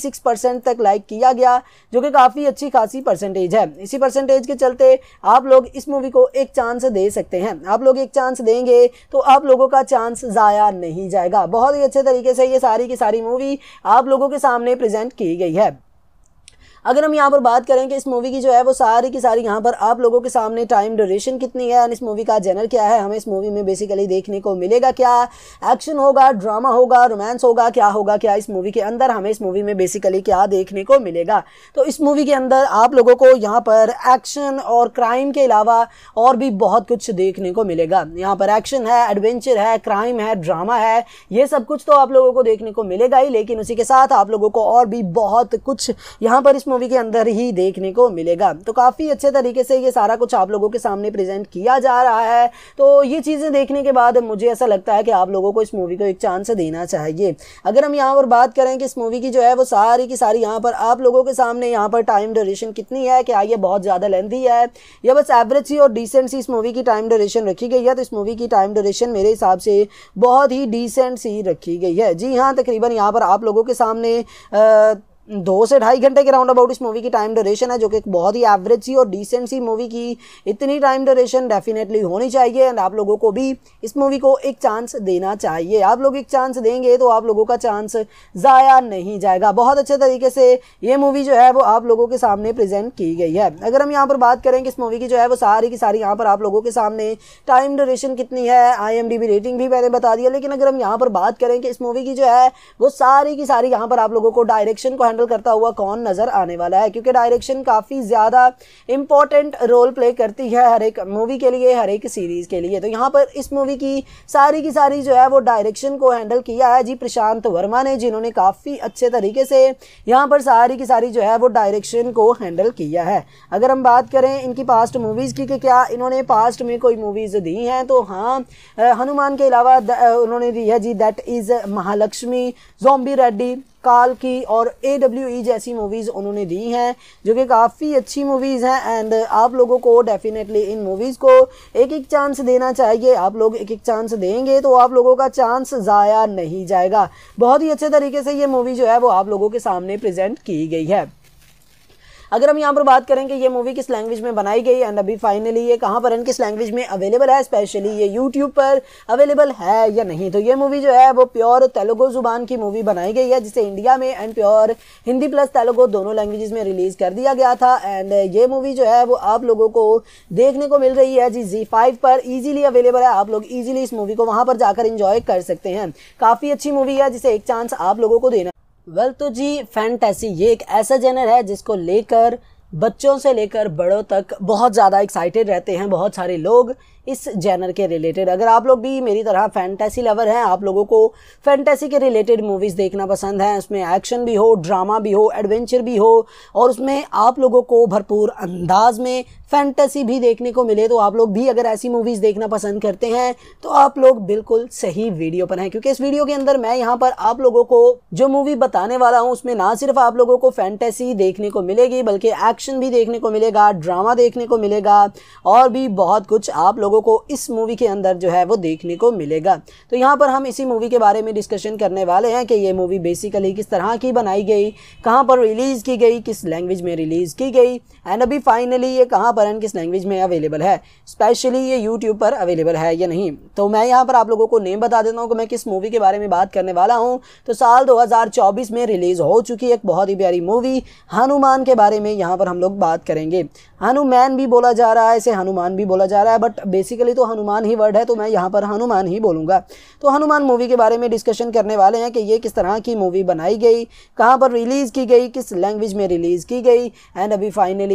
तक लाइक किया गया जो कि काफ़ी अच्छी खासी परसेंटेज है इसी परसेंटेज के चलते आप लोग इस मूवी को एक चांस दे सकते हैं आप लोग एक चांस देंगे तो आप लोगों का चांस ज़ाया नहीं जाएगा बहुत ही अच्छे तरीके से ये सारी की सारी मूवी आप लोगों के सामने प्रेजेंट की गई है अगर हम यहाँ पर बात करें कि इस मूवी की जो है वो सारी की सारी यहाँ पर आप लोगों के सामने टाइम ड्यूरेशन कितनी है इस मूवी का जेनर क्या है हमें इस मूवी में बेसिकली देखने को मिलेगा क्या एक्शन होगा ड्रामा होगा रोमांस होगा क्या होगा क्या इस मूवी के अंदर हमें इस मूवी में बेसिकली क्या देखने को मिलेगा तो इस मूवी के अंदर आप लोगों को यहाँ पर एक्शन और क्राइम के अलावा और भी बहुत कुछ देखने को मिलेगा यहाँ पर एक्शन है एडवेंचर है क्राइम है ड्रामा है ये सब कुछ तो आप लोगों को देखने को मिलेगा ही लेकिन उसी के साथ आप लोगों को और भी बहुत कुछ यहाँ पर इस मूवी के अंदर ही देखने को मिलेगा तो काफ़ी अच्छे तरीके से ये सारा कुछ आप लोगों के सामने प्रेजेंट किया जा रहा है तो ये चीज़ें देखने के बाद मुझे ऐसा लगता है कि आप लोगों को इस मूवी को एक चांस देना चाहिए अगर हम यहाँ पर बात करें कि इस मूवी की जो है वो सारी की सारी यहाँ पर आप लोगों के सामने यहाँ पर टाइम ड्यूरेशन कितनी है क्या ये बहुत ज़्यादा लेंथी है या बस एवरेज सी और डिसेंट सी इस मूवी की टाइम ड्यूरेशन रखी गई है तो इस मूवी की टाइम ड्यूरेशन मेरे हिसाब से बहुत ही डिसेंट सी रखी गई है जी हाँ तकरीबन यहाँ पर आप लोगों के सामने आ, दो से ढाई घंटे के राउंड अबाउट इस मूवी की टाइम ड्यूरेशन है जो कि बहुत ही एवरेज सी और डिसेंट सी मूवी की इतनी टाइम ड्यूरेशन डेफिनेटली होनी चाहिए एंड आप लोगों को भी इस मूवी को एक चांस देना चाहिए आप लोग एक चांस देंगे तो आप लोगों का चांस ज़ाया नहीं जाएगा बहुत अच्छे तरीके से ये मूवी जो है वो आप लोगों के सामने प्रेजेंट की गई है अगर हम यहाँ पर बात करें कि इस मूवी की जो है वो सारी की सारी यहाँ पर आप लोगों के सामने टाइम ड्यूरेशन कितनी है आई रेटिंग भी मैंने बता दिया लेकिन अगर हम यहाँ पर बात करें कि इस मूवी की जो है वो सारी की सारी यहाँ पर आप लोगों को डायरेक्शन को हैंडल करता हुआ कौन नज़र आने वाला है क्योंकि डायरेक्शन काफ़ी ज़्यादा इंपॉर्टेंट रोल प्ले करती है हर एक मूवी के लिए हर एक सीरीज़ के लिए तो यहाँ पर इस मूवी की सारी की सारी जो है वो डायरेक्शन को हैंडल किया है जी प्रशांत वर्मा ने जिन्होंने काफ़ी अच्छे तरीके से यहाँ पर सारी की सारी जो है वो डायरेक्शन को हैंडल किया है अगर हम बात करें इनकी पास्ट मूवीज़ की कि क्या इन्होंने पास्ट में कोई मूवीज़ दी हैं तो हाँ हनुमान के अलावा उन्होंने दी है जी that is Mahalakshmi zombie Reddy काल की और ए डब्ल्यू ई जैसी मूवीज़ उन्होंने दी हैं जो कि काफ़ी अच्छी मूवीज़ हैं एंड आप लोगों को डेफिनेटली इन मूवीज़ को एक एक चांस देना चाहिए आप लोग एक एक चांस देंगे तो आप लोगों का चांस ज़ाया नहीं जाएगा बहुत ही अच्छे तरीके से ये मूवी जो है वो आप लोगों के सामने प्रजेंट की गई है अगर हम यहाँ पर बात करें कि ये मूवी किस लैंग्वेज में बनाई गई एंड अभी फाइनली ये कहाँ पर एंड किस लैंग्वेज में अवेलेबल है स्पेशली ये यूट्यूब पर अवेलेबल है या नहीं तो ये मूवी जो है वो प्योर तेलुगु जुबान की मूवी बनाई गई है जिसे इंडिया में and pure Hindi plus Telugu दोनों लैंग्वेज में रिलीज़ कर दिया गया था एंड ये मूवी जो है वो आप लोगों को देखने को मिल रही है जी जी फाइव पर ईजिली अवेलेबल है आप लोग ईजिली इस मूवी को वहाँ पर जाकर इंजॉय कर सकते हैं काफ़ी अच्छी मूवी है जिसे एक चांस आप लोगों को देना वेल तो जी फैंटेसी ये एक ऐसा जेनर है जिसको लेकर बच्चों से लेकर बड़ों तक बहुत ज़्यादा एक्साइटेड रहते हैं बहुत सारे लोग इस जैनर के रिलेटेड अगर आप लोग भी मेरी तरह फैंटेसी लवर हैं आप लोगों को फैंटेसी के रिलेटेड मूवीज़ देखना पसंद है उसमें एक्शन भी हो ड्रामा भी हो एडवेंचर भी हो और उसमें आप लोगों को भरपूर अंदाज में फैंटेसी भी देखने को मिले तो आप लोग भी अगर ऐसी मूवीज़ देखना पसंद करते हैं तो आप लोग बिल्कुल सही वीडियो पर हैं क्योंकि इस वीडियो के अंदर मैं यहाँ पर आप लोगों को जो मूवी बताने वाला हूँ उसमें ना सिर्फ आप लोगों को फैंटेसी देखने को मिलेगी बल्कि एक्शन भी देखने को मिलेगा ड्रामा देखने को मिलेगा और भी बहुत कुछ आप लोगों को इस मूवी के अंदर जो है वो देखने को मिलेगा तो यहाँ पर हम इसी मूवी के बारे में डिस्कशन करने वाले हैं कि ये मूवी बेसिकली किस तरह की बनाई गई कहाँ पर रिलीज़ की गई किस लैंग्वेज में रिलीज़ की गई एंड अभी फाइनली ये कहाँ पर एंड किस लैंग्वेज में अवेलेबल है स्पेशली ये यूट्यूब पर अवेलेबल है या नहीं तो मैं यहाँ पर आप लोगों को नेम बता देता हूँ कि मैं किस मूवी के बारे में बात करने वाला हूँ तो साल चौबीस में रिलीज़ हो चुकी एक बहुत ही प्यारी मूवी हनुमान के बारे में यहाँ पर हम लोग बात करेंगे हनुमान भी बोला जा रहा है इसे हनुमान भी बोला जा रहा है बट बेसिकली तो हनुमान ही वर्ड है तो मैं यहाँ पर हनुमान ही बोलूँगा तो हनुमान मूवी के बारे में डिस्कशन करने वाले हैं कि ये किस तरह की मूवी बनाई गई कहाँ पर रिलीज़ की गई किस लैंग्वेज में रिलीज़ की गई एंड अभी फाइनली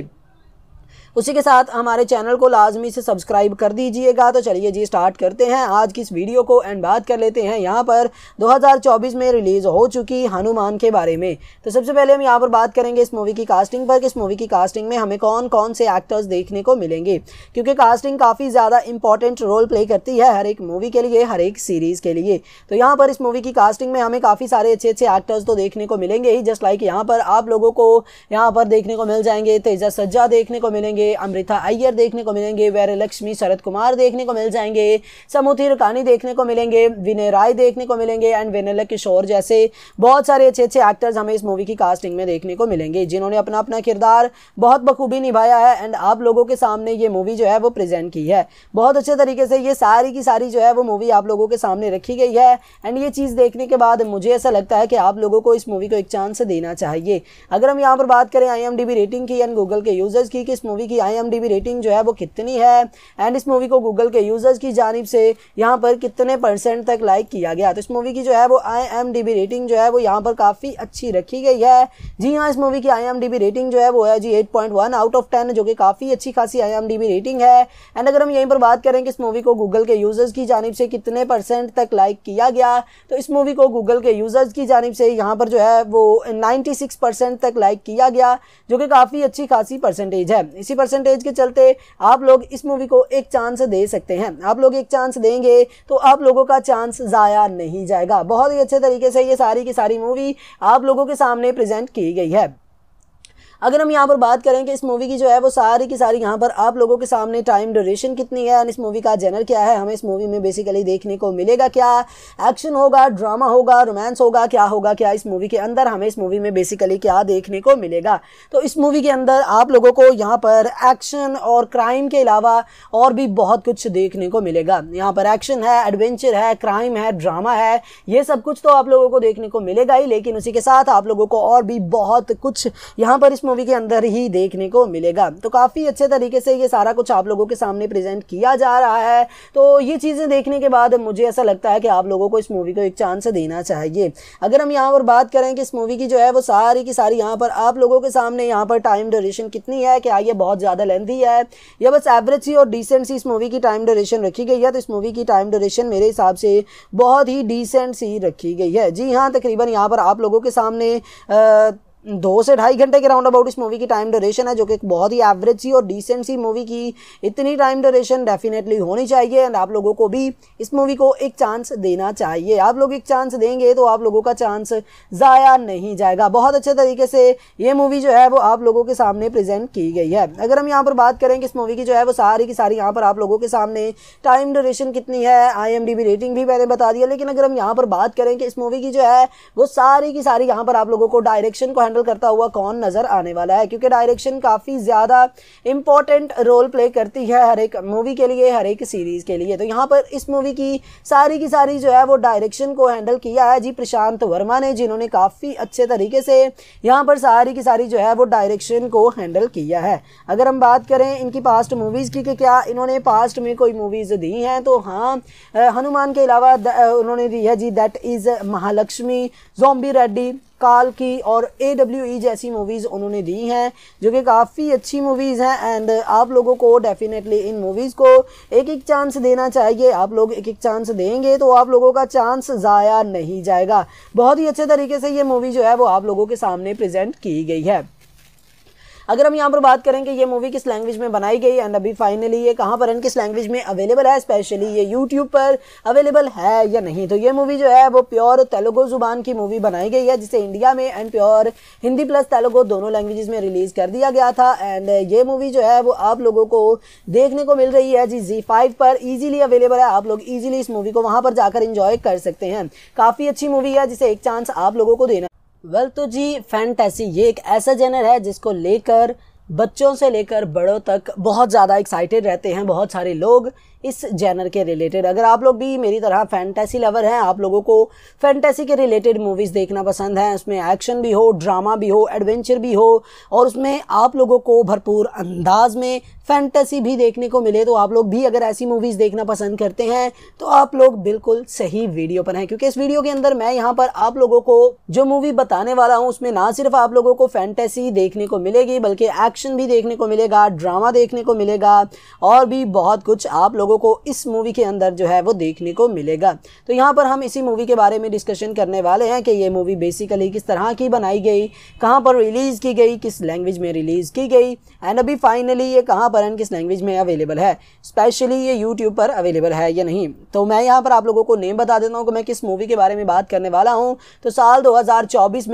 उसी के साथ हमारे चैनल को लाजमी से सब्सक्राइब कर दीजिएगा तो चलिए जी स्टार्ट करते हैं आज की इस वीडियो को एंड बात कर लेते हैं यहाँ पर 2024 में रिलीज़ हो चुकी हनुमान के बारे में तो सबसे पहले हम यहाँ पर बात करेंगे इस मूवी की कास्टिंग पर कि इस मूवी की कास्टिंग में हमें कौन कौन से एक्टर्स देखने को मिलेंगे क्योंकि कास्टिंग काफ़ी ज़्यादा इंपॉर्टेंट रोल प्ले करती है हर एक मूवी के लिए हर एक सीरीज़ के लिए तो यहाँ पर इस मूवी की कास्टिंग में हमें काफ़ी सारे अच्छे अच्छे एक्टर्स तो देखने को मिलेंगे ही जस्ट लाइक यहाँ पर आप लोगों को यहाँ पर देखने को मिल जाएंगे तेजा सज्जा देखने को मिलेंगे जाएंगे अमृता अय्यर देखने को मिलेंगे वैर लक्ष्मी शरद कुमार देखने को मिल जाएंगे समूथी रकानी देखने को मिलेंगे विनय राय देखने को मिलेंगे एंड विनय किशोर जैसे बहुत सारे अच्छे अच्छे एक्टर्स हमें इस मूवी की कास्टिंग में देखने को मिलेंगे जिन्होंने अपना अपना किरदार बहुत बखूबी निभाया है एंड आप लोगों के सामने ये मूवी जो है वो प्रेजेंट की है बहुत अच्छे तरीके से ये सारी की सारी जो है वो मूवी आप लोगों के सामने रखी गई है एंड ये चीज़ देखने के बाद मुझे ऐसा लगता है कि आप लोगों को इस मूवी को एक चांस देना चाहिए अगर हम यहाँ पर बात करें आई रेटिंग की एंड गूगल के यूजर्स की कि इस मूवी की आई रेटिंग जो है वो कितनी है एंड इस मूवी को गूगल के यूज़र्स की जानब से यहाँ पर कितने परसेंट तक लाइक किया गया तो इस मूवी की जो है वो आई रेटिंग जो है वो यहाँ पर काफ़ी अच्छी रखी गई है जी हाँ इस मूवी की आई रेटिंग जो है वो है जी एट आउट ऑफ टेन जो कि काफ़ी अच्छी खासी आई रेटिंग है एंड अगर हम यहीं पर बात करें कि इस मूवी को गूगल के यूज़र्स की जानब से कितने परसेंट तक लाइक किया गया तो इस मूवी को गूगल के यूज़र्स की जानब से यहाँ पर जो है वो नाइन्टी तक लाइक किया गया जो कि काफ़ी अच्छी खासी परसेंटेज है इसी परसेंटेज के चलते आप लोग इस मूवी को एक चांस दे सकते हैं आप लोग एक चांस देंगे तो आप लोगों का चांस ज़ाया नहीं जाएगा बहुत ही अच्छे तरीके से ये सारी की सारी मूवी आप लोगों के सामने प्रेजेंट की गई है अगर हम यहाँ पर बात करें कि इस मूवी की जो है वो सारी की सारी यहाँ पर आप लोगों के सामने टाइम ड्यूरेशन कितनी है इस मूवी का जेनर क्या है हमें इस मूवी में बेसिकली देखने को मिलेगा क्या एक्शन होगा ड्रामा होगा रोमांस होगा क्या होगा क्या इस मूवी के अंदर हमें इस मूवी में बेसिकली क्या देखने को मिलेगा तो इस मूवी के अंदर आप लोगों को यहाँ पर एक्शन और क्राइम के अलावा और भी बहुत कुछ देखने को मिलेगा यहाँ पर एक्शन है एडवेंचर है क्राइम है ड्रामा है ये सब कुछ तो आप लोगों को देखने को मिलेगा ही लेकिन उसी के साथ आप लोगों को और भी बहुत कुछ यहाँ पर इस मूवी के अंदर ही देखने को मिलेगा तो काफ़ी अच्छे तरीके से ये सारा कुछ आप लोगों के सामने प्रेजेंट किया जा रहा है तो ये चीज़ें देखने के बाद मुझे ऐसा लगता है कि आप लोगों को इस मूवी को एक चांस देना चाहिए अगर हम यहाँ पर बात करें कि इस मूवी की जो है वो सारी की सारी यहाँ पर आप लोगों के सामने यहाँ पर टाइम ड्यूरेशन कितनी है क्या ये बहुत ज़्यादा लेंथी है या बस एवरेज सी और डिसेंट सी इस मूवी की टाइम ड्यूरेशन रखी गई है तो इस मूवी की टाइम ड्यूरेशन मेरे हिसाब से बहुत ही डिसेंट सी रखी गई है जी हाँ तकरीबन यहाँ पर आप लोगों के सामने आ, दो से ढाई घंटे के राउंड अबाउट इस मूवी की टाइम ड्यूरेशन है जो कि बहुत ही एवरेज सी और डिसेंट सी मूवी की इतनी टाइम ड्यूरेशन डेफिनेटली होनी चाहिए एंड आप लोगों को भी इस मूवी को एक चांस देना चाहिए आप लोग एक चांस देंगे तो आप लोगों का चांस ज़ाया नहीं जाएगा बहुत अच्छे तरीके से ये मूवी जो है वो आप लोगों के सामने प्रेजेंट की गई है अगर हम यहाँ पर बात करें कि इस मूवी की जो है वो सारी की सारी यहाँ पर आप लोगों के सामने टाइम ड्यूरेशन कितनी है आई रेटिंग भी मैंने बता दिया लेकिन अगर हम यहाँ पर बात करें कि इस मूवी की जो है वो सारी की सारी यहाँ पर आप लोगों को डायरेक्शन को हैंडल करता हुआ कौन नज़र आने वाला है क्योंकि डायरेक्शन काफ़ी ज़्यादा इंपॉर्टेंट रोल प्ले करती है हर एक मूवी के लिए हर एक सीरीज़ के लिए तो यहाँ पर इस मूवी की सारी की सारी जो है वो डायरेक्शन को हैंडल किया है जी प्रशांत वर्मा ने जिन्होंने काफ़ी अच्छे तरीके से यहाँ पर सारी की सारी जो है वो डायरेक्शन को हैंडल किया है अगर हम बात करें इनकी पास्ट मूवीज़ की कि क्या इन्होंने पास्ट में कोई मूवीज़ दी हैं तो हाँ हनुमान के अलावा उन्होंने दी है जी that is Mahalakshmi zombie Reddy काल की और ए डब्ल्यू ई जैसी मूवीज़ उन्होंने दी हैं जो कि काफ़ी अच्छी मूवीज़ हैं एंड आप लोगों को डेफिनेटली इन मूवीज़ को एक एक चांस देना चाहिए आप लोग एक एक चांस देंगे तो आप लोगों का चांस ज़ाया नहीं जाएगा बहुत ही अच्छे तरीके से ये मूवी जो है वो आप लोगों के सामने प्रजेंट की गई है अगर हम यहाँ पर बात करें कि ये मूवी किस लैंग्वेज में बनाई गई एंड अभी फाइनली ये कहाँ पर एंड किस लैंग्वेज में अवेलेबल है स्पेशली ये यूट्यूब पर अवेलेबल है या नहीं तो ये मूवी जो है वो प्योर तेलुगु जुबान की मूवी बनाई गई है जिसे इंडिया में and pure Hindi plus Telugu दोनों लैंग्वेज में रिलीज़ कर दिया गया था एंड ये मूवी जो है वो आप लोगों को देखने को मिल रही है जी जी फाइव पर ईजिली अवेलेबल है आप लोग ईजिली इस मूवी को वहाँ पर जाकर इंजॉय कर सकते हैं काफ़ी अच्छी मूवी है जिसे एक चांस आप लोगों को देना वेल तो जी फैंटेसी ये एक ऐसा जेनर है जिसको लेकर बच्चों से लेकर बड़ों तक बहुत ज़्यादा एक्साइटेड रहते हैं बहुत सारे लोग इस जैनर के रिलेटेड अगर आप लोग भी मेरी तरह फैंटेसी लवर हैं आप लोगों को फैंटेसी के रिलेटेड मूवीज़ देखना पसंद है उसमें एक्शन भी हो ड्रामा भी हो एडवेंचर भी हो और उसमें आप लोगों को भरपूर अंदाज में फैंटेसी भी देखने को मिले तो आप लोग भी अगर ऐसी मूवीज़ देखना पसंद करते हैं तो आप लोग बिल्कुल सही वीडियो पर हैं क्योंकि इस वीडियो के अंदर मैं यहाँ पर आप लोगों को जो मूवी बताने वाला हूँ उसमें ना सिर्फ आप लोगों को फैंटेसी देखने को मिलेगी बल्कि एक्शन भी देखने को मिलेगा ड्रामा देखने को मिलेगा और भी बहुत कुछ आप लोगों लोगों को इस मूवी के अंदर जो है वो देखने को मिलेगा तो यहाँ पर हम इसी मूवी के बारे में डिस्कशन करने वाले हैं कि ये मूवी बेसिकली किस तरह की बनाई गई कहाँ पर रिलीज़ की गई किस लैंग्वेज में रिलीज़ की गई एंड अभी फाइनली ये कहाँ पर एंड किस लैंग्वेज में अवेलेबल है स्पेशली ये यूट्यूब पर अवेलेबल है या नहीं तो मैं यहाँ पर आप लोगों को नेम बता देता हूँ कि मैं किस मूवी के बारे में बात करने वाला हूँ तो साल दो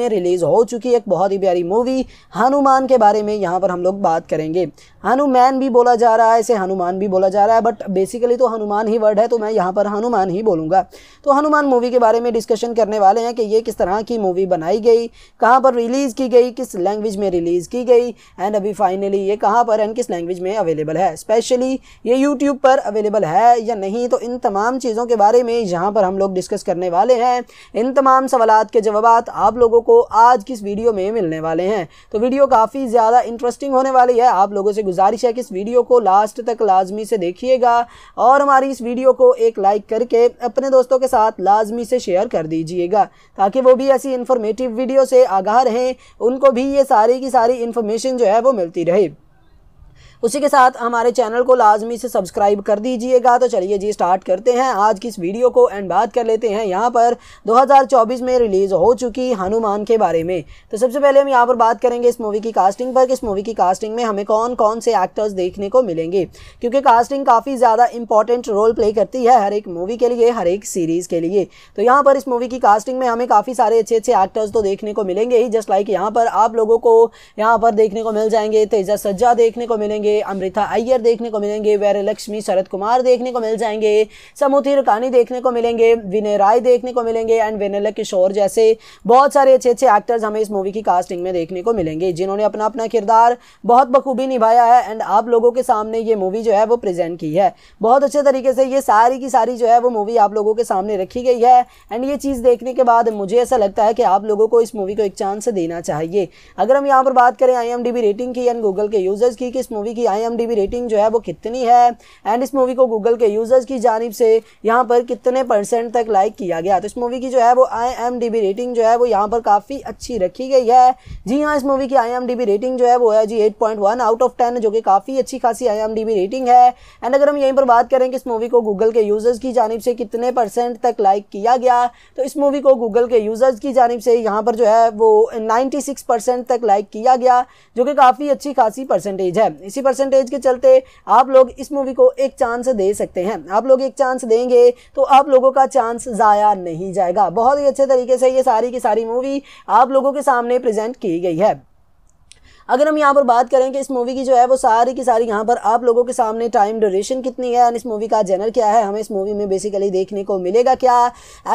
में रिलीज़ हो चुकी एक बहुत ही प्यारी मूवी हनुमान के बारे में यहाँ पर हम लोग बात करेंगे हनुमान भी बोला जा रहा है इसे हनुमान भी बोला जा रहा है बट बेसिकली तो हनुमान ही वर्ड है तो मैं यहाँ पर हनुमान ही बोलूँगा तो हनुमान मूवी के बारे में डिस्कशन करने वाले हैं कि ये किस तरह की मूवी बनाई गई कहाँ पर रिलीज़ की गई किस लैंग्वेज में रिलीज़ की गई एंड अभी फाइनली ये कहाँ पर एंड किस लैंग्वेज में अवेलेबल है स्पेशली ये यूट्यूब पर अवेलेबल है या नहीं तो इन तमाम चीज़ों के बारे में यहाँ पर हम लोग डिस्कस करने वाले हैं इन तमाम सवाल के जवाब आप लोगों को आज किस वीडियो में मिलने वाले हैं तो वीडियो काफ़ी ज़्यादा इंटरेस्टिंग होने वाली है आप लोगों से गुजारिश है कि इस वीडियो को लास्ट तक लाजमी से देखिएगा और हमारी इस वीडियो को एक लाइक करके अपने दोस्तों के साथ लाजमी से शेयर कर दीजिएगा ताकि वो भी ऐसी इन्फॉर्मेटिव वीडियो से आगाह रहें उनको भी ये सारी की सारी इन्फॉर्मेशन जो है वो मिलती रहे उसी के साथ हमारे चैनल को लाजमी से सब्सक्राइब कर दीजिएगा तो चलिए जी स्टार्ट करते हैं आज की इस वीडियो को एंड बात कर लेते हैं यहाँ पर 2024 में रिलीज़ हो चुकी हनुमान के बारे में तो सबसे पहले हम यहाँ पर बात करेंगे इस मूवी की कास्टिंग पर कि इस मूवी की कास्टिंग में हमें कौन कौन से एक्टर्स देखने को मिलेंगे क्योंकि कास्टिंग काफ़ी ज़्यादा इंपॉर्टेंट रोल प्ले करती है हर एक मूवी के लिए हर एक सीरीज़ के लिए तो यहाँ पर इस मूवी की कास्टिंग में हमें काफ़ी सारे अच्छे अच्छे एक्टर्स तो देखने को मिलेंगे ही जस्ट लाइक यहाँ पर आप लोगों को यहाँ पर देखने को मिल जाएंगे तेजा सज्जा देखने को मिलेंगे जाएंगे अमृता अय्यर देखने को मिलेंगे वैर लक्ष्मी शरद कुमार देखने को मिल जाएंगे समूथी रुकानी देखने को मिलेंगे विनय राय देखने को मिलेंगे एंड वेनेला किशोर जैसे बहुत सारे अच्छे अच्छे एक्टर्स हमें इस मूवी की कास्टिंग में देखने को मिलेंगे जिन्होंने अपना अपना किरदार बहुत बखूबी निभाया है एंड आप लोगों के सामने ये मूवी जो है वो प्रेजेंट की है बहुत अच्छे तरीके से ये सारी की सारी जो है वो मूवी आप लोगों के सामने रखी गई है एंड ये चीज़ देखने के बाद मुझे ऐसा लगता है कि आप लोगों को इस मूवी को एक चांस देना चाहिए अगर हम यहाँ पर बात करें आई रेटिंग की एंड गूगल के यूजर्स की कि इस मूवी की आई रेटिंग जो है वो कितनी है एंड इस मूवी को गूगल के यूज़र्स की जानब से यहाँ पर कितने परसेंट तक लाइक किया गया तो इस मूवी की जो है वो आई रेटिंग जो है वो यहाँ पर काफ़ी अच्छी रखी गई है जी हाँ इस मूवी की आई रेटिंग जो है वो है जी एट आउट ऑफ टेन जो कि काफ़ी अच्छी खासी आई रेटिंग है एंड अगर हम यहीं पर बात करें कि इस मूवी को गूगल के यूज़र्स की जानब से कितने परसेंट तक लाइक किया गया तो इस मूवी को गूगल के यूज़र्स की जानब से यहाँ पर जो है वो नाइन्टी तक लाइक किया गया जो कि काफ़ी अच्छी खासी परसेंटेज है इसी परसेंटेज के चलते आप लोग इस मूवी को एक चांस दे सकते हैं आप लोग एक चांस देंगे तो आप लोगों का चांस ज़ाया नहीं जाएगा बहुत ही अच्छे तरीके से ये सारी की सारी मूवी आप लोगों के सामने प्रेजेंट की गई है अगर हम यहाँ पर बात करें कि इस मूवी की जो है वो सारी की सारी यहाँ पर आप लोगों के सामने टाइम ड्यूरेशन कितनी है एंड इस मूवी का जेनर क्या है हमें इस मूवी में बेसिकली देखने को मिलेगा क्या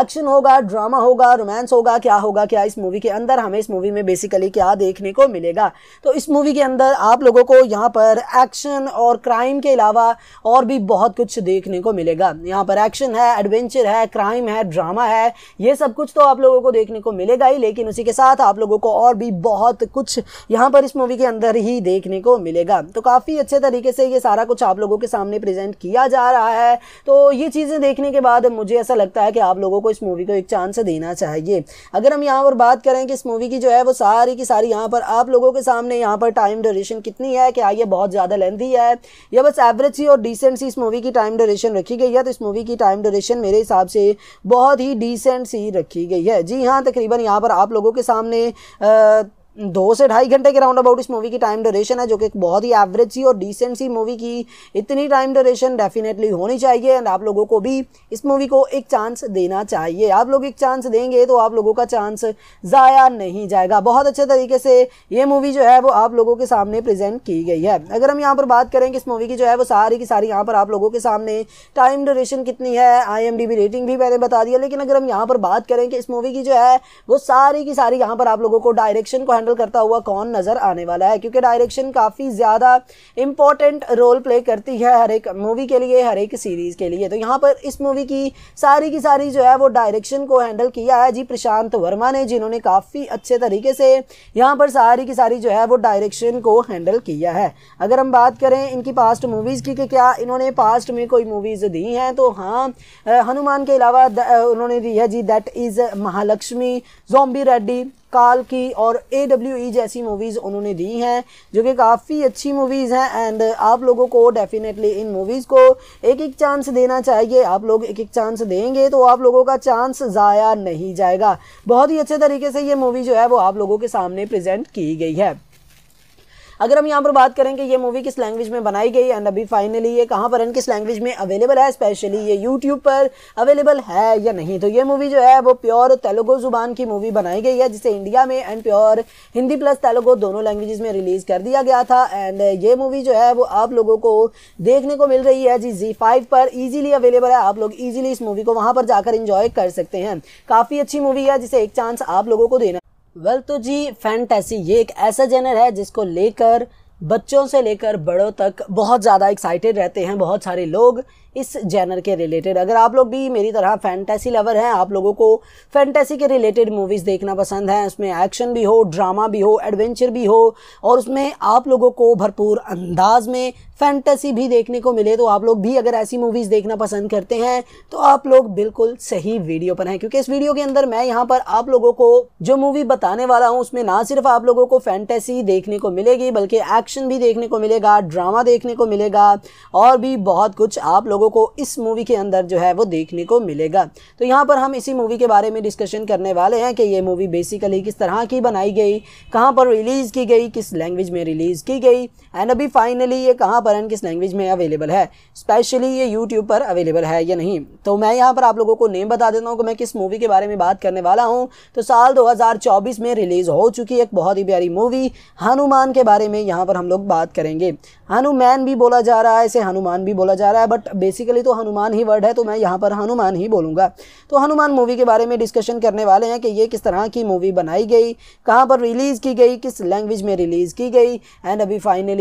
एक्शन होगा ड्रामा होगा रोमांस होगा क्या होगा क्या इस मूवी के अंदर हमें इस मूवी में बेसिकली क्या देखने को मिलेगा तो इस मूवी के अंदर आप लोगों को यहाँ पर एक्शन और क्राइम के अलावा और भी बहुत कुछ देखने को मिलेगा यहाँ पर एक्शन है एडवेंचर है क्राइम है ड्रामा है ये सब कुछ तो आप लोगों को देखने को मिलेगा ही लेकिन उसी के साथ आप लोगों को और भी बहुत कुछ यहाँ पर इस मूवी के अंदर ही देखने को मिलेगा तो काफ़ी अच्छे तरीके से ये सारा कुछ आप लोगों के सामने प्रेजेंट किया जा रहा है तो ये चीज़ें देखने के बाद मुझे ऐसा लगता है कि आप लोगों को इस मूवी को एक चांस देना चाहिए अगर हम यहाँ पर बात करें कि इस मूवी की जो है वो सारी की सारी यहाँ पर आप लोगों के सामने यहाँ पर टाइम ड्यूरेशन कितनी है क्या ये बहुत ज़्यादा लेंथी है या बस एवरेज सी और डिसेंट सी इस मूवी की टाइम ड्यूरेशन रखी गई है तो इस मूवी की टाइम ड्यूरेशन मेरे हिसाब से बहुत ही डिसेंट सी रखी गई है जी हाँ तकरीबन यहाँ पर आप लोगों के सामने आ, दो से ढाई घंटे के राउंड अबाउट इस मूवी की टाइम ड्यूरेशन है जो कि बहुत ही एवरेज सी और डिसेंट सी मूवी की इतनी टाइम ड्यूरेशन डेफिनेटली होनी चाहिए एंड आप लोगों को भी इस मूवी को एक चांस देना चाहिए आप लोग एक चांस देंगे तो आप लोगों का चांस ज़ाया नहीं जाएगा बहुत अच्छे तरीके से ये मूवी जो है वो आप लोगों के सामने प्रेजेंट की गई है अगर हम यहाँ पर बात करें कि इस मूवी की जो है वो सारी की सारी यहाँ पर आप लोगों के सामने टाइम ड्यूरेशन कितनी है आई रेटिंग भी मैंने बता दिया लेकिन अगर हम यहाँ पर बात करें कि इस मूवी की जो है वो सारी की सारी यहाँ पर आप लोगों को डायरेक्शन को हैंडल करता हुआ कौन नज़र आने वाला है क्योंकि डायरेक्शन काफ़ी ज़्यादा इंपॉर्टेंट रोल प्ले करती है हर एक मूवी के लिए हर एक सीरीज़ के लिए तो यहाँ पर इस मूवी की सारी की सारी जो है वो डायरेक्शन को हैंडल किया है जी प्रशांत वर्मा ने जिन्होंने काफ़ी अच्छे तरीके से यहाँ पर सारी की सारी जो है वो डायरेक्शन को हैंडल किया है अगर हम बात करें इनकी पास्ट मूवीज़ की कि क्या इन्होंने पास्ट में कोई मूवीज़ दी हैं तो हाँ हनुमान के अलावा उन्होंने दी है जी that is Mahalakshmi zombie Reddy काल की और ए डब्ल्यू ई जैसी मूवीज़ उन्होंने दी हैं जो कि काफ़ी अच्छी मूवीज़ हैं एंड आप लोगों को डेफिनेटली इन मूवीज़ को एक एक चांस देना चाहिए आप लोग एक एक चांस देंगे तो आप लोगों का चांस ज़ाया नहीं जाएगा बहुत ही अच्छे तरीके से ये मूवी जो है वो आप लोगों के सामने प्रेजेंट की गई है अगर हम यहाँ पर बात करें कि ये मूवी किस लैंग्वेज में बनाई गई एंड अभी फाइनली ये कहाँ पर एंड किस लैंग्वेज में अवेलेबल है स्पेशली ये यूट्यूब पर अवेलेबल है या नहीं तो ये मूवी जो है वो प्योर तेलुगु जुबान की मूवी बनाई गई है जिसे इंडिया में and pure Hindi plus Telugu दोनों लैंग्वेज में रिलीज़ कर दिया गया था एंड ये मूवी जो है वो आप लोगों को देखने को मिल रही है जी जी फाइव पर ईजिली अवेलेबल है आप लोग ईजिली इस मूवी को वहाँ पर जाकर इंजॉय कर सकते हैं काफ़ी अच्छी मूवी है जिसे एक चांस आप लोगों को देना वेल तो जी फैंटेसी ये एक ऐसा जेनर है जिसको लेकर बच्चों से लेकर बड़ों तक बहुत ज़्यादा एक्साइटेड रहते हैं बहुत सारे लोग इस जैनर के रिलेटेड अगर आप लोग भी मेरी तरह फैंटेसी लवर हैं आप लोगों को फैंटेसी के रिलेटेड मूवीज़ देखना पसंद है उसमें एक्शन भी हो ड्रामा भी हो एडवेंचर भी हो और उसमें आप लोगों को भरपूर अंदाज में फैंटेसी भी देखने को मिले तो आप लोग भी अगर ऐसी मूवीज़ देखना पसंद करते हैं तो आप लोग बिल्कुल सही वीडियो पर हैं क्योंकि इस वीडियो के अंदर मैं यहाँ पर आप लोगों को जो मूवी बताने वाला हूँ उसमें ना सिर्फ आप लोगों को फैंटेसी देखने को मिलेगी बल्कि एक्शन भी देखने को मिलेगा ड्रामा देखने को मिलेगा और भी बहुत कुछ आप लोगों को इस मूवी के अंदर जो है वो देखने को मिलेगा तो यहाँ पर हम इसी मूवी के बारे में डिस्कशन करने वाले हैं कि ये मूवी बेसिकली किस तरह की बनाई गई कहाँ पर रिलीज़ की गई किस लैंग्वेज में रिलीज़ की गई एंड अभी फाइनली ये कहाँ पर एंड किस लैंग्वेज में अवेलेबल है स्पेशली ये यूट्यूब पर अवेलेबल है या नहीं तो मैं यहाँ पर आप लोगों को नेम बता देता हूँ कि मैं किस मूवी के बारे में बात करने वाला हूँ तो साल 2024 में रिलीज़ हो चुकी एक बहुत ही प्यारी मूवी हनुमान के बारे में यहाँ पर हम लोग बात करेंगे हनुमान भी बोला जा रहा है इसे हनुमान भी बोला जा रहा है बट बेसिकली तो हनुमान ही वर्ड है तो मैं यहाँ पर हनुमान ही बोलूँगा तो हनुमान मूवी के बारे में डिस्कशन करने वाले हैं कि ये किस तरह की मूवी बनाई गई कहाँ पर रिलीज़ की गई किस लैंग्वेज में रिलीज़ की गई एंड अभी फाइनली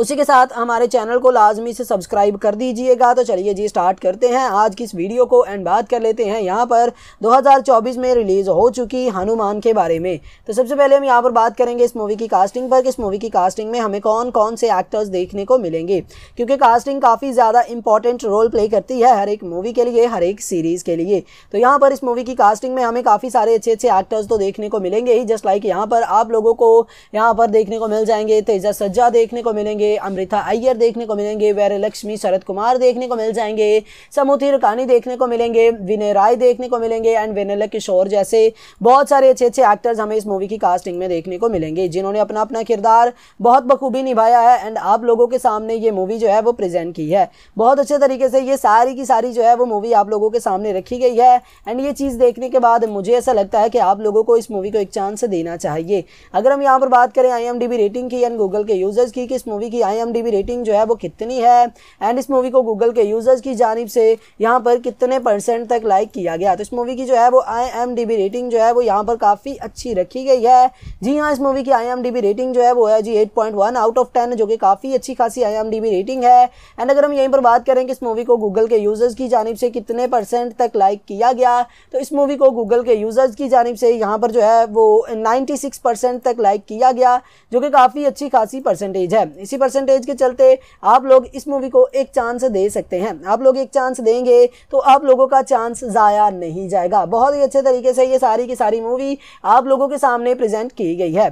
उसी के साथ हमारे चैनल को लाजमी से सब्सक्राइब कर दीजिएगा तो चलिए जी स्टार्ट करते हैं आज की इस वीडियो को एंड बात कर लेते हैं यहाँ पर 2024 में रिलीज़ हो चुकी हनुमान के बारे में तो सबसे पहले हम यहाँ पर बात करेंगे इस मूवी की कास्टिंग पर कि इस मूवी की कास्टिंग में हमें कौन कौन से एक्टर्स देखने को मिलेंगे क्योंकि कास्टिंग काफ़ी ज़्यादा इंपॉर्टेंट रोल प्ले करती है हर एक मूवी के लिए हर एक सीरीज़ के लिए तो यहाँ पर इस मूवी की कास्टिंग में हमें काफ़ी सारे अच्छे अच्छे एक्टर्स तो देखने को मिलेंगे ही जस्ट लाइक यहाँ पर आप लोगों को यहाँ पर देखने को मिल जाएंगे तेजा सज्जा देखने को मिलेंगे जाएंगे अमृता अय्यर देखने को मिलेंगे वैर लक्ष्मी शरद कुमार देखने को मिल जाएंगे समूथी रकानी देखने को मिलेंगे विनय राय देखने को मिलेंगे एंड विनला किशोर जैसे बहुत सारे अच्छे अच्छे एक्टर्स हमें इस मूवी की कास्टिंग में देखने को मिलेंगे जिन्होंने अपना अपना किरदार बहुत बखूबी निभाया है एंड आप लोगों के सामने ये मूवी जो है वो प्रेजेंट की है बहुत अच्छे तरीके से ये सारी की सारी जो है वो मूवी आप लोगों के सामने रखी गई है एंड ये चीज़ देखने के बाद मुझे ऐसा लगता है कि आप लोगों को इस मूवी को एक चांस देना चाहिए अगर हम यहाँ पर बात करें आई रेटिंग की एंड गूगल के यूजर्स की कि इस मूवी की आई रेटिंग जो है वो कितनी है एंड इस मूवी को गूगल के यूज़र्स की जानब से यहाँ पर कितने परसेंट तक लाइक किया गया तो इस मूवी की जो है वो आई रेटिंग जो है वो यहाँ पर काफ़ी अच्छी रखी गई है जी हाँ इस मूवी की आई रेटिंग जो है वो है जी एट आउट ऑफ टेन जो कि काफ़ी अच्छी खासी आई रेटिंग है एंड अगर हम यहीं पर बात करें कि इस मूवी को गूगल के यूज़र्स की जानब से कितने परसेंट तक लाइक किया गया तो इस मूवी को गूगल के यूज़र्स की जानब से यहाँ पर जो है वो नाइन्टी तक लाइक किया गया जो कि काफ़ी अच्छी खासी परसेंटेज है इसी परसेंटेज के चलते आप लोग इस मूवी को एक चांस दे सकते हैं आप लोग एक चांस देंगे तो आप लोगों का चांस ज़ाया नहीं जाएगा बहुत ही अच्छे तरीके से ये सारी की सारी मूवी आप लोगों के सामने प्रेजेंट की गई है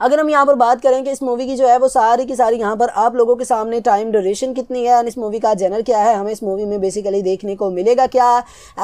अगर हम यहाँ पर बात करें कि इस मूवी की जो है वो सारी की सारी यहाँ पर आप लोगों के सामने टाइम ड्यूरेशन कितनी है एंड इस मूवी का जेनर क्या है हमें इस मूवी में बेसिकली देखने को मिलेगा क्या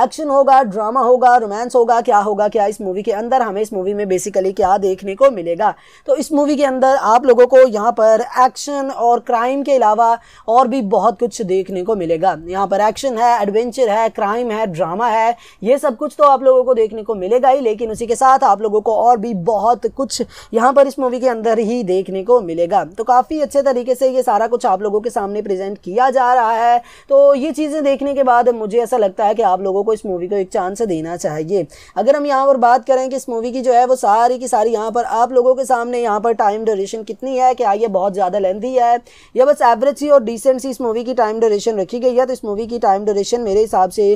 एक्शन होगा ड्रामा होगा रोमांस होगा क्या होगा क्या इस मूवी के अंदर हमें इस मूवी में बेसिकली क्या देखने को मिलेगा तो इस मूवी के अंदर आप लोगों को यहाँ पर एक्शन और क्राइम के अलावा और भी बहुत कुछ देखने को मिलेगा यहाँ पर एक्शन है एडवेंचर है क्राइम है ड्रामा है ये सब कुछ तो आप लोगों को देखने को मिलेगा ही लेकिन उसी के साथ आप लोगों को और भी बहुत कुछ यहाँ पर इस मूवी के अंदर ही देखने को मिलेगा तो काफ़ी अच्छे तरीके से ये सारा कुछ आप लोगों के सामने प्रेजेंट किया जा रहा है तो ये चीज़ें देखने के बाद मुझे ऐसा लगता है कि आप लोगों को इस मूवी को एक चांस देना चाहिए अगर हम यहाँ पर बात करें कि इस मूवी की जो है वो सारी की सारी यहाँ पर आप लोगों के सामने यहाँ पर टाइम ड्यूरेशन कितनी है क्या ये बहुत ज़्यादा लेंथी है या बस एवरेज सी और डिसेंट सी इस मूवी की टाइम ड्यूरेशन रखी गई है तो इस मूवी की टाइम ड्यूरेशन मेरे हिसाब से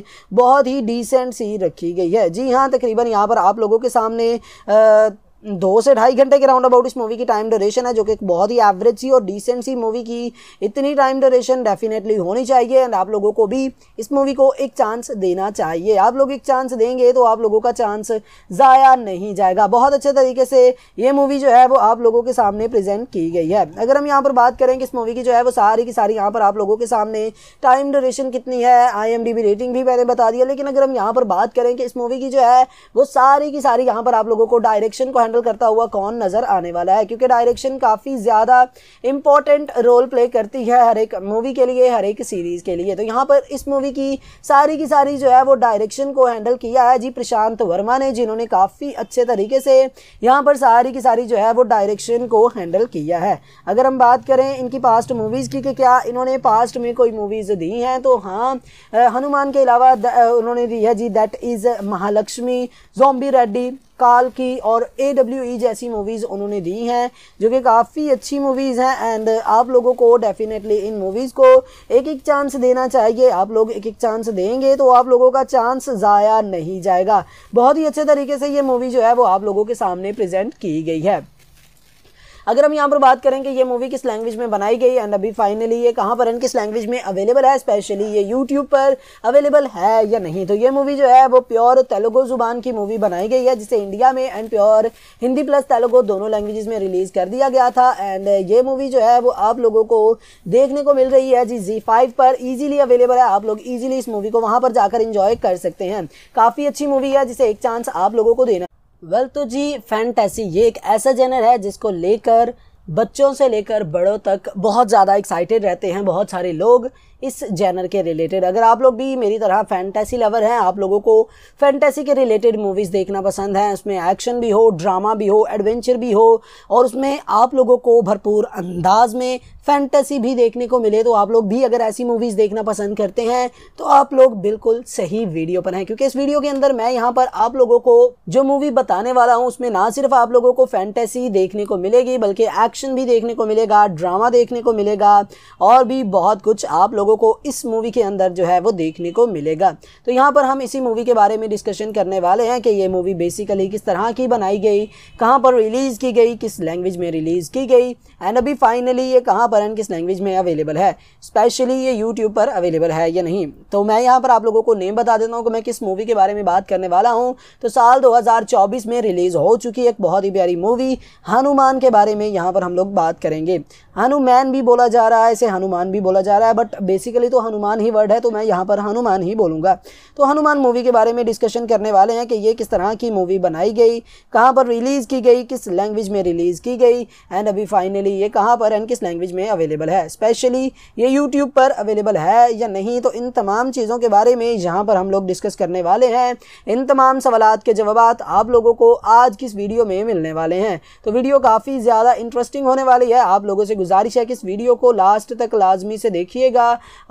बहुत ही डिसेंट सी रखी गई है जी हाँ तकरीबन यहाँ पर आप लोगों के सामने आ, दो से ढाई घंटे के राउंड अबाउट इस मूवी की टाइम ड्यूरेशन है जो कि बहुत ही एवरेज सी और डिसेंट सी मूवी की इतनी टाइम ड्यूरेशन डेफिनेटली होनी चाहिए एंड आप लोगों को भी इस मूवी को एक चांस देना चाहिए आप लोग एक चांस देंगे तो आप लोगों का चांस ज़ाया नहीं जाएगा बहुत अच्छे तरीके से ये मूवी जो है वो आप लोगों के सामने प्रेजेंट की गई है अगर हम यहाँ पर बात करें कि इस मूवी की जो है वो सारी की सारी यहाँ पर आप लोगों के सामने टाइम ड्यूरेशन कितनी है आई रेटिंग भी मैंने बता दिया लेकिन अगर हम यहाँ पर बात करें कि इस मूवी की जो है वो सारी की सारी यहाँ पर आप लोगों को डायरेक्शन को हैंडल करता हुआ कौन नज़र आने वाला है क्योंकि डायरेक्शन काफ़ी ज़्यादा इंपॉर्टेंट रोल प्ले करती है हर एक मूवी के लिए हर एक सीरीज़ के लिए तो यहाँ पर इस मूवी की सारी की सारी जो है वो डायरेक्शन को हैंडल किया है जी प्रशांत वर्मा ने जिन्होंने काफ़ी अच्छे तरीके से यहाँ पर सारी की सारी जो है वो डायरेक्शन को हैंडल किया है अगर हम बात करें इनकी पास्ट मूवीज़ की कि क्या इन्होंने पास्ट में कोई मूवीज़ दी हैं तो हाँ हनुमान के अलावा उन्होंने दी है जी that is Mahalakshmi zombie Reddy काल की और ए डब्ल्यू ई जैसी मूवीज़ उन्होंने दी हैं जो कि काफ़ी अच्छी मूवीज़ हैं एंड आप लोगों को डेफिनेटली इन मूवीज़ को एक एक चांस देना चाहिए आप लोग एक एक चांस देंगे तो आप लोगों का चांस ज़ाया नहीं जाएगा बहुत ही अच्छे तरीके से ये मूवी जो है वो आप लोगों के सामने प्रजेंट की गई है अगर हम यहाँ पर बात करें कि ये मूवी किस लैंग्वेज में बनाई गई एंड अभी फाइनली ये कहाँ पर एंड किस लैंग्वेज में अवेलेबल है स्पेशली ये यूट्यूब पर अवेलेबल है या नहीं तो ये मूवी जो है वो प्योर तेलुगु जुबान की मूवी बनाई गई है जिसे इंडिया में and pure Hindi plus Telugu दोनों लैंग्वेज में रिलीज़ कर दिया गया था एंड ये मूवी जो है वो आप लोगों को देखने को मिल रही है जी जी फाइव पर ईजिली अवेलेबल है आप लोग ईजिली इस मूवी को वहां पर जाकर इंजॉय कर सकते हैं काफ़ी अच्छी मूवी है जिसे एक चांस आप लोगों को देना वेल तो जी फैंटेसी ये एक ऐसा जेनर है जिसको लेकर बच्चों से लेकर बड़ों तक बहुत ज़्यादा एक्साइटेड रहते हैं बहुत सारे लोग इस जैनर के रिलेटेड अगर आप लोग भी मेरी तरह फैंटेसी लवर हैं आप लोगों को फैंटेसी के रिलेटेड मूवीज़ देखना पसंद है उसमें एक्शन भी हो ड्रामा भी हो एडवेंचर भी हो और उसमें आप लोगों को भरपूर अंदाज में फैंटेसी भी देखने को मिले तो आप लोग भी अगर ऐसी मूवीज़ देखना पसंद करते हैं तो आप लोग बिल्कुल सही वीडियो पर हैं क्योंकि इस वीडियो के अंदर मैं यहाँ पर आप लोगों को जो मूवी बताने वाला हूँ उसमें ना सिर्फ आप लोगों को फैंटेसी देखने को मिलेगी बल्कि एक्शन भी देखने को मिलेगा ड्रामा देखने को मिलेगा और भी बहुत कुछ आप लोग लोगों को इस मूवी के अंदर जो है वो देखने को मिलेगा तो यहाँ पर हम इसी मूवी के बारे में डिस्कशन करने वाले हैं कि ये मूवी बेसिकली किस तरह की बनाई गई कहाँ पर रिलीज़ की गई किस लैंग्वेज में रिलीज़ की गई एंड अभी फाइनली ये कहाँ पर एंड किस लैंग्वेज में अवेलेबल है स्पेशली ये यूट्यूब पर अवेलेबल है या नहीं तो मैं यहाँ पर आप लोगों को नेम बता देता हूँ कि मैं किस मूवी के बारे में बात करने वाला हूँ तो साल दो में रिलीज़ हो चुकी एक बहुत ही प्यारी मूवी हनुमान के बारे में यहाँ पर हम लोग बात करेंगे हनुमान भी बोला जा रहा है इसे हनुमान भी बोला जा रहा है बट बेसिकली तो हनुमान ही वर्ड है तो मैं यहाँ पर हनुमान ही बोलूँगा तो हनुमान मूवी के बारे में डिस्कशन करने वाले हैं कि ये किस तरह की मूवी बनाई गई कहाँ पर रिलीज़ की गई किस लैंग्वेज में रिलीज़ की गई एंड अभी फाइनली ये कहाँ पर एंड किस लैंग्वेज में अवेलेबल है स्पेशली ये यूट्यूब पर अवेलेबल है या नहीं तो इन तमाम चीज़ों के बारे में यहाँ पर हम लोग डिस्कस करने वाले हैं इन तमाम सवाल के जवाब आप लोगों को आज किस वीडियो में मिलने वाले हैं तो वीडियो काफ़ी ज़्यादा इंटरेस्टिंग होने वाली है आप लोगों से गुजारिश है कि इस वीडियो को लास्ट तक लाजमी से देखिएगा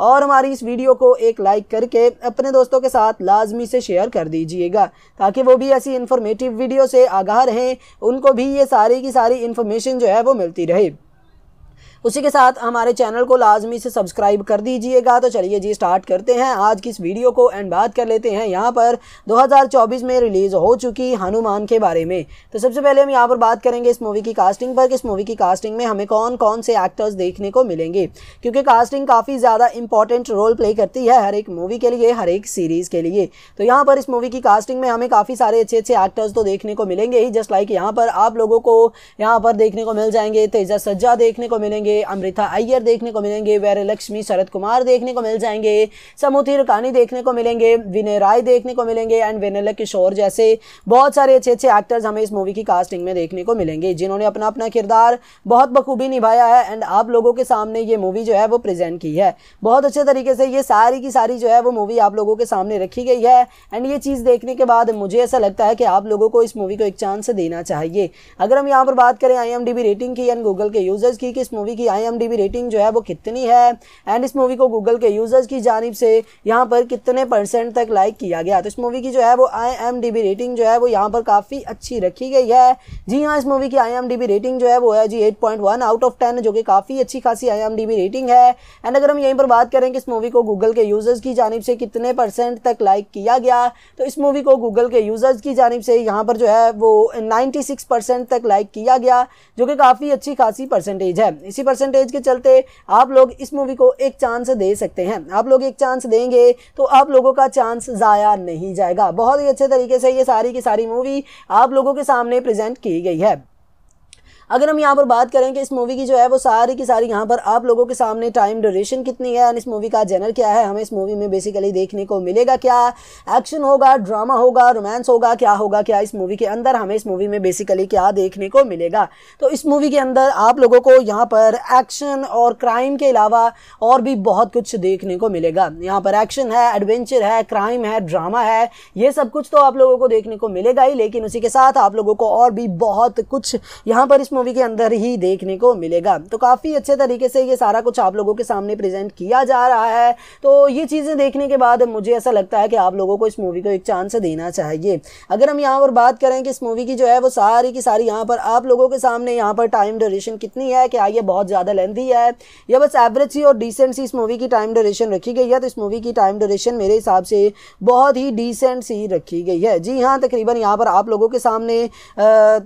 और हमारी इस वीडियो को एक लाइक करके अपने दोस्तों के साथ लाजमी से शेयर कर दीजिएगा ताकि वो भी ऐसी इन्फॉर्मेटिव वीडियो से आगाह रहें उनको भी ये सारी की सारी इन्फॉर्मेशन जो है वो मिलती रहे उसी के साथ हमारे चैनल को लाजमी से सब्सक्राइब कर दीजिएगा तो चलिए जी स्टार्ट करते हैं आज की इस वीडियो को एंड बात कर लेते हैं यहाँ पर 2024 में रिलीज़ हो चुकी हनुमान के बारे में तो सबसे पहले हम यहाँ पर बात करेंगे इस मूवी की कास्टिंग पर कि इस मूवी की कास्टिंग में हमें कौन कौन से एक्टर्स देखने को मिलेंगे क्योंकि कास्टिंग काफ़ी ज़्यादा इंपॉर्टेंट रोल प्ले करती है हर एक मूवी के लिए हर एक सीरीज़ के लिए तो यहाँ पर इस मूवी की कास्टिंग में हमें काफ़ी सारे अच्छे अच्छे एक्टर्स तो देखने को मिलेंगे ही जस्ट लाइक यहाँ पर आप लोगों को यहाँ पर देखने को मिल जाएंगे तेजा सज्जा देखने को मिलेंगे अमृता अय्यर देखने को मिलेंगे वैर लक्ष्मी शरद कुमार देखने को मिल जाएंगे समूथी रकानी देखने को मिलेंगे विनय राय देखने को मिलेंगे एंड विनला किशोर जैसे बहुत सारे अच्छे अच्छे एक्टर्स हमें इस मूवी की कास्टिंग में देखने को मिलेंगे जिन्होंने अपना अपना किरदार बहुत बखूबी निभाया है एंड आप लोगों के सामने ये मूवी जो है वो प्रेजेंट की है बहुत अच्छे तरीके से ये सारी की सारी जो है वो मूवी आप लोगों के सामने रखी गई है एंड ये चीज़ देखने के बाद मुझे ऐसा लगता है कि आप लोगों को इस मूवी को एक चांस देना चाहिए अगर हम यहाँ पर बात करें आई रेटिंग की एंड गूगल के यूजर्स की कि इस मूवी की आई रेटिंग जो है वो कितनी है एंड इस मूवी को गूगल के यूज़र्स की जानब से यहाँ पर कितने परसेंट तक लाइक किया गया तो इस मूवी की जो है वो आई रेटिंग जो है वो यहाँ पर काफ़ी अच्छी रखी गई है जी हाँ इस मूवी की आई रेटिंग जो है वो है जी एट आउट ऑफ टेन जो कि काफ़ी अच्छी खासी आई रेटिंग है एंड अगर हम यहीं पर बात करें कि इस मूवी को गूगल के यूज़र्स की जानब से कितने परसेंट तक लाइक किया गया तो इस मूवी को गूगल के यूज़र्स की जानब से यहाँ पर जो है वो नाइन्टी तक लाइक किया गया जो कि काफ़ी अच्छी खासी परसेंटेज है इसी परसेंटेज के चलते आप लोग इस मूवी को एक चांस दे सकते हैं आप लोग एक चांस देंगे तो आप लोगों का चांस ज़ाया नहीं जाएगा बहुत ही अच्छे तरीके से ये सारी की सारी मूवी आप लोगों के सामने प्रेजेंट की गई है अगर हम यहाँ पर बात करें कि इस मूवी की जो है वो सारी की सारी यहाँ पर आप लोगों के सामने टाइम ड्यूरेशन कितनी है एंड इस मूवी का जेनर क्या है हमें इस मूवी में बेसिकली देखने को मिलेगा क्या एक्शन होगा ड्रामा होगा रोमांस होगा क्या होगा क्या इस मूवी के अंदर हमें इस मूवी में बेसिकली क्या देखने को मिलेगा तो इस मूवी के अंदर आप लोगों को यहाँ पर एक्शन और क्राइम के अलावा और भी बहुत कुछ देखने को मिलेगा यहाँ पर एक्शन है एडवेंचर है क्राइम है ड्रामा है ये सब कुछ तो आप लोगों को देखने को मिलेगा ही लेकिन उसी के साथ आप लोगों को और भी बहुत कुछ यहाँ पर इस मूवी के अंदर ही देखने को मिलेगा तो काफ़ी अच्छे तरीके से ये सारा कुछ आप लोगों के सामने प्रेजेंट किया जा रहा है तो ये चीज़ें देखने के बाद मुझे ऐसा लगता है कि आप लोगों को इस मूवी को एक चांस देना चाहिए अगर हम यहाँ पर बात करें कि इस मूवी की जो है वो सारी की सारी यहाँ पर आप लोगों के सामने यहाँ पर टाइम ड्यूरेशन कितनी है क्या ये बहुत ज़्यादा लेंथी है या बस एवरेज सी और डिसेंट सी इस मूवी की टाइम ड्यूरेशन रखी गई है तो इस मूवी की टाइम ड्यूरेशन मेरे हिसाब से बहुत ही डिसेंट सी रखी गई है जी हाँ तकरीबन यहाँ पर आप लोगों के सामने आ,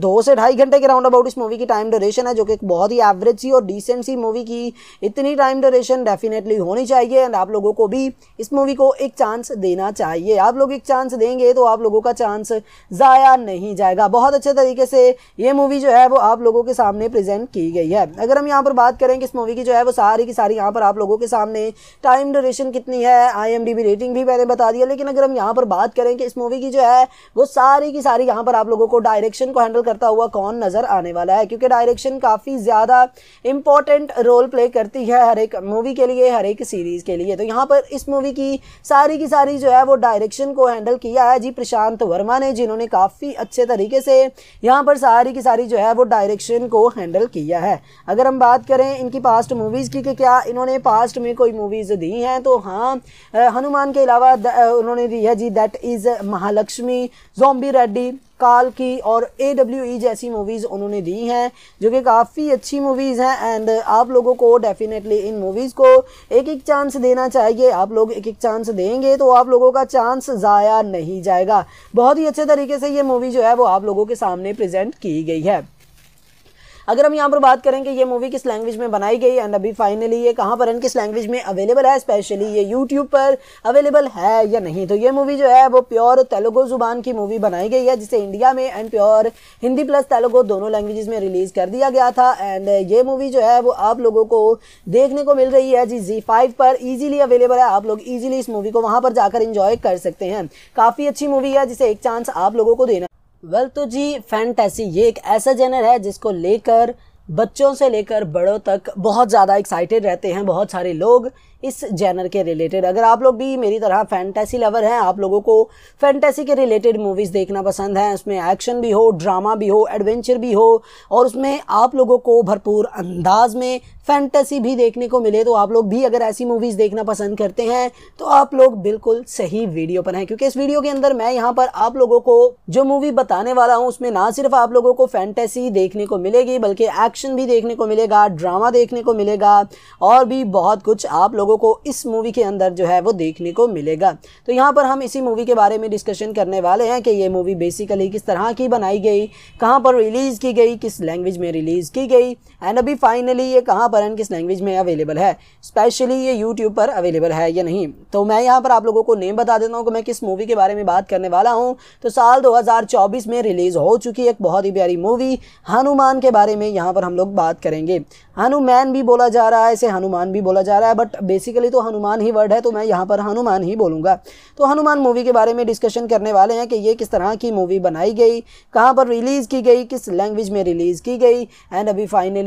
दो से ढाई घंटे के राउंड अबाउट इस मूवी की टाइम ड्यूरेशन है जो कि बहुत ही एवरेज सी और डिसेंट सी मूवी की इतनी टाइम ड्यूरेशन डेफिनेटली होनी चाहिए एंड आप लोगों को भी इस मूवी को एक चांस देना चाहिए आप लोग एक चांस देंगे तो आप लोगों का चांस ज़ाया नहीं जाएगा बहुत अच्छे तरीके से ये मूवी जो है वो आप लोगों के सामने प्रेजेंट की गई है अगर हम यहाँ पर बात करें कि इस मूवी की जो है वो सारी की सारी यहाँ पर आप लोगों के सामने टाइम ड्यूरेशन कितनी है आई रेटिंग भी मैंने बता दिया लेकिन अगर हम यहाँ पर बात करें कि इस मूवी की जो है वो सारी की सारी यहाँ पर आप लोगों को डायरेक्शन को हैंडल बैटल करता हुआ कौन नज़र आने वाला है क्योंकि डायरेक्शन काफ़ी ज़्यादा इंपॉर्टेंट रोल प्ले करती है हर एक मूवी के लिए हर एक सीरीज़ के लिए तो यहाँ पर इस मूवी की सारी की सारी जो है वो डायरेक्शन को हैंडल किया है जी प्रशांत वर्मा ने जिन्होंने काफ़ी अच्छे तरीके से यहाँ पर सारी की सारी जो है वो डायरेक्शन को हैंडल किया है अगर हम बात करें इनकी पास्ट मूवीज़ की कि क्या इन्होंने पास्ट में कोई मूवीज़ दी हैं तो हाँ हनुमान के अलावा उन्होंने दी है जी that is Mahalakshmi zombie Reddy काल की और ए डब्ल्यू ई जैसी मूवीज़ उन्होंने दी हैं जो कि काफ़ी अच्छी मूवीज़ हैं एंड आप लोगों को डेफिनेटली इन मूवीज़ को एक एक चांस देना चाहिए आप लोग एक एक चांस देंगे तो आप लोगों का चांस ज़ाया नहीं जाएगा बहुत ही अच्छे तरीके से ये मूवी जो है वो आप लोगों के सामने प्रजेंट की गई है अगर हम यहाँ पर बात करें कि ये मूवी किस लैंग्वेज में बनाई गई एंड अभी फाइनली ये कहाँ पर एंड किस लैंग्वेज में अवेलेबल है स्पेशली ये यूट्यूब पर अवेलेबल है या नहीं तो ये मूवी जो है वो प्योर तेलुगु ज़ुबान की मूवी बनाई गई है जिसे इंडिया में and pure Hindi plus Telugu दोनों लैंग्वेज में रिलीज़ कर दिया गया था एंड ये मूवी जो है वो आप लोगों को देखने को मिल रही है जी जी फाइव पर ईजिली अवेलेबल है आप लोग ईजिली इस मूवी को वहाँ पर जाकर इंजॉय कर सकते हैं काफ़ी अच्छी मूवी है जिसे एक चांस आप लोगों को देना वेल तो जी फैंटेसी ये एक ऐसा जेनर है जिसको लेकर बच्चों से लेकर बड़ों तक बहुत ज़्यादा एक्साइटेड रहते हैं बहुत सारे लोग इस जैनर के रिलेटेड अगर आप लोग भी मेरी तरह फैंटेसी लवर हैं आप लोगों को फैंटेसी के रिलेटेड मूवीज़ देखना पसंद है उसमें एक्शन भी हो ड्रामा भी हो एडवेंचर भी हो और उसमें आप लोगों को भरपूर अंदाज में फैंटेसी भी देखने को मिले तो आप लोग भी अगर ऐसी मूवीज़ देखना पसंद करते हैं तो आप लोग बिल्कुल सही वीडियो पर हैं क्योंकि इस वीडियो के अंदर मैं यहाँ पर आप लोगों को जो मूवी बताने वाला हूँ उसमें ना सिर्फ आप लोगों को फैंटेसी देखने को मिलेगी बल्कि एक्शन भी देखने को मिलेगा ड्रामा देखने को मिलेगा और भी बहुत कुछ आप लोगों को इस मूवी के अंदर जो है वो देखने को मिलेगा तो यहाँ पर हम इसी मूवी के बारे में डिस्कशन करने वाले हैं कि ये मूवी बेसिकली किस तरह की बनाई गई कहाँ पर रिलीज़ की गई किस लैंग्वेज में रिलीज़ की गई एंड अभी फाइनली ये कहाँ पर एंड किस लैंग्वेज में अवेलेबल है स्पेशली ये यूट्यूब पर अवेलेबल है या नहीं तो मैं यहाँ पर आप लोगों को नेम बता देता हूँ कि मैं किस मूवी के बारे में बात करने वाला हूँ तो साल 2024 में रिलीज़ हो चुकी एक बहुत ही प्यारी मूवी हनुमान के बारे में यहाँ पर हम लोग बात करेंगे हनुमान भी बोला जा रहा है इसे हनुमान भी बोला जा रहा है बट बेसिकली तो हनुमान ही वर्ड है तो मैं यहाँ पर हनुमान ही बोलूँगा तो हनुमान मूवी के बारे में डिस्कशन करने वाले हैं कि ये किस तरह की मूवी बनाई गई कहाँ पर रिलीज़ की गई किस लैंग्वेज में रिलीज़ की गई एंड अभी फाइनली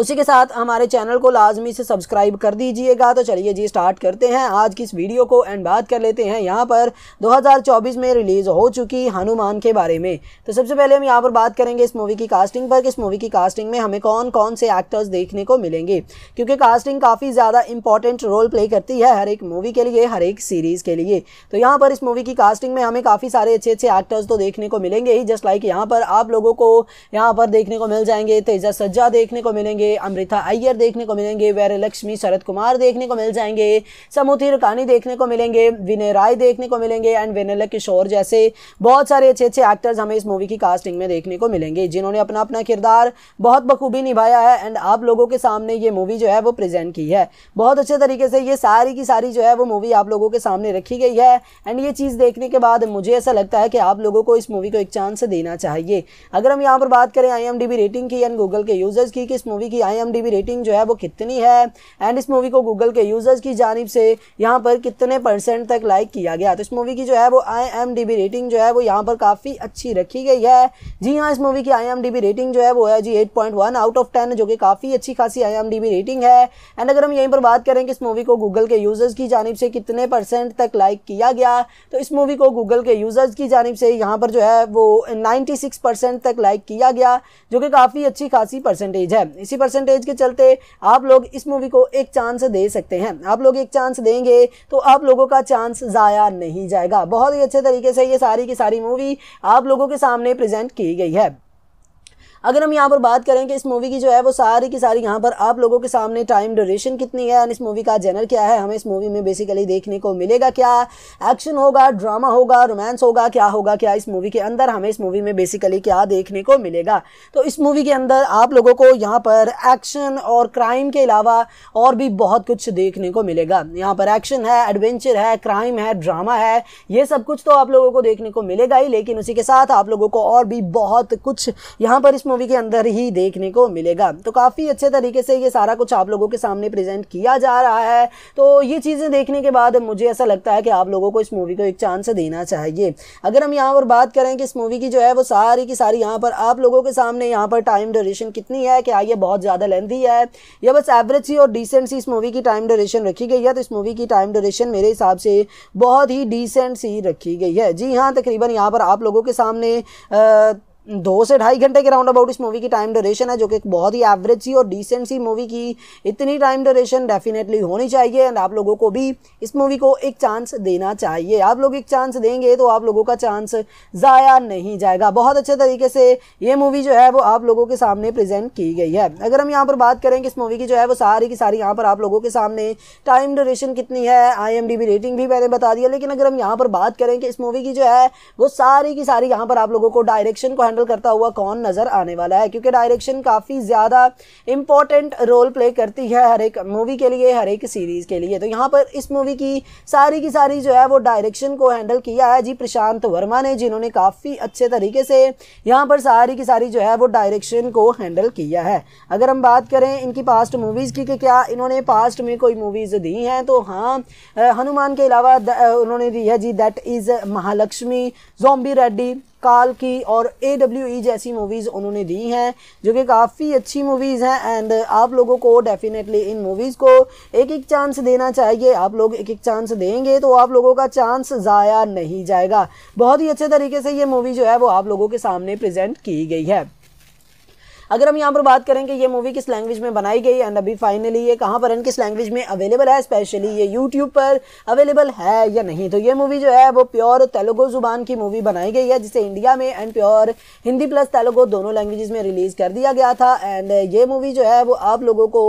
उसी के साथ हमारे चैनल को लाजमी से सब्सक्राइब कर दीजिएगा तो चलिए जी स्टार्ट करते हैं आज की इस वीडियो को एंड बात कर लेते हैं यहाँ पर 2024 में रिलीज़ हो चुकी हनुमान के बारे में तो सबसे पहले हम यहाँ पर बात करेंगे इस मूवी की कास्टिंग पर कि इस मूवी की कास्टिंग में हमें कौन कौन से एक्टर्स देखने को मिलेंगे क्योंकि कास्टिंग काफ़ी ज़्यादा इंपॉर्टेंट रोल प्ले करती है हर एक मूवी के लिए हर एक सीरीज़ के लिए तो यहाँ पर इस मूवी की कास्टिंग में हमें काफ़ी सारे अच्छे अच्छे एक्टर्स तो देखने को मिलेंगे ही जस्ट लाइक यहाँ पर आप लोगों को यहाँ पर देखने को मिल जाएंगे तेजा सज्जा देखने को मिलेंगे अमृता अय्यर देखने को मिलेंगे वैर लक्ष्मी शरद कुमार देखने को मिल जाएंगे समूथी रकानी देखने को मिलेंगे विनय राय देखने को मिलेंगे एंड विनला किशोर जैसे बहुत सारे अच्छे अच्छे एक्टर्स हमें इस मूवी की कास्टिंग में देखने को मिलेंगे जिन्होंने अपना अपना किरदार बहुत बखूबी निभाया है एंड आप लोगों के सामने ये मूवी जो है वो प्रेजेंट की है बहुत अच्छे तरीके से ये सारी की सारी जो है वो मूवी आप लोगों के सामने रखी गई है एंड ये चीज़ देखने के बाद मुझे ऐसा लगता है कि आप लोगों को इस मूवी को एक चांस देना चाहिए अगर हम यहाँ पर बात करें आई रेटिंग की एंड गूगल के यूज़र्स की कि इस मूवी मूवी की आई रेटिंग जो है वो कितनी है एंड इस मूवी को गूगल के यूज़र्स की जानब से यहाँ पर कितने परसेंट तक लाइक किया गया तो इस मूवी की जो है वो आई रेटिंग जो है वो यहाँ पर काफ़ी अच्छी रखी गई है जी हाँ इस मूवी की आई रेटिंग जो है वो है जी एट आउट ऑफ टेन जो कि काफ़ी अच्छी खासी आई रेटिंग है एंड अगर हम यहीं पर बात करें कि इस मूवी को गूगल के यूज़र्स की जानब से कितने परसेंट तक लाइक किया गया तो इस मूवी को गूगल के यूज़र्स की जानब से यहाँ पर जो है वो नाइन्टी तक लाइक किया गया जो कि काफ़ी अच्छी खासी परसेंटेज है इसी परसेंटेज के चलते आप लोग इस मूवी को एक चांस दे सकते हैं आप लोग एक चांस देंगे तो आप लोगों का चांस ज़ाया नहीं जाएगा बहुत ही अच्छे तरीके से ये सारी की सारी मूवी आप लोगों के सामने प्रेजेंट की गई है अगर हम यहाँ पर बात करें कि इस मूवी की जो है वो सारी की सारी यहाँ पर आप लोगों के सामने टाइम ड्यूरेशन कितनी है एंड इस मूवी का जेनर क्या है हमें इस मूवी में बेसिकली देखने को मिलेगा क्या एक्शन होगा ड्रामा होगा रोमांस होगा क्या होगा क्या इस मूवी के अंदर हमें इस मूवी में बेसिकली क्या देखने को मिलेगा तो इस मूवी के अंदर आप लोगों को यहाँ पर एक्शन और क्राइम के अलावा और भी बहुत कुछ देखने को मिलेगा यहाँ पर एक्शन है एडवेंचर है क्राइम है ड्रामा है ये सब कुछ तो आप लोगों को देखने को मिलेगा ही लेकिन उसी के साथ आप लोगों को और भी बहुत कुछ यहाँ पर इस मूवी के अंदर ही देखने को मिलेगा तो काफ़ी अच्छे तरीके से ये सारा कुछ आप लोगों के सामने प्रेजेंट किया जा रहा है तो ये चीज़ें देखने के बाद मुझे ऐसा लगता है कि आप लोगों को इस मूवी को एक चांस देना चाहिए अगर हम यहाँ पर बात करें कि इस मूवी की जो है वो सारी की सारी यहाँ पर आप लोगों के सामने यहाँ पर टाइम ड्यूरेशन कितनी है क्या ये बहुत ज़्यादा लेंथी है या बस एवरेज सी और डिसेंट सी इस मूवी की टाइम ड्यूरेशन रखी गई है तो इस मूवी की टाइम ड्यूरेशन मेरे हिसाब से बहुत ही डिसेंट सी रखी गई है जी हाँ तकरीबन यहाँ पर आप लोगों के सामने आ, दो से ढाई घंटे के राउंड अबाउट इस मूवी की टाइम ड्यूरेशन है जो कि बहुत ही एवरेज सी और डिसेंट सी मूवी की इतनी टाइम ड्यूरेशन डेफिनेटली होनी चाहिए एंड आप लोगों को भी इस मूवी को एक चांस देना चाहिए आप लोग एक चांस देंगे तो आप लोगों का चांस ज़ाया नहीं जाएगा बहुत अच्छे तरीके से ये मूवी जो है वो आप लोगों के सामने प्रेजेंट की गई है अगर हम यहाँ पर बात करें कि इस मूवी की जो है वो सारी की सारी यहाँ पर आप लोगों के सामने टाइम ड्यूरेशन कितनी है आई रेटिंग भी मैंने बता दिया लेकिन अगर हम यहाँ पर बात करें कि इस मूवी की जो है वो सारी की सारी यहाँ पर आप लोगों को डायरेक्शन को हैंडल करता हुआ कौन नज़र आने वाला है क्योंकि डायरेक्शन काफ़ी ज़्यादा इंपॉर्टेंट रोल प्ले करती है हर एक मूवी के लिए हर एक सीरीज़ के लिए तो यहाँ पर इस मूवी की सारी की सारी जो है वो डायरेक्शन को हैंडल किया है जी प्रशांत वर्मा ने जिन्होंने काफ़ी अच्छे तरीके से यहाँ पर सारी की सारी जो है वो डायरेक्शन को हैंडल किया है अगर हम बात करें इनकी पास्ट मूवीज़ की कि क्या इन्होंने पास्ट में कोई मूवीज़ दी हैं तो हाँ हनुमान के अलावा उन्होंने दी है जी that is Mahalakshmi zombie Reddy काल की और ए डब्ल्यू ई जैसी मूवीज़ उन्होंने दी हैं जो कि काफ़ी अच्छी मूवीज़ हैं एंड आप लोगों को डेफिनेटली इन मूवीज़ को एक एक चांस देना चाहिए आप लोग एक एक चांस देंगे तो आप लोगों का चांस ज़ाया नहीं जाएगा बहुत ही अच्छे तरीके से ये मूवी जो है वो आप लोगों के सामने प्रजेंट की गई है अगर हम यहाँ पर बात करें कि ये मूवी किस लैंग्वेज में बनाई गई एंड अभी फाइनली ये कहाँ पर एंड किस लैंग्वेज में अवेलेबल है स्पेशली ये यूट्यूब पर अवेलेबल है या नहीं तो ये मूवी जो है वो प्योर तेलुगु ज़ुबान की मूवी बनाई गई है जिसे इंडिया में and pure Hindi plus Telugu दोनों लैंग्वेज में रिलीज़ कर दिया गया था एंड ये मूवी जो है वो आप लोगों को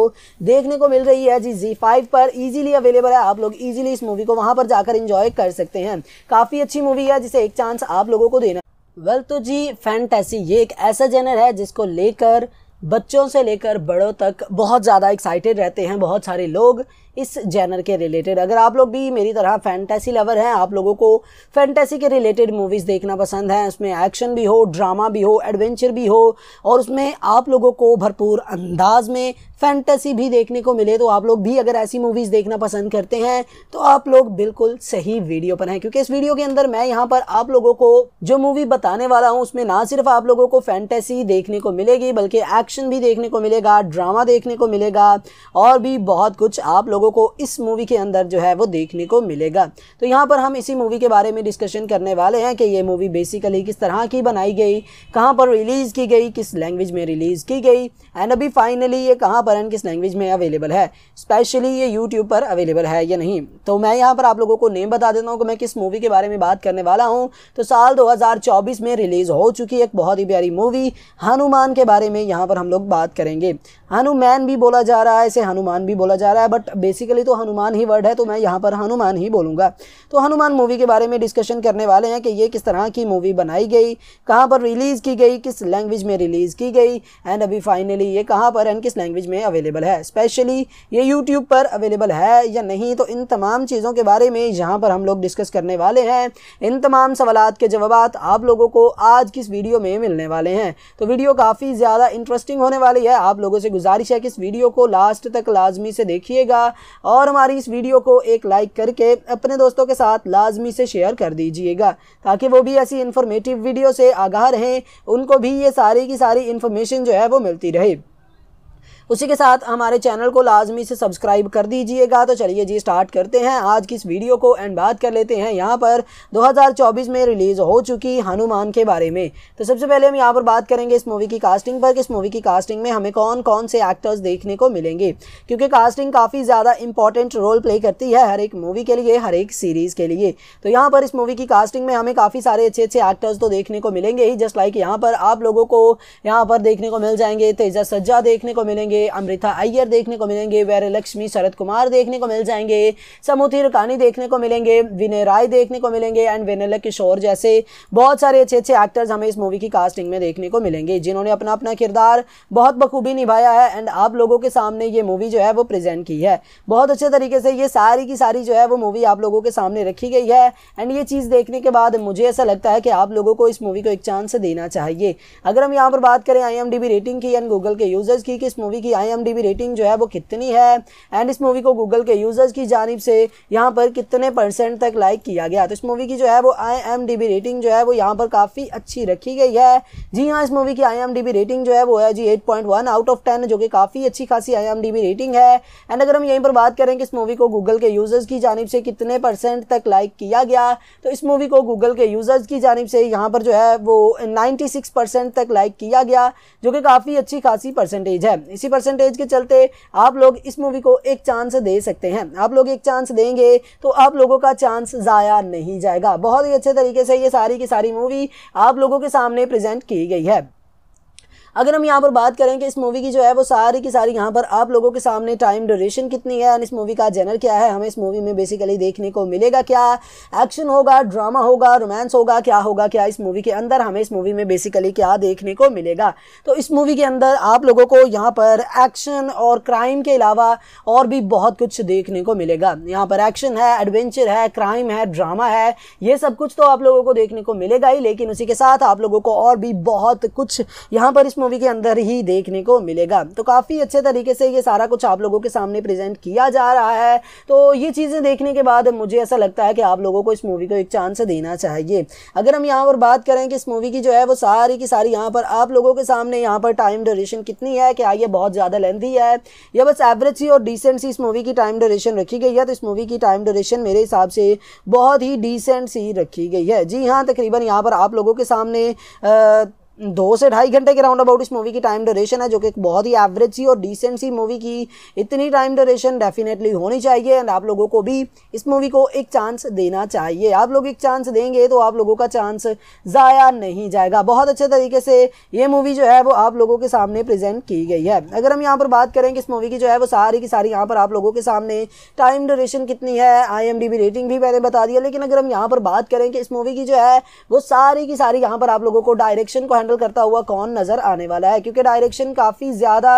देखने को मिल रही है जी जी फाइव पर ईजिली अवेलेबल है आप लोग ईजिली इस मूवी को वहां पर जाकर इंजॉय कर सकते हैं काफ़ी अच्छी मूवी है जिसे एक चांस आप लोगों को देना वेल well, तो जी फैंटेसी ये एक ऐसा जेनर है जिसको लेकर बच्चों से लेकर बड़ों तक बहुत ज़्यादा एक्साइटेड रहते हैं बहुत सारे लोग इस जैनर के रिलेटेड अगर आप लोग भी मेरी तरह फैंटेसी लवर हैं आप लोगों को फैंटेसी के रिलेटेड मूवीज़ देखना पसंद है उसमें एक्शन भी हो ड्रामा भी हो एडवेंचर भी हो और उसमें आप लोगों को भरपूर अंदाज में फैंटेसी भी देखने को मिले तो आप लोग भी अगर ऐसी मूवीज़ देखना पसंद करते हैं तो आप लोग बिल्कुल सही वीडियो पर हैं क्योंकि इस वीडियो के अंदर मैं यहाँ पर आप लोगों को जो मूवी बताने वाला हूँ उसमें ना सिर्फ आप लोगों को फैंटेसी देखने को मिलेगी बल्कि एक्शन भी देखने को मिलेगा ड्रामा देखने को मिलेगा और भी बहुत कुछ आप लोग लोगों को इस मूवी के अंदर जो है वो देखने को मिलेगा तो यहाँ पर हम इसी मूवी के बारे में डिस्कशन करने वाले हैं कि ये मूवी बेसिकली किस तरह की बनाई गई कहाँ पर रिलीज़ की गई किस लैंग्वेज में रिलीज़ की गई एंड अभी फाइनली ये कहाँ पर एंड किस लैंग्वेज में अवेलेबल है स्पेशली ये यूट्यूब पर अवेलेबल है या नहीं तो मैं यहाँ पर आप लोगों को नेम बता देता हूँ कि मैं किस मूवी के बारे में बात करने वाला हूँ तो साल दो में रिलीज़ हो चुकी एक बहुत ही प्यारी मूवी हनुमान के बारे में यहाँ पर हम लोग बात करेंगे हनुमान भी बोला जा रहा है इसे हनुमान भी बोला जा रहा है बट बेसिकली तो हनुमान ही वर्ड है तो मैं यहाँ पर हनुमान ही बोलूँगा तो हनुमान मूवी के बारे में डिस्कशन करने वाले हैं कि ये किस तरह की मूवी बनाई गई कहाँ पर रिलीज़ की गई किस लैंग्वेज में रिलीज़ की गई एंड अभी फाइनली ये कहाँ पर एंड किस लैंग्वेज में अवेलेबल है स्पेशली ये यूट्यूब पर अवेलेबल है या नहीं तो इन तमाम चीज़ों के बारे में यहाँ पर हम लोग डिस्कस करने वाले हैं इन तमाम सवाल के जवाब आप लोगों को आज किस वीडियो में मिलने वाले हैं तो वीडियो काफ़ी ज़्यादा इंटरेस्टिंग होने वाली है आप लोगों से गुजारिश है कि इस वीडियो को लास्ट तक लाजमी से देखिएगा और हमारी इस वीडियो को एक लाइक करके अपने दोस्तों के साथ लाजमी से शेयर कर दीजिएगा ताकि वो भी ऐसी इन्फॉर्मेटिव वीडियो से आगाह रहें उनको भी ये सारी की सारी इन्फॉर्मेशन जो है वो मिलती रहे उसी के साथ हमारे चैनल को लाजमी से सब्सक्राइब कर दीजिएगा तो चलिए जी स्टार्ट करते हैं आज की इस वीडियो को एंड बात कर लेते हैं यहाँ पर 2024 में रिलीज़ हो चुकी हनुमान के बारे में तो सबसे पहले हम यहाँ पर बात करेंगे इस मूवी की कास्टिंग पर कि इस मूवी की कास्टिंग में हमें कौन कौन से एक्टर्स देखने को मिलेंगे क्योंकि कास्टिंग काफ़ी ज़्यादा इंपॉर्टेंट रोल प्ले करती है हर एक मूवी के लिए हर एक सीरीज़ के लिए तो यहाँ पर इस मूवी की कास्टिंग में हमें काफ़ी सारे अच्छे अच्छे एक्टर्स तो देखने को मिलेंगे ही जस्ट लाइक यहाँ पर आप लोगों को यहाँ पर देखने को मिल जाएंगे तेजा सज्जा देखने को मिलेंगे अमृता अय्यर देखने को मिलेंगे वैर लक्ष्मी शरद कुमार देखने को मिल जाएंगे समूथी रकानी देखने को मिलेंगे विनय राय देखने को मिलेंगे एंड विनल किशोर जैसे बहुत सारे अच्छे अच्छे एक्टर्स हमें इस मूवी की कास्टिंग में देखने को मिलेंगे जिन्होंने अपना अपना किरदार बहुत बखूबी निभाया है एंड आप लोगों के सामने ये मूवी जो है वो प्रेजेंट की है बहुत अच्छे तरीके से ये सारी की सारी जो है वो मूवी आप लोगों के सामने रखी गई है एंड ये चीज़ देखने के बाद मुझे ऐसा लगता है कि आप लोगों को इस मूवी को एक चांस देना चाहिए अगर हम यहाँ पर बात करें आई रेटिंग की एंड गूगल के यूज़र्स की कि इस मूवी की की आई रेटिंग जो है वो कितनी है एंड इस मूवी को गूगल के यूज़र्स की जानब से यहाँ पर कितने परसेंट तक लाइक किया गया तो इस मूवी की जो है वो आई रेटिंग जो है वो यहाँ पर काफ़ी अच्छी रखी गई है जी हाँ इस मूवी की आई रेटिंग जो है वो है जी एट आउट ऑफ टेन जो कि काफ़ी अच्छी खासी आई रेटिंग है एंड अगर हम यहीं पर बात करें कि इस मूवी को गूगल के यूज़र्स की जानब से कितने परसेंट तक लाइक किया गया तो इस मूवी को गूगल के यूज़र्स की जानब से यहाँ पर जो है वो नाइन्टी तक लाइक किया गया जो कि काफ़ी अच्छी खासी परसेंटेज है इसी पर परसेंटेज के चलते आप लोग इस मूवी को एक चांस दे सकते हैं आप लोग एक चांस देंगे तो आप लोगों का चांस ज़ाया नहीं जाएगा बहुत ही अच्छे तरीके से ये सारी की सारी मूवी आप लोगों के सामने प्रेजेंट की गई है अगर हम यहाँ पर बात करें कि इस मूवी की जो है वो सारी की सारी यहाँ पर आप लोगों के सामने टाइम ड्यूरेशन कितनी है और इस मूवी का जेनर क्या है हमें इस मूवी में बेसिकली देखने को मिलेगा क्या एक्शन होगा ड्रामा होगा रोमांस होगा क्या होगा क्या इस मूवी के अंदर हमें इस मूवी में बेसिकली क्या देखने को मिलेगा तो इस मूवी के अंदर आप लोगों को यहाँ पर एक्शन और क्राइम के अलावा और भी बहुत कुछ देखने को मिलेगा यहाँ पर एक्शन है एडवेंचर है क्राइम है ड्रामा है ये सब कुछ तो आप लोगों को देखने को मिलेगा ही लेकिन उसी के साथ आप लोगों को और भी बहुत कुछ यहाँ पर इस मूवी के अंदर ही देखने को मिलेगा तो काफ़ी अच्छे तरीके से ये सारा कुछ आप लोगों के सामने प्रेजेंट किया जा रहा है तो ये चीज़ें देखने के बाद मुझे ऐसा लगता है कि आप लोगों को इस मूवी को एक चांस देना चाहिए अगर हम यहाँ पर बात करें कि इस मूवी की जो है वो सारी की सारी यहाँ पर आप लोगों के सामने यहाँ पर टाइम ड्यूरेशन कितनी है क्या ये बहुत ज़्यादा लेंथी है या बस एवरेज सी और डिसेंट सी इस मूवी की टाइम ड्यूरेशन रखी गई है तो इस मूवी की टाइम ड्यूरेशन मेरे हिसाब से बहुत ही डिसेंट सी रखी गई है जी हाँ तकरीबन यहाँ पर आप लोगों के सामने आ, दो से ढाई घंटे के राउंड अबाउट इस मूवी की टाइम ड्यूरेशन है जो कि बहुत ही एवरेज सी और डिसेंट सी मूवी की इतनी टाइम ड्यूरेशन डेफिनेटली होनी चाहिए एंड आप लोगों को भी इस मूवी को एक चांस देना चाहिए आप लोग एक चांस देंगे तो आप लोगों का चांस ज़ाया नहीं जाएगा बहुत अच्छे तरीके से ये मूवी जो है वो आप लोगों के सामने प्रेजेंट की गई है अगर हम यहाँ पर बात करें कि इस मूवी की जो है वो सारी की सारी यहाँ पर आप लोगों के सामने टाइम ड्यूरेशन कितनी है आई रेटिंग भी मैंने बता दिया लेकिन अगर हम यहाँ पर बात करें कि इस मूवी की जो है वो सारी की सारी यहाँ पर आप लोगों को डायरेक्शन को हैंडल हैंडल करता हुआ कौन नज़र आने वाला है क्योंकि डायरेक्शन काफ़ी ज़्यादा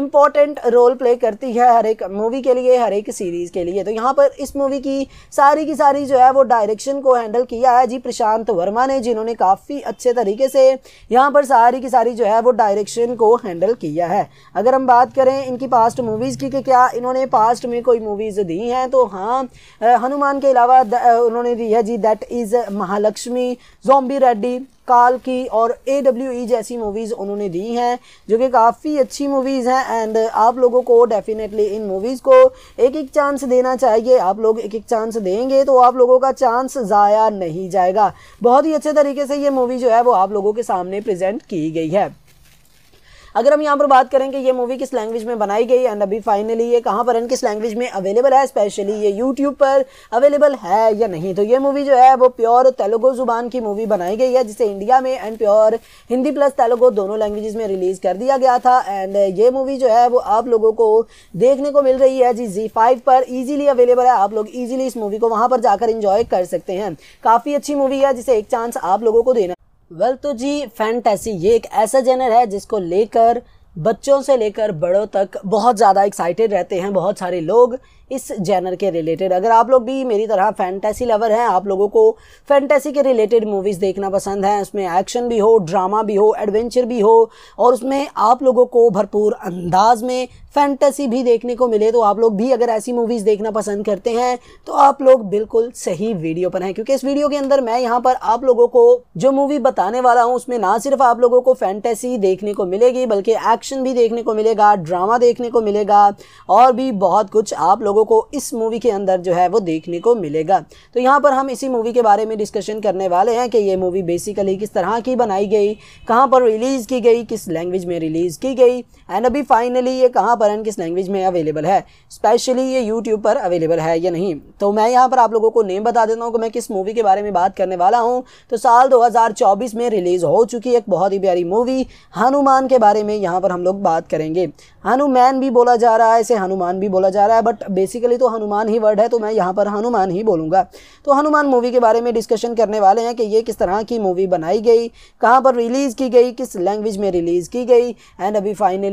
इंपॉर्टेंट रोल प्ले करती है हर एक मूवी के लिए हर एक सीरीज़ के लिए तो यहाँ पर इस मूवी की सारी की सारी जो है वो डायरेक्शन को हैंडल किया है जी प्रशांत वर्मा ने जिन्होंने काफ़ी अच्छे तरीके से यहाँ पर सारी की सारी जो है वो डायरेक्शन को हैंडल किया है अगर हम बात करें इनकी पास्ट मूवीज़ की कि क्या इन्होंने पास्ट में कोई मूवीज़ दी हैं तो हाँ हनुमान के अलावा उन्होंने दी है जी that is Mahalakshmi zombie Reddy काल की और ए डब्ल्यू ई जैसी मूवीज़ उन्होंने दी हैं जो कि काफ़ी अच्छी मूवीज़ हैं एंड आप लोगों को डेफिनेटली इन मूवीज़ को एक एक चांस देना चाहिए आप लोग एक एक चांस देंगे तो आप लोगों का चांस ज़ाया नहीं जाएगा बहुत ही अच्छे तरीके से ये मूवी जो है वो आप लोगों के सामने प्रेजेंट की गई है अगर हम यहाँ पर बात करें कि ये मूवी किस लैंग्वेज में बनाई गई एंड अभी फाइनली ये कहाँ पर एंड किस लैंग्वेज में अवेलेबल है स्पेशली ये यूट्यूब पर अवेलेबल है या नहीं तो ये मूवी जो है वो प्योर तेलुगु ज़ुबान की मूवी बनाई गई है जिसे इंडिया में and pure Hindi plus Telugu दोनों लैंग्वेज में रिलीज़ कर दिया गया था एंड ये मूवी जो है वो आप लोगों को देखने को मिल रही है जी जी फाइव पर ईजिली अवेलेबल है आप लोग ईजिली इस मूवी को वहाँ पर जाकर इंजॉय कर सकते हैं काफ़ी अच्छी मूवी है जिसे एक चांस आप लोगों को देना वेल well, तो जी फैंटेसी ये एक ऐसा जेनर है जिसको लेकर बच्चों से लेकर बड़ों तक बहुत ज़्यादा एक्साइटेड रहते हैं बहुत सारे लोग इस जेनर के रिलेटेड अगर आप लोग भी मेरी तरह फैंटेसी लवर हैं आप लोगों को फैंटेसी के रिलेटेड मूवीज़ देखना पसंद है उसमें एक्शन भी हो ड्रामा भी हो एडवेंचर भी हो और उसमें आप लोगों को भरपूर अंदाज में फैंटेसी भी देखने को मिले तो आप लोग भी अगर ऐसी मूवीज़ देखना पसंद करते हैं तो आप लोग बिल्कुल सही वीडियो पर हैं क्योंकि इस वीडियो के अंदर मैं यहाँ पर आप लोगों को जो मूवी बताने वाला हूँ उसमें ना सिर्फ आप लोगों को फैंटेसी देखने को मिलेगी बल्कि एक्शन भी देखने को मिलेगा ड्रामा देखने को मिलेगा और भी बहुत कुछ आप लोगों को इस मूवी के अंदर जो है वो देखने को मिलेगा तो यहाँ पर हम इसी मूवी के बारे में डिस्कशन करने वाले हैं कि ये मूवी बेसिकली किस तरह की बनाई गई कहाँ पर रिलीज़ की गई किस लैंग्वेज में रिलीज़ की गई एंड अभी फाइनली ये कहाँ पर एंड किस लैंग्वेज में अवेलेबल है स्पेशली ये यूट्यूब पर अवेलेबल है या नहीं तो मैं यहाँ पर आप लोगों को नेम बता देता हूँ कि मैं किस मूवी के बारे में बात करने वाला हूँ तो साल 2024 में रिलीज़ हो चुकी एक बहुत ही प्यारी मूवी हनुमान के बारे में यहाँ पर हम लोग बात करेंगे हनुमान भी बोला जा रहा है इसे हनुमान भी बोला जा रहा है बट बेसिकली तो हनुमान ही वर्ड है तो मैं यहाँ पर हनुमान ही बोलूँगा तो हनुमान मूवी के बारे में डिस्कशन करने वाले हैं कि ये किस तरह की मूवी बनाई गई कहाँ पर रिलीज़ की गई किस लैंग्वेज में रिलीज़ की गई एंड अभी फाइनली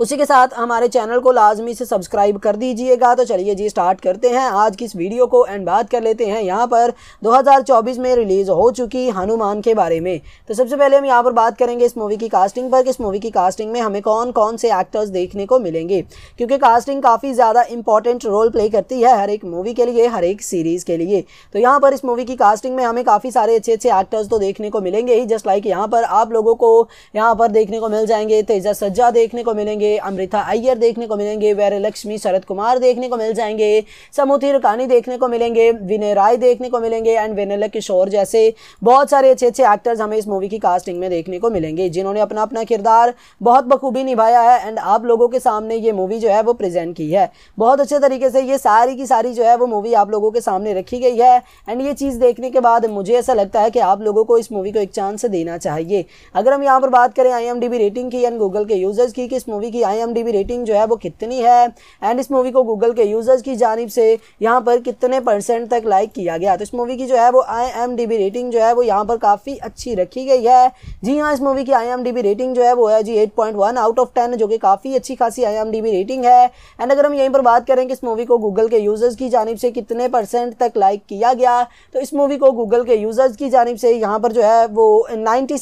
उसी के साथ हमारे चैनल को लाजमी से सब्सक्राइब कर दीजिएगा तो चलिए जी स्टार्ट करते हैं आज की इस वीडियो को एंड बात कर लेते हैं यहाँ पर 2024 में रिलीज़ हो चुकी हनुमान के बारे में तो सबसे पहले हम यहाँ पर बात करेंगे इस मूवी की कास्टिंग पर इस मूवी की कास्टिंग में हमें कौन कौन से एक्टर्स देखने को मिलेंगे क्योंकि कास्टिंग काफ़ी ज़्यादा इंपॉर्टेंट रोल प्ले करती है हर एक मूवी के लिए हर एक सीरीज़ के लिए तो यहाँ पर इस मूवी की कास्टिंग में हमें काफ़ी सारे अच्छे अच्छे एक्टर्स तो देखने को मिलेंगे ही जस्ट लाइक यहाँ पर आप लोगों को यहाँ पर देखने को मिल जाएंगे तेजा सज्जा देखने को मिलेंगे जाएंगे अमृता अय्यर देखने को मिलेंगे वैर लक्ष्मी शरद कुमार देखने को मिल जाएंगे समूथी रकानी देखने को मिलेंगे विनय राय देखने को मिलेंगे एंड विनला किशोर जैसे बहुत सारे अच्छे अच्छे एक्टर्स हमें इस मूवी की कास्टिंग में देखने को मिलेंगे जिन्होंने अपना अपना किरदार बहुत बखूबी निभाया है एंड आप लोगों के सामने ये मूवी जो है वो प्रेजेंट की है बहुत अच्छे तरीके से ये सारी की सारी जो है वो मूवी आप लोगों के सामने रखी गई है एंड ये चीज़ देखने के बाद मुझे ऐसा लगता है कि आप लोगों को इस मूवी को एक चांस देना चाहिए अगर हम यहाँ पर बात करें आई रेटिंग की एंड गूगल के यूज़र्स की कि इस मूवी की की आई रेटिंग जो है वो कितनी है एंड इस मूवी को गूगल के यूज़र्स की जानब से यहाँ पर कितने परसेंट तक लाइक किया गया तो इस मूवी की जो है वो आई रेटिंग जो है वो यहाँ पर काफ़ी अच्छी रखी गई है जी हाँ इस मूवी की आई रेटिंग जो है वो है जी एट आउट ऑफ टेन जो कि काफ़ी अच्छी खासी आई रेटिंग है एंड अगर हम यहीं पर बात करें कि इस मूवी को गूगल के यूज़र्स की जानब से कितने परसेंट तक लाइक किया गया तो इस मूवी को गूगल के यूज़र्स की जानब से यहाँ पर जो है वो नाइन्टी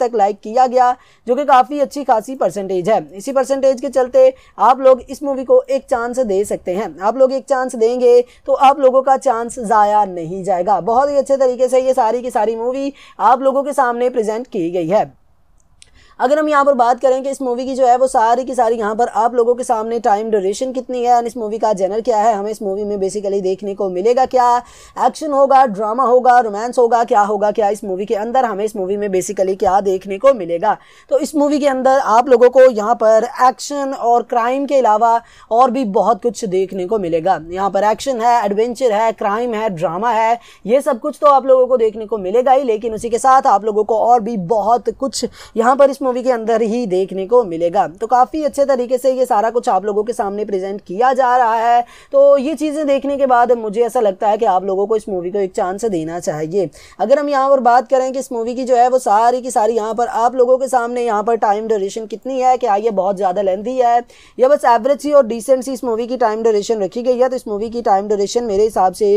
तक लाइक किया गया जो कि काफ़ी अच्छी खासी परसेंटेज है इसी परसेंटेज के चलते आप लोग इस मूवी को एक चांस दे सकते हैं आप लोग एक चांस देंगे तो आप लोगों का चांस ज़ाया नहीं जाएगा बहुत ही अच्छे तरीके से ये सारी की सारी मूवी आप लोगों के सामने प्रेजेंट की गई है अगर हम यहाँ पर बात करें कि इस मूवी की जो है वो सारी की सारी यहाँ पर आप लोगों के सामने टाइम ड्यूरेशन कितनी है एंड इस मूवी का जेनर क्या है हमें इस मूवी में बेसिकली देखने को मिलेगा क्या एक्शन होगा ड्रामा होगा रोमांस होगा क्या होगा क्या इस मूवी के अंदर हमें इस मूवी में बेसिकली क्या देखने को मिलेगा तो इस मूवी के अंदर आप लोगों को यहाँ पर एक्शन और क्राइम के अलावा और भी बहुत कुछ देखने को मिलेगा यहाँ पर एक्शन है एडवेंचर है क्राइम है ड्रामा है ये सब कुछ तो आप लोगों को देखने को मिलेगा ही लेकिन उसी के साथ आप लोगों को और भी बहुत कुछ यहाँ पर इस मूवी के अंदर ही देखने को मिलेगा तो काफ़ी अच्छे तरीके से ये सारा कुछ आप लोगों के सामने प्रेजेंट किया जा रहा है तो ये चीज़ें देखने के बाद मुझे ऐसा लगता है कि आप लोगों को इस मूवी को एक चांस देना चाहिए अगर हम यहाँ पर बात करें कि इस मूवी की जो है वो सारी की सारी यहाँ पर आप लोगों के सामने यहाँ पर टाइम ड्यूरेशन कितनी है क्या ये बहुत ज़्यादा लेंथी है या बस एवरेज सी और डिसेंट सी इस मूवी की टाइम ड्यूरेशन रखी गई है तो इस मूवी की टाइम ड्यूरेशन मेरे हिसाब से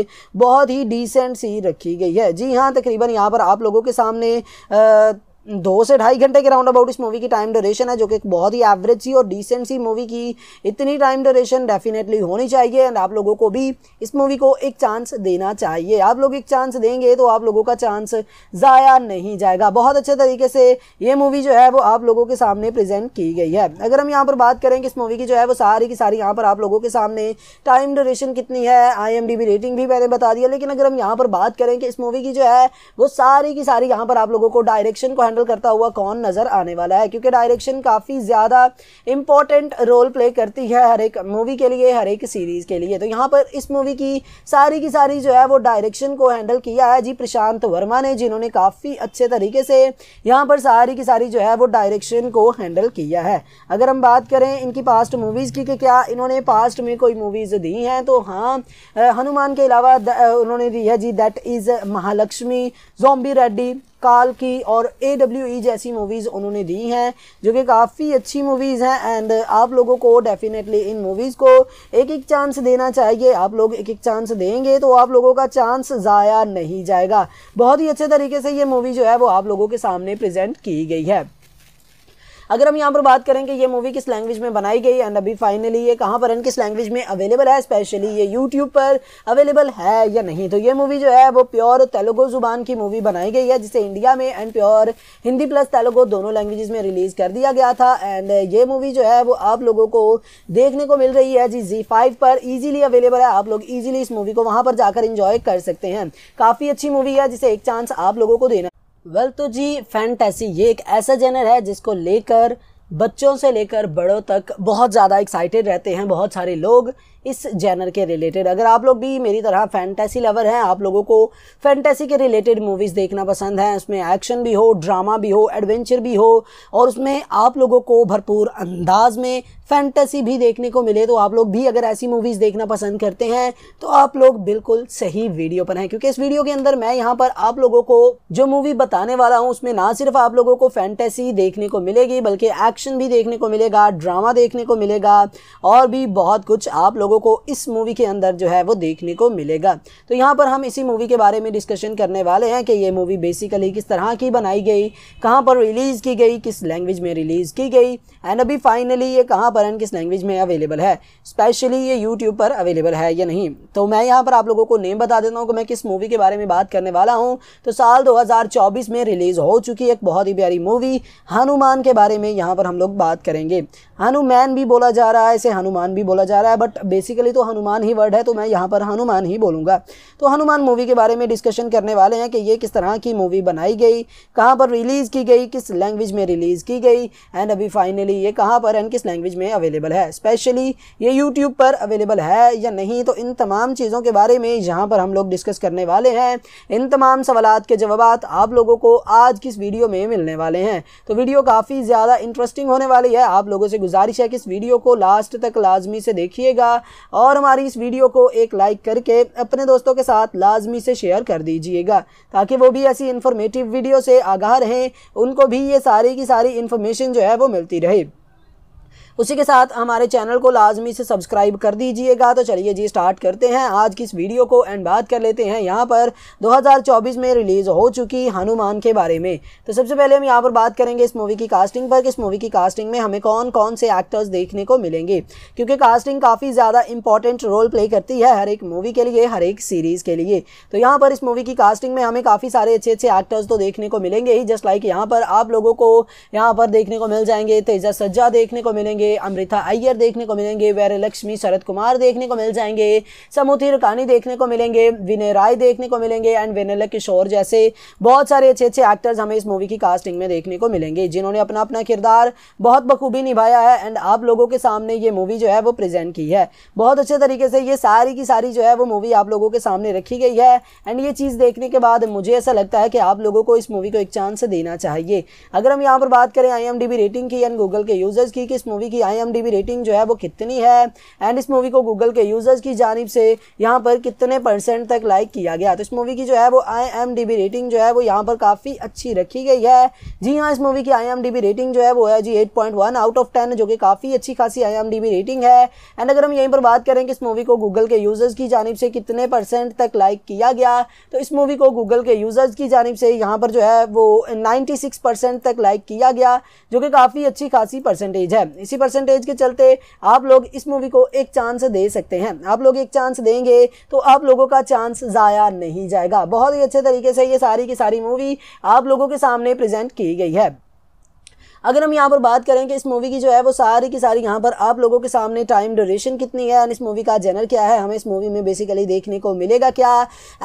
बहुत ही डिसेंट सी रखी गई है जी हाँ तकरीबन यहाँ पर आप लोगों के सामने आ, दो से ढाई घंटे के राउंड अबाउट इस मूवी की टाइम ड्यूरेशन है जो कि बहुत ही एवरेज सी और डिसेंट सी मूवी की इतनी टाइम ड्यूरेशन डेफिनेटली होनी चाहिए एंड आप लोगों को भी इस मूवी को एक चांस देना चाहिए आप लोग एक चांस देंगे तो आप लोगों का चांस ज़ाया नहीं जाएगा बहुत अच्छे तरीके से ये मूवी जो है वो आप लोगों के सामने प्रेजेंट की गई है अगर हम यहाँ पर बात करें कि इस मूवी की जो है वो सारी की सारी यहाँ पर आप लोगों के सामने टाइम ड्यूरेशन कितनी है आई रेटिंग भी मैंने बता दिया लेकिन अगर हम यहाँ पर बात करें कि इस मूवी की जो है वो सारी की सारी यहाँ पर आप लोगों को डायरेक्शन को हैंडल करता हुआ कौन नज़र आने वाला है क्योंकि डायरेक्शन काफ़ी ज़्यादा इंपॉर्टेंट रोल प्ले करती है हर एक मूवी के लिए हर एक सीरीज़ के लिए तो यहाँ पर इस मूवी की सारी की सारी जो है वो डायरेक्शन को हैंडल किया है जी प्रशांत वर्मा ने जिन्होंने काफ़ी अच्छे तरीके से यहाँ पर सारी की सारी जो है वो डायरेक्शन को हैंडल किया है अगर हम बात करें इनकी पास्ट मूवीज़ की कि क्या इन्होंने पास्ट में कोई मूवीज़ दी हैं तो हाँ हनुमान के अलावा उन्होंने दी है जी that is Mahalakshmi zombie Reddy काल की और ए डब्ल्यू ई जैसी मूवीज़ उन्होंने दी हैं जो कि काफ़ी अच्छी मूवीज़ हैं एंड आप लोगों को डेफिनेटली इन मूवीज़ को एक एक चांस देना चाहिए आप लोग एक एक चांस देंगे तो आप लोगों का चांस ज़ाया नहीं जाएगा बहुत ही अच्छे तरीके से ये मूवी जो है वो आप लोगों के सामने प्रेजेंट की गई है अगर हम यहाँ पर बात करें कि ये मूवी किस लैंग्वेज में बनाई गई एंड अभी फाइनली ये कहाँ पर एंड किस लैंग्वेज में अवेलेबल है स्पेशली ये यूट्यूब पर अवेलेबल है या नहीं तो ये मूवी जो है वो प्योर तेलुगु ज़ुबान की मूवी बनाई गई है जिसे इंडिया में and pure Hindi plus Telugu दोनों लैंग्वेज में रिलीज़ कर दिया गया था एंड ये मूवी जो है वो आप लोगों को देखने को मिल रही है जी जी फाइव पर ईजिली अवेलेबल है आप लोग ईजिली इस मूवी को वहाँ पर जाकर इंजॉय कर सकते हैं काफ़ी अच्छी मूवी है जिसे एक चांस आप लोगों को देना वेल well, तो जी फैंटेसी ये एक ऐसा जेनर है जिसको लेकर बच्चों से लेकर बड़ों तक बहुत ज़्यादा एक्साइटेड रहते हैं बहुत सारे लोग इस जैनर के रिलेटेड अगर आप लोग भी मेरी तरह फैंटेसी लवर हैं आप लोगों को फैंटेसी के रिलेटेड मूवीज़ देखना पसंद है उसमें एक्शन भी हो ड्रामा भी हो एडवेंचर भी हो और उसमें आप लोगों को भरपूर अंदाज में फैंटेसी भी देखने को मिले तो आप लोग भी अगर ऐसी मूवीज़ देखना पसंद करते हैं तो आप लोग बिल्कुल सही वीडियो पर हैं क्योंकि इस वीडियो के अंदर मैं यहाँ पर आप लोगों को जो मूवी बताने वाला हूँ उसमें ना सिर्फ आप लोगों को फैंटेसी देखने को मिलेगी बल्कि एक्शन भी देखने को मिलेगा ड्रामा देखने को मिलेगा और भी बहुत कुछ आप लोग लोगों को इस मूवी के अंदर जो है वो देखने को मिलेगा तो यहाँ पर हम इसी मूवी के बारे में डिस्कशन करने वाले हैं कि ये मूवी बेसिकली किस तरह की बनाई गई कहाँ पर रिलीज़ की गई किस लैंग्वेज में रिलीज़ की गई एंड अभी फाइनली ये कहाँ पर एंड किस लैंग्वेज में अवेलेबल है स्पेशली ये यूट्यूब पर अवेलेबल है या नहीं तो मैं यहाँ पर आप लोगों को नेम बता देता हूँ कि मैं किस मूवी के बारे में बात करने वाला हूँ तो साल दो में रिलीज़ हो चुकी एक बहुत ही प्यारी मूवी हनुमान के बारे में यहाँ पर हम लोग बात करेंगे हनुमान भी बोला जा रहा है इसे हनुमान भी बोला जा रहा है बट बेसिकली तो हनुमान ही वर्ड है तो मैं यहाँ पर हनुमान ही बोलूँगा तो हनुमान मूवी के बारे में डिस्कशन करने वाले हैं कि ये किस तरह की मूवी बनाई गई कहाँ पर रिलीज़ की गई किस लैंग्वेज में रिलीज़ की गई एंड अभी फाइनली ये कहाँ पर एंड किस लैंग्वेज में अवेलेबल है स्पेशली ये यूट्यूब पर अवेलेबल है या नहीं तो इन तमाम चीज़ों के बारे में यहाँ पर हम लोग डिस्कस करने वाले हैं इन तमाम सवाल के जवाब आप लोगों को आज किस वीडियो में मिलने वाले हैं तो वीडियो काफ़ी ज़्यादा इंटरेस्टिंग होने वाली है आप लोगों से गुजारिश है कि इस वीडियो को लास्ट तक लाजमी से देखिएगा और हमारी इस वीडियो को एक लाइक करके अपने दोस्तों के साथ लाजमी से शेयर कर दीजिएगा ताकि वो भी ऐसी इन्फॉर्मेटिव वीडियो से आगाह रहें उनको भी ये सारी की सारी इन्फॉर्मेशन जो है वो मिलती रहे उसी के साथ हमारे चैनल को लाजमी से सब्सक्राइब कर दीजिएगा तो चलिए जी स्टार्ट करते हैं आज की इस वीडियो को एंड बात कर लेते हैं यहाँ पर 2024 में रिलीज़ हो चुकी हनुमान के बारे में तो सबसे पहले हम यहाँ पर बात करेंगे इस मूवी की कास्टिंग पर कि इस मूवी की कास्टिंग में हमें कौन कौन से एक्टर्स देखने को मिलेंगे क्योंकि कास्टिंग काफ़ी ज़्यादा इंपॉर्टेंट रोल प्ले करती है हर एक मूवी के लिए हर एक सीरीज़ के लिए तो यहाँ पर इस मूवी की कास्टिंग में हमें काफ़ी सारे अच्छे अच्छे एक्टर्स तो देखने को मिलेंगे ही जस्ट लाइक यहाँ पर आप लोगों को यहाँ पर देखने को मिल जाएंगे तेजा सज्जा देखने को मिलेंगे जाएंगे अमृता अय्यर देखने को मिलेंगे वैर लक्ष्मी शरद कुमार देखने को मिल जाएंगे समूथी रकानी देखने को मिलेंगे विनय राय देखने को मिलेंगे एंड विनल किशोर जैसे बहुत सारे अच्छे अच्छे एक्टर्स हमें इस मूवी की कास्टिंग में देखने को मिलेंगे जिन्होंने अपना अपना किरदार बहुत बखूबी निभाया है एंड आप लोगों के सामने ये मूवी जो है वो प्रेजेंट की है बहुत अच्छे तरीके से ये सारी की सारी जो है वो मूवी आप लोगों के सामने रखी गई है एंड ये चीज़ देखने के बाद मुझे ऐसा लगता है कि आप लोगों को इस मूवी को एक चांस देना चाहिए अगर हम यहाँ पर बात करें आई रेटिंग की एंड गूगल के यूज़र्स की कि इस मूवी की आई रेटिंग जो है वो कितनी है एंड इस मूवी को गूगल के यूज़र्स की जानब से यहाँ पर कितने परसेंट तक लाइक किया गया तो इस मूवी की जो है वो आई रेटिंग जो है वो यहाँ पर काफ़ी अच्छी रखी गई है जी हाँ इस मूवी की आई रेटिंग जो है वो है जी एट आउट ऑफ टेन जो कि काफ़ी अच्छी खासी आई रेटिंग है एंड अगर हम यहीं पर बात करें कि इस मूवी को गूगल के यूज़र्स की जानब से कितने परसेंट तक लाइक किया गया तो इस मूवी को गूगल के यूज़र्स की जानब से यहाँ पर जो है वो नाइन्टी तक लाइक किया गया जो कि काफ़ी अच्छी खासी परसेंटेज है इसी पर परसेंटेज के चलते आप लोग इस मूवी को एक चांस दे सकते हैं आप लोग एक चांस देंगे तो आप लोगों का चांस ज़ाया नहीं जाएगा बहुत ही अच्छे तरीके से ये सारी की सारी मूवी आप लोगों के सामने प्रेजेंट की गई है अगर हम यहाँ पर बात करें कि इस मूवी की जो है वो सारी की सारी यहाँ पर आप लोगों के सामने टाइम ड्यूरेशन कितनी है एंड इस मूवी का जेनर क्या है हमें इस मूवी में बेसिकली देखने को मिलेगा क्या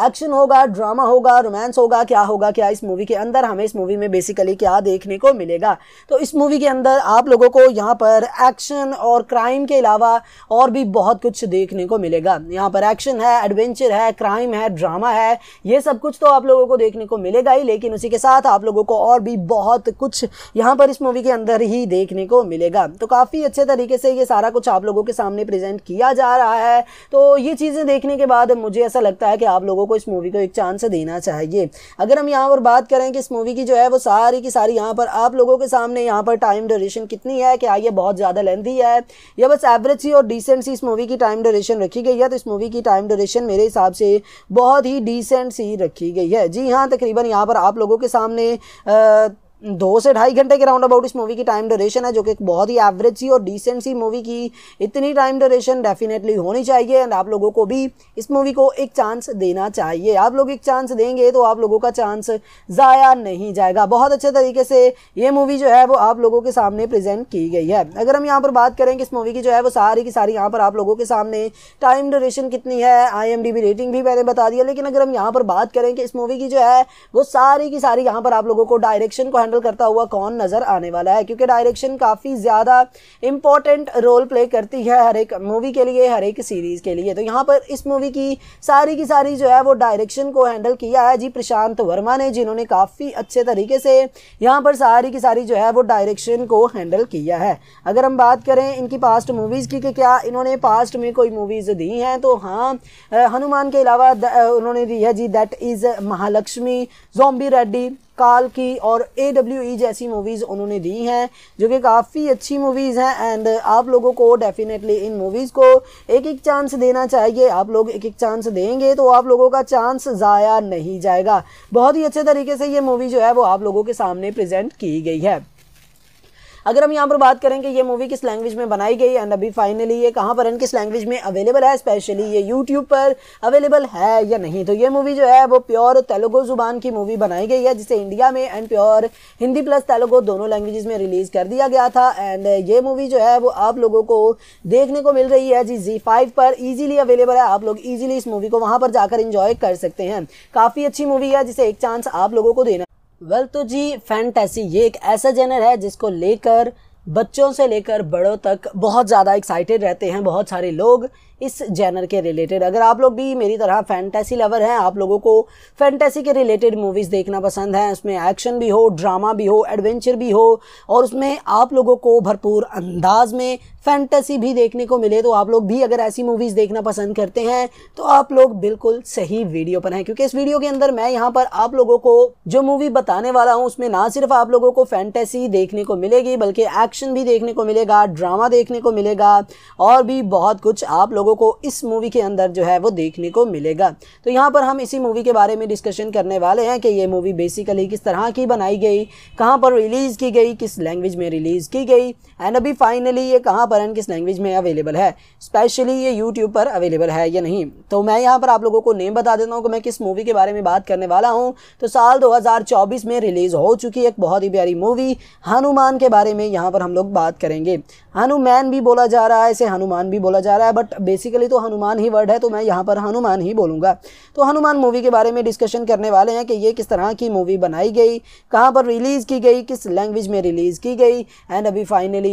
एक्शन होगा ड्रामा होगा रोमांस होगा क्या होगा क्या इस मूवी के अंदर हमें इस मूवी में बेसिकली क्या देखने को मिलेगा तो इस मूवी के अंदर आप लोगों को यहाँ पर एक्शन और क्राइम के अलावा और भी बहुत कुछ देखने को मिलेगा यहाँ पर एक्शन है एडवेंचर है क्राइम है ड्रामा है ये सब कुछ तो आप लोगों को देखने को मिलेगा ही लेकिन उसी के साथ आप लोगों को और भी बहुत कुछ यहाँ पर इस मूवी मूवी के अंदर ही देखने को मिलेगा तो काफ़ी अच्छे तरीके से ये सारा कुछ आप लोगों के सामने प्रेजेंट किया जा रहा है तो ये चीज़ें देखने के बाद मुझे ऐसा लगता है कि आप लोगों को इस मूवी को एक चांस देना चाहिए अगर हम यहाँ पर बात करें कि इस मूवी की जो है वो सारी की सारी यहाँ पर आप लोगों के सामने यहाँ पर टाइम ड्यूरेशन कितनी है क्या ये बहुत ज़्यादा लेंथी है या बस एवरेज सी और डिसेंट सी इस मूवी की टाइम ड्यूरेशन रखी गई है तो इस मूवी की टाइम ड्यूरेशन मेरे हिसाब से बहुत ही डिसेंट सी रखी गई है जी हाँ तकरीबन यहाँ पर आप लोगों के सामने आ, दो से ढाई घंटे के राउंड अबाउट इस मूवी की टाइम ड्यूरेशन है जो कि बहुत ही एवरेज सी और डिसेंट सी मूवी की इतनी टाइम ड्यूरेशन डेफिनेटली होनी चाहिए एंड आप लोगों को भी इस मूवी को एक चांस देना चाहिए आप लोग एक चांस देंगे तो आप लोगों का चांस ज़ाया नहीं जाएगा बहुत अच्छे तरीके से ये मूवी जो है वो आप लोगों के सामने प्रेजेंट की गई है अगर हम यहाँ पर बात करें कि इस मूवी की जो है वो सारी की सारी यहाँ पर आप लोगों के सामने टाइम ड्यूरेशन कितनी है आई रेटिंग भी मैंने बता दिया लेकिन अगर हम यहाँ पर बात करें कि इस मूवी की जो है वो सारी की सारी यहाँ पर आप लोगों को डायरेक्शन को हैंडल करता हुआ कौन नज़र आने वाला है क्योंकि डायरेक्शन काफ़ी ज़्यादा इंपॉर्टेंट रोल प्ले करती है हर एक मूवी के लिए हर एक सीरीज़ के लिए तो यहाँ पर इस मूवी की सारी की सारी जो है वो डायरेक्शन को हैंडल किया है जी प्रशांत वर्मा ने जिन्होंने काफ़ी अच्छे तरीके से यहाँ पर सारी की सारी जो है वो डायरेक्शन को हैंडल किया है अगर हम बात करें इनकी पास्ट मूवीज़ की कि क्या इन्होंने पास्ट में कोई मूवीज़ दी हैं तो हाँ हनुमान के अलावा उन्होंने दी है जी that is Mahalakshmi zombie Reddy काल की और ए डब्ल्यू ई जैसी मूवीज़ उन्होंने दी हैं जो कि काफ़ी अच्छी मूवीज़ हैं एंड आप लोगों को डेफिनेटली इन मूवीज़ को एक एक चांस देना चाहिए आप लोग एक एक चांस देंगे तो आप लोगों का चांस ज़ाया नहीं जाएगा बहुत ही अच्छे तरीके से ये मूवी जो है वो आप लोगों के सामने प्रेजेंट की गई है अगर हम यहाँ पर बात करें कि ये मूवी किस लैंग्वेज में बनाई गई एंड अभी फाइनली ये कहाँ पर एंड किस लैंग्वेज में अवेलेबल है स्पेशली ये यूट्यूब पर अवेलेबल है या नहीं तो ये मूवी जो है वो प्योर तेलुगु ज़ुबान की मूवी बनाई गई है जिसे इंडिया में and pure Hindi plus Telugu दोनों लैंग्वेज में रिलीज़ कर दिया गया था एंड ये मूवी जो है वो आप लोगों को देखने को मिल रही है जी जी फाइव पर ईजिली अवेलेबल है आप लोग ईजिली इस मूवी को वहाँ पर जाकर इंजॉय कर सकते हैं काफ़ी अच्छी मूवी है जिसे एक चांस आप लोगों को देना वेल well, तो जी फैंटेसी ये एक ऐसा जेनर है जिसको लेकर बच्चों से लेकर बड़ों तक बहुत ज़्यादा एक्साइटेड रहते हैं बहुत सारे लोग इस जैनर के रिलेटेड अगर आप लोग भी मेरी तरह फैंटेसी लवर हैं आप लोगों को फैंटेसी के रिलेटेड मूवीज़ देखना पसंद है उसमें एक्शन भी हो ड्रामा भी हो एडवेंचर भी हो और उसमें आप लोगों को भरपूर अंदाज में फैंटेसी भी देखने को मिले तो आप लोग भी अगर ऐसी मूवीज़ देखना पसंद करते हैं तो आप लोग बिल्कुल सही वीडियो पर हैं क्योंकि इस वीडियो के अंदर मैं यहाँ पर आप लोगों को जो मूवी बताने वाला हूँ उसमें ना सिर्फ आप लोगों को फैंटेसी देखने को मिलेगी बल्कि एक्शन भी देखने को मिलेगा ड्रामा देखने को मिलेगा और भी बहुत कुछ आप लोगों को इस मूवी के अंदर जो है वो देखने को मिलेगा तो यहाँ पर हम इसी मूवी के बारे में डिस्कशन करने वाले हैं कि ये मूवी बेसिकली किस तरह की बनाई गई कहाँ पर रिलीज़ की गई किस लैंग्वेज में रिलीज़ की गई एंड अभी फाइनली ये कहाँ पर एंड किस लैंग्वेज में अवेलेबल है स्पेशली ये यूट्यूब पर अवेलेबल है या नहीं तो मैं यहाँ पर आप लोगों को नेम बता देता हूँ कि मैं किस मूवी के बारे में बात करने वाला हूँ तो साल 2024 में रिलीज़ हो चुकी एक बहुत ही प्यारी मूवी हनुमान के बारे में यहाँ पर हम लोग बात करेंगे हनुमान भी बोला जा रहा है इसे हनुमान भी बोला जा रहा है बट बेसिकली तो हनुमान ही वर्ड है तो मैं यहाँ पर हनुमान ही बोलूँगा तो हनुमान मूवी के बारे में डिस्कशन करने वाले हैं कि ये किस तरह की मूवी बनाई गई कहाँ पर रिलीज़ की गई किस लैंग्वेज में रिलीज़ की गई एंड अभी फाइनली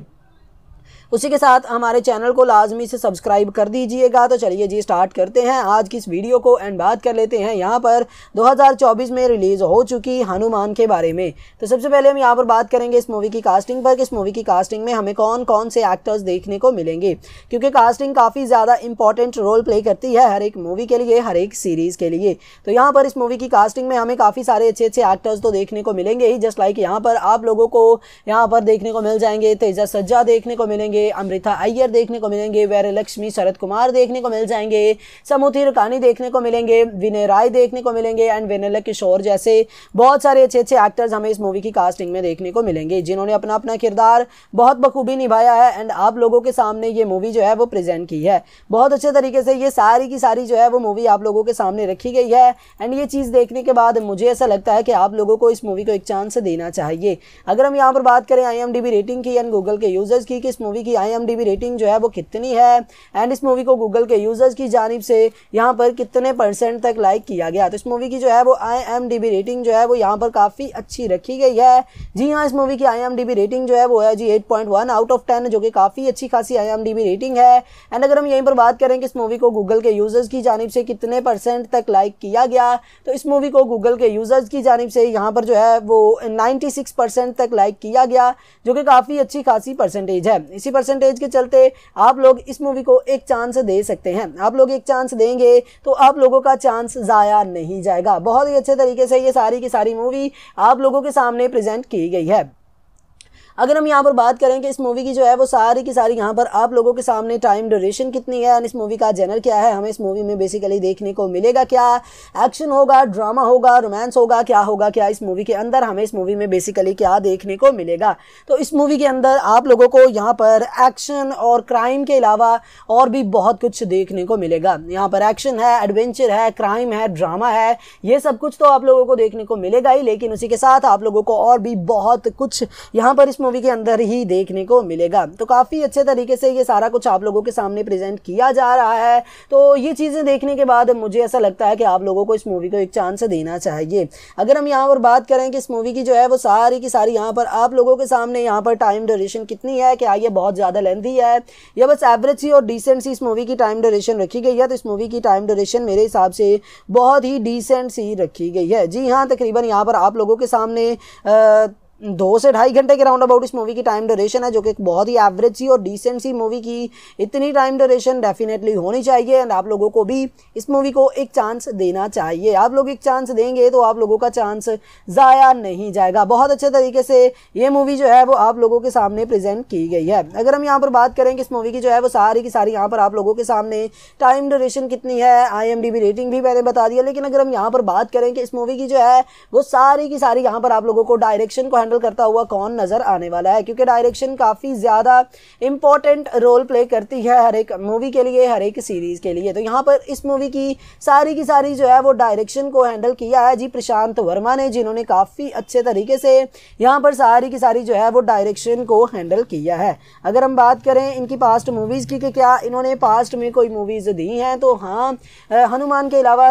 उसी के साथ हमारे चैनल को लाजमी से सब्सक्राइब कर दीजिएगा तो चलिए जी स्टार्ट करते हैं आज की इस वीडियो को एंड बात कर लेते हैं यहाँ पर 2024 में रिलीज़ हो चुकी हनुमान के बारे में तो सबसे पहले हम यहाँ पर बात करेंगे इस मूवी की कास्टिंग पर कि इस मूवी की कास्टिंग में हमें कौन कौन से एक्टर्स देखने को मिलेंगे क्योंकि कास्टिंग काफ़ी ज़्यादा इंपॉर्टेंट रोल प्ले करती है हर एक मूवी के लिए हर एक सीरीज़ के लिए तो यहाँ पर इस मूवी की कास्टिंग में हमें काफ़ी सारे अच्छे अच्छे एक्टर्स तो देखने को मिलेंगे ही जस्ट लाइक यहाँ पर आप लोगों को यहाँ पर देखने को मिल जाएंगे तेजा सज्जा देखने को मिलेंगे जाएंगे अमृता अय्यर देखने को मिलेंगे वैर लक्ष्मी शरद कुमार देखने को मिल जाएंगे समूथी रकानी देखने को मिलेंगे विनय राय देखने को मिलेंगे एंड विनल किशोर जैसे बहुत सारे अच्छे अच्छे एक्टर्स हमें इस मूवी की कास्टिंग में देखने को मिलेंगे जिन्होंने अपना अपना किरदार बहुत बखूबी निभाया है एंड आप लोगों के सामने ये मूवी जो है वो प्रेजेंट की है बहुत अच्छे तरीके से ये सारी की सारी जो है वो मूवी आप लोगों के सामने रखी गई है एंड ये चीज़ देखने के बाद मुझे ऐसा लगता है कि आप लोगों को इस मूवी को एक चांस देना चाहिए अगर हम यहाँ पर बात करें आई रेटिंग की एंड गूगल के यूज़र्स की कि इस मूवी की आई रेटिंग जो है वो कितनी है एंड इस मूवी को गूगल के यूज़र्स की जानब से यहाँ पर कितने परसेंट तक लाइक किया गया तो इस मूवी की जो है वो आई रेटिंग जो है वो यहाँ पर काफ़ी अच्छी रखी गई है जी हाँ इस मूवी की आई रेटिंग जो है वो है जी एट आउट ऑफ टेन जो कि काफ़ी अच्छी खासी आई रेटिंग है एंड अगर हम यहीं पर बात करें कि इस मूवी को गूगल के यूज़र्स की जानब से कितने परसेंट तक लाइक किया गया तो इस मूवी को गूगल के यूज़र्स की जानब से यहाँ पर जो है वो नाइन्टी तक लाइक किया गया जो कि काफ़ी अच्छी खासी परसेंटेज है इसी परसेंटेज के चलते आप लोग इस मूवी को एक चांस दे सकते हैं आप लोग एक चांस देंगे तो आप लोगों का चांस ज़ाया नहीं जाएगा बहुत ही अच्छे तरीके से ये सारी की सारी मूवी आप लोगों के सामने प्रेजेंट की गई है अगर हम यहाँ पर बात करें कि इस मूवी की जो है वो सारी की सारी यहाँ पर आप लोगों के सामने टाइम ड्यूरेशन कितनी है एंड इस मूवी का जेनर क्या है हमें इस मूवी में बेसिकली देखने को मिलेगा क्या एक्शन होगा ड्रामा होगा रोमांस होगा क्या होगा क्या इस मूवी के अंदर हमें इस मूवी में बेसिकली क्या देखने को मिलेगा तो इस मूवी के अंदर आप लोगों को यहाँ पर एक्शन और क्राइम के अलावा और भी बहुत कुछ देखने को मिलेगा यहाँ पर एक्शन है एडवेंचर है क्राइम है ड्रामा है ये सब कुछ तो आप लोगों को देखने को मिलेगा ही लेकिन उसी के साथ आप लोगों को और भी बहुत कुछ यहाँ पर इस मूवी के अंदर ही देखने को मिलेगा तो काफ़ी अच्छे तरीके से ये सारा कुछ आप लोगों के सामने प्रेजेंट किया जा रहा है तो ये चीज़ें देखने के बाद मुझे ऐसा लगता है कि आप लोगों को इस मूवी को एक चांस देना चाहिए अगर हम यहाँ पर बात करें कि इस मूवी की जो है वो सारी की सारी यहाँ पर आप लोगों के सामने यहाँ पर टाइम ड्यूरेशन कितनी है क्या ये बहुत ज़्यादा लेंथी है या बस एवरेज सी और डिसेंट सी इस मूवी की टाइम ड्यूरेशन रखी गई है तो इस मूवी की टाइम ड्यूरेशन मेरे हिसाब से बहुत ही डिसेंट सी रखी गई है जी हाँ तकरीबन यहाँ पर आप लोगों के सामने आ, दो से ढाई घंटे के राउंड अबाउट इस मूवी की टाइम ड्यूरेशन है जो कि बहुत ही एवरेज सी और डिसेंट सी मूवी की इतनी टाइम ड्यूरेशन डेफिनेटली होनी चाहिए एंड आप लोगों को भी इस मूवी को एक चांस देना चाहिए आप लोग एक चांस देंगे तो आप लोगों का चांस ज़ाया नहीं जाएगा बहुत अच्छे तरीके से ये मूवी जो है वो आप लोगों के सामने प्रेजेंट की गई है अगर हम यहाँ पर बात करें कि इस मूवी की जो है वो सारी की सारी यहाँ पर आप लोगों के सामने टाइम ड्यूरेशन कितनी है आई रेटिंग भी मैंने बता दिया लेकिन अगर हम यहाँ पर बात करें कि इस मूवी की जो है वो सारी की सारी यहाँ पर आप लोगों को डायरेक्शन को हैंडल करता हुआ कौन नज़र आने वाला है क्योंकि डायरेक्शन काफ़ी ज़्यादा इंपॉर्टेंट रोल प्ले करती है हर एक मूवी के लिए हर एक सीरीज़ के लिए तो यहाँ पर इस मूवी की सारी की सारी जो है वो डायरेक्शन को हैंडल किया है जी प्रशांत वर्मा ने जिन्होंने काफ़ी अच्छे तरीके से यहाँ पर सारी की सारी जो है वो डायरेक्शन को हैंडल किया है अगर हम बात करें इनकी पास्ट मूवीज़ की कि क्या इन्होंने पास्ट में कोई मूवीज़ दी हैं तो हाँ हनुमान के अलावा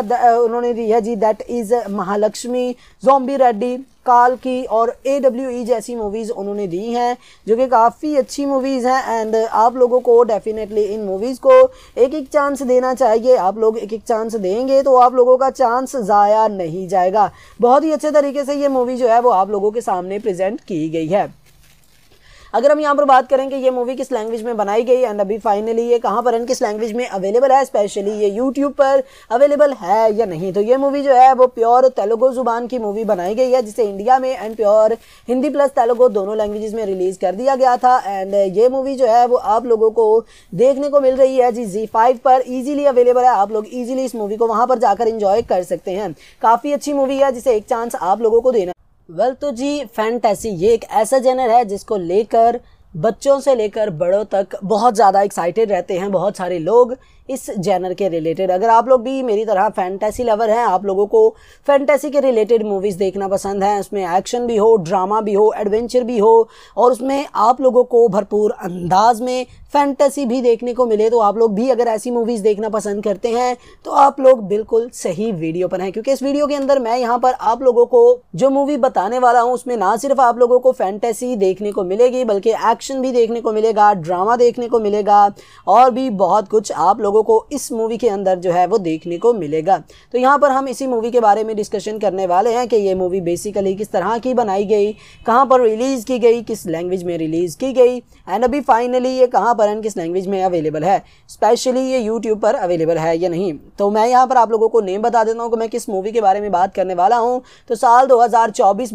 उन्होंने दी है जी that is Mahalakshmi zombie Reddy काल की और ए डब्ल्यू ई जैसी मूवीज़ उन्होंने दी हैं जो कि काफ़ी अच्छी मूवीज़ हैं एंड आप लोगों को डेफिनेटली इन मूवीज़ को एक एक चांस देना चाहिए आप लोग एक एक चांस देंगे तो आप लोगों का चांस ज़ाया नहीं जाएगा बहुत ही अच्छे तरीके से ये मूवी जो है वो आप लोगों के सामने प्रजेंट की गई है अगर हम यहाँ पर बात करें कि ये मूवी किस लैंग्वेज में बनाई गई एंड अभी फाइनली ये कहाँ पर एंड किस लैंग्वेज में अवेलेबल है स्पेशली ये यूट्यूब पर अवेलेबल है या नहीं तो ये मूवी जो है वो प्योर तेलुगु जुबान की मूवी बनाई गई है जिसे इंडिया में and pure Hindi plus Telugu दोनों लैंग्वेज में रिलीज़ कर दिया गया था एंड ये मूवी जो है वो आप लोगों को देखने को मिल रही है जी जी फाइव पर ईजिली अवेलेबल है आप लोग ईजिली इस मूवी को वहाँ पर जाकर इंजॉय कर सकते हैं काफ़ी अच्छी मूवी है जिसे एक चांस आप लोगों को देना वेल well, तो जी फैंटेसी ये एक ऐसा जेनर है जिसको लेकर बच्चों से लेकर बड़ों तक बहुत ज़्यादा एक्साइटेड रहते हैं बहुत सारे लोग इस जैनर के रिलेटेड अगर आप लोग भी मेरी तरह फैंटेसी लवर हैं आप लोगों को फैंटेसी के रिलेटेड मूवीज़ देखना पसंद है उसमें एक्शन भी हो ड्रामा भी हो एडवेंचर भी हो और उसमें आप लोगों को भरपूर अंदाज में फैंटेसी भी देखने को मिले तो आप लोग भी अगर ऐसी मूवीज़ देखना पसंद करते हैं तो आप लोग बिल्कुल सही वीडियो पर हैं क्योंकि इस वीडियो के अंदर मैं यहाँ पर आप लोगों को जो मूवी बताने वाला हूँ उसमें ना सिर्फ आप लोगों को फैंटेसी देखने को मिलेगी बल्कि एक्शन भी देखने को मिलेगा ड्रामा देखने को मिलेगा और भी बहुत कुछ आप लोगों लोगों को इस मूवी के अंदर जो है वो देखने को मिलेगा तो यहाँ पर हम इसी मूवी के बारे में डिस्कशन करने वाले हैं कि ये मूवी बेसिकली किस तरह की बनाई गई कहाँ पर रिलीज़ की गई किस लैंग्वेज में रिलीज़ की गई एंड अभी फाइनली ये कहाँ पर एंड किस लैंग्वेज में अवेलेबल है स्पेशली ये यूट्यूब पर अवेलेबल है या नहीं तो मैं यहाँ पर आप लोगों को नेम बता देता हूँ कि मैं किस मूवी के बारे में बात करने वाला हूँ तो साल दो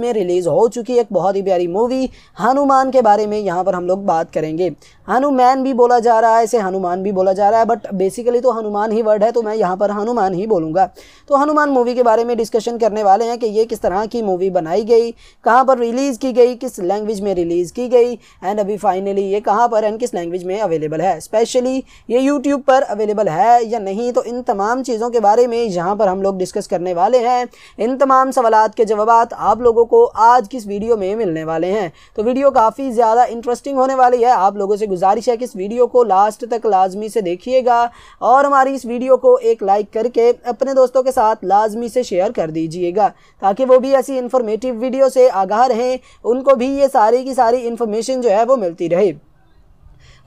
में रिलीज़ हो चुकी एक बहुत ही प्यारी मूवी हनुमान के बारे में यहाँ पर हम लोग बात करेंगे हनुमान भी बोला जा रहा है इसे हनुमान भी बोला जा रहा है बट बेसिकली तो हनुमान ही वर्ड है तो मैं यहाँ पर हनुमान ही बोलूँगा तो हनुमान मूवी के बारे में डिस्कशन करने वाले हैं कि ये किस तरह की मूवी बनाई गई कहाँ पर रिलीज़ की गई किस लैंग्वेज में रिलीज़ की गई एंड अभी फाइनली ये कहाँ पर एंड किस लैंग्वेज में अवेलेबल है स्पेशली ये यूट्यूब पर अवेलेबल है या नहीं तो इन तमाम चीज़ों के बारे में यहाँ पर हम लोग डिस्कस करने वाले हैं इन तमाम सवाल के जवाब आप लोगों को आज किस वीडियो में मिलने वाले हैं तो वीडियो काफ़ी ज़्यादा इंटरेस्टिंग होने वाली है आप लोगों से गुजारिश है कि इस वीडियो को लास्ट तक लाजमी से देखिएगा और हमारी इस वीडियो को एक लाइक करके अपने दोस्तों के साथ लाजमी से शेयर कर दीजिएगा ताकि वो भी ऐसी इन्फॉर्मेटिव वीडियो से आगाह रहें उनको भी ये सारी की सारी इन्फॉर्मेशन जो है वो मिलती रहे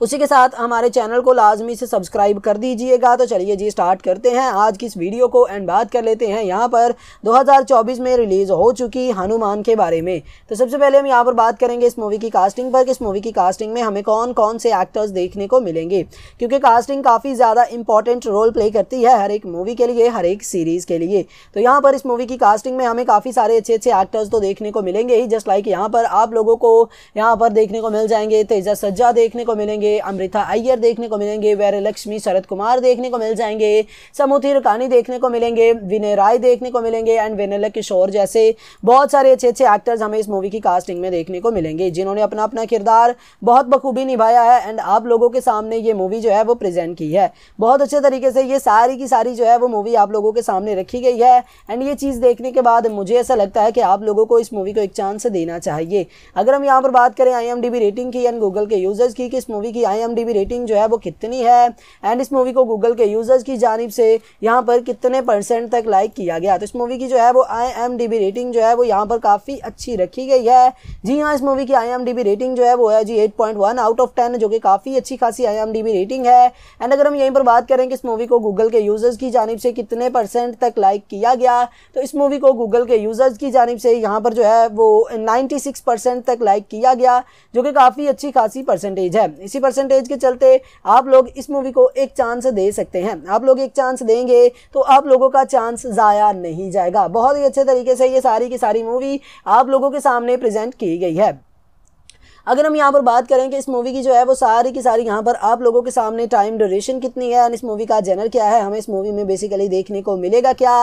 उसी के साथ हमारे चैनल को लाजमी से सब्सक्राइब कर दीजिएगा तो चलिए जी स्टार्ट करते हैं आज की इस वीडियो को एंड बात कर लेते हैं यहाँ पर 2024 में रिलीज़ हो चुकी हनुमान के बारे में तो सबसे पहले हम यहाँ पर बात करेंगे इस मूवी की कास्टिंग पर कि इस मूवी की कास्टिंग में हमें कौन कौन से एक्टर्स देखने को मिलेंगे क्योंकि कास्टिंग काफ़ी ज़्यादा इंपॉर्टेंट रोल प्ले करती है हर एक मूवी के लिए हर एक सीरीज़ के लिए तो यहाँ पर इस मूवी की कास्टिंग में हमें काफ़ी सारे अच्छे अच्छे एक्टर्स तो देखने को मिलेंगे ही जस्ट लाइक यहाँ पर आप लोगों को यहाँ पर देखने को मिल जाएंगे तेजा सज्जा देखने को मिलेंगे जाएंगे अमृता अय्यर देखने को मिलेंगे वैर लक्ष्मी शरद कुमार देखने को मिल जाएंगे समूथी रकानी देखने को मिलेंगे विनय राय देखने को मिलेंगे एंड विनल किशोर जैसे बहुत सारे अच्छे अच्छे एक्टर्स हमें इस मूवी की कास्टिंग में देखने को मिलेंगे जिन्होंने अपना अपना किरदार बहुत बखूबी निभाया है एंड आप लोगों के सामने ये मूवी जो है वो प्रेजेंट की है बहुत अच्छे तरीके से ये सारी की सारी जो है वो मूवी आप लोगों के सामने रखी गई है एंड ये चीज़ देखने के बाद मुझे ऐसा लगता है कि आप लोगों को इस मूवी को एक चांस देना चाहिए अगर हम यहाँ पर बात करें आई रेटिंग की एंड गूगल के यूज़र्स की कि इस मूवी की आई रेटिंग जो है वो कितनी है एंड इस मूवी को गूगल के यूज़र्स की जानब से यहाँ पर कितने परसेंट तक लाइक किया गया तो इस मूवी की जो है वो आई रेटिंग जो है वो यहाँ पर काफ़ी अच्छी रखी गई है जी हाँ इस मूवी की आई रेटिंग जो है वो है जी एट आउट ऑफ टेन जो कि काफ़ी अच्छी खासी आई रेटिंग है एंड अगर हम यहीं पर बात करें कि इस मूवी को गूगल के यूज़र्स की जानब से कितने परसेंट तक लाइक किया गया तो इस मूवी को गूगल के यूज़र्स की जानब से यहाँ पर जो है वो नाइन्टी तक लाइक किया गया जो कि काफ़ी अच्छी खासी परसेंटेज है इसी पर परसेंटेज के चलते आप लोग इस मूवी को एक चांस दे सकते हैं आप लोग एक चांस देंगे तो आप लोगों का चांस ज़ाया नहीं जाएगा बहुत ही अच्छे तरीके से ये सारी की सारी मूवी आप लोगों के सामने प्रेजेंट की गई है अगर हम यहाँ पर बात करें कि इस मूवी की जो है वो सारी की सारी यहाँ पर आप लोगों के सामने टाइम ड्यूरेशन कितनी है एंड इस मूवी का जेनर क्या है हमें इस मूवी में बेसिकली देखने को मिलेगा क्या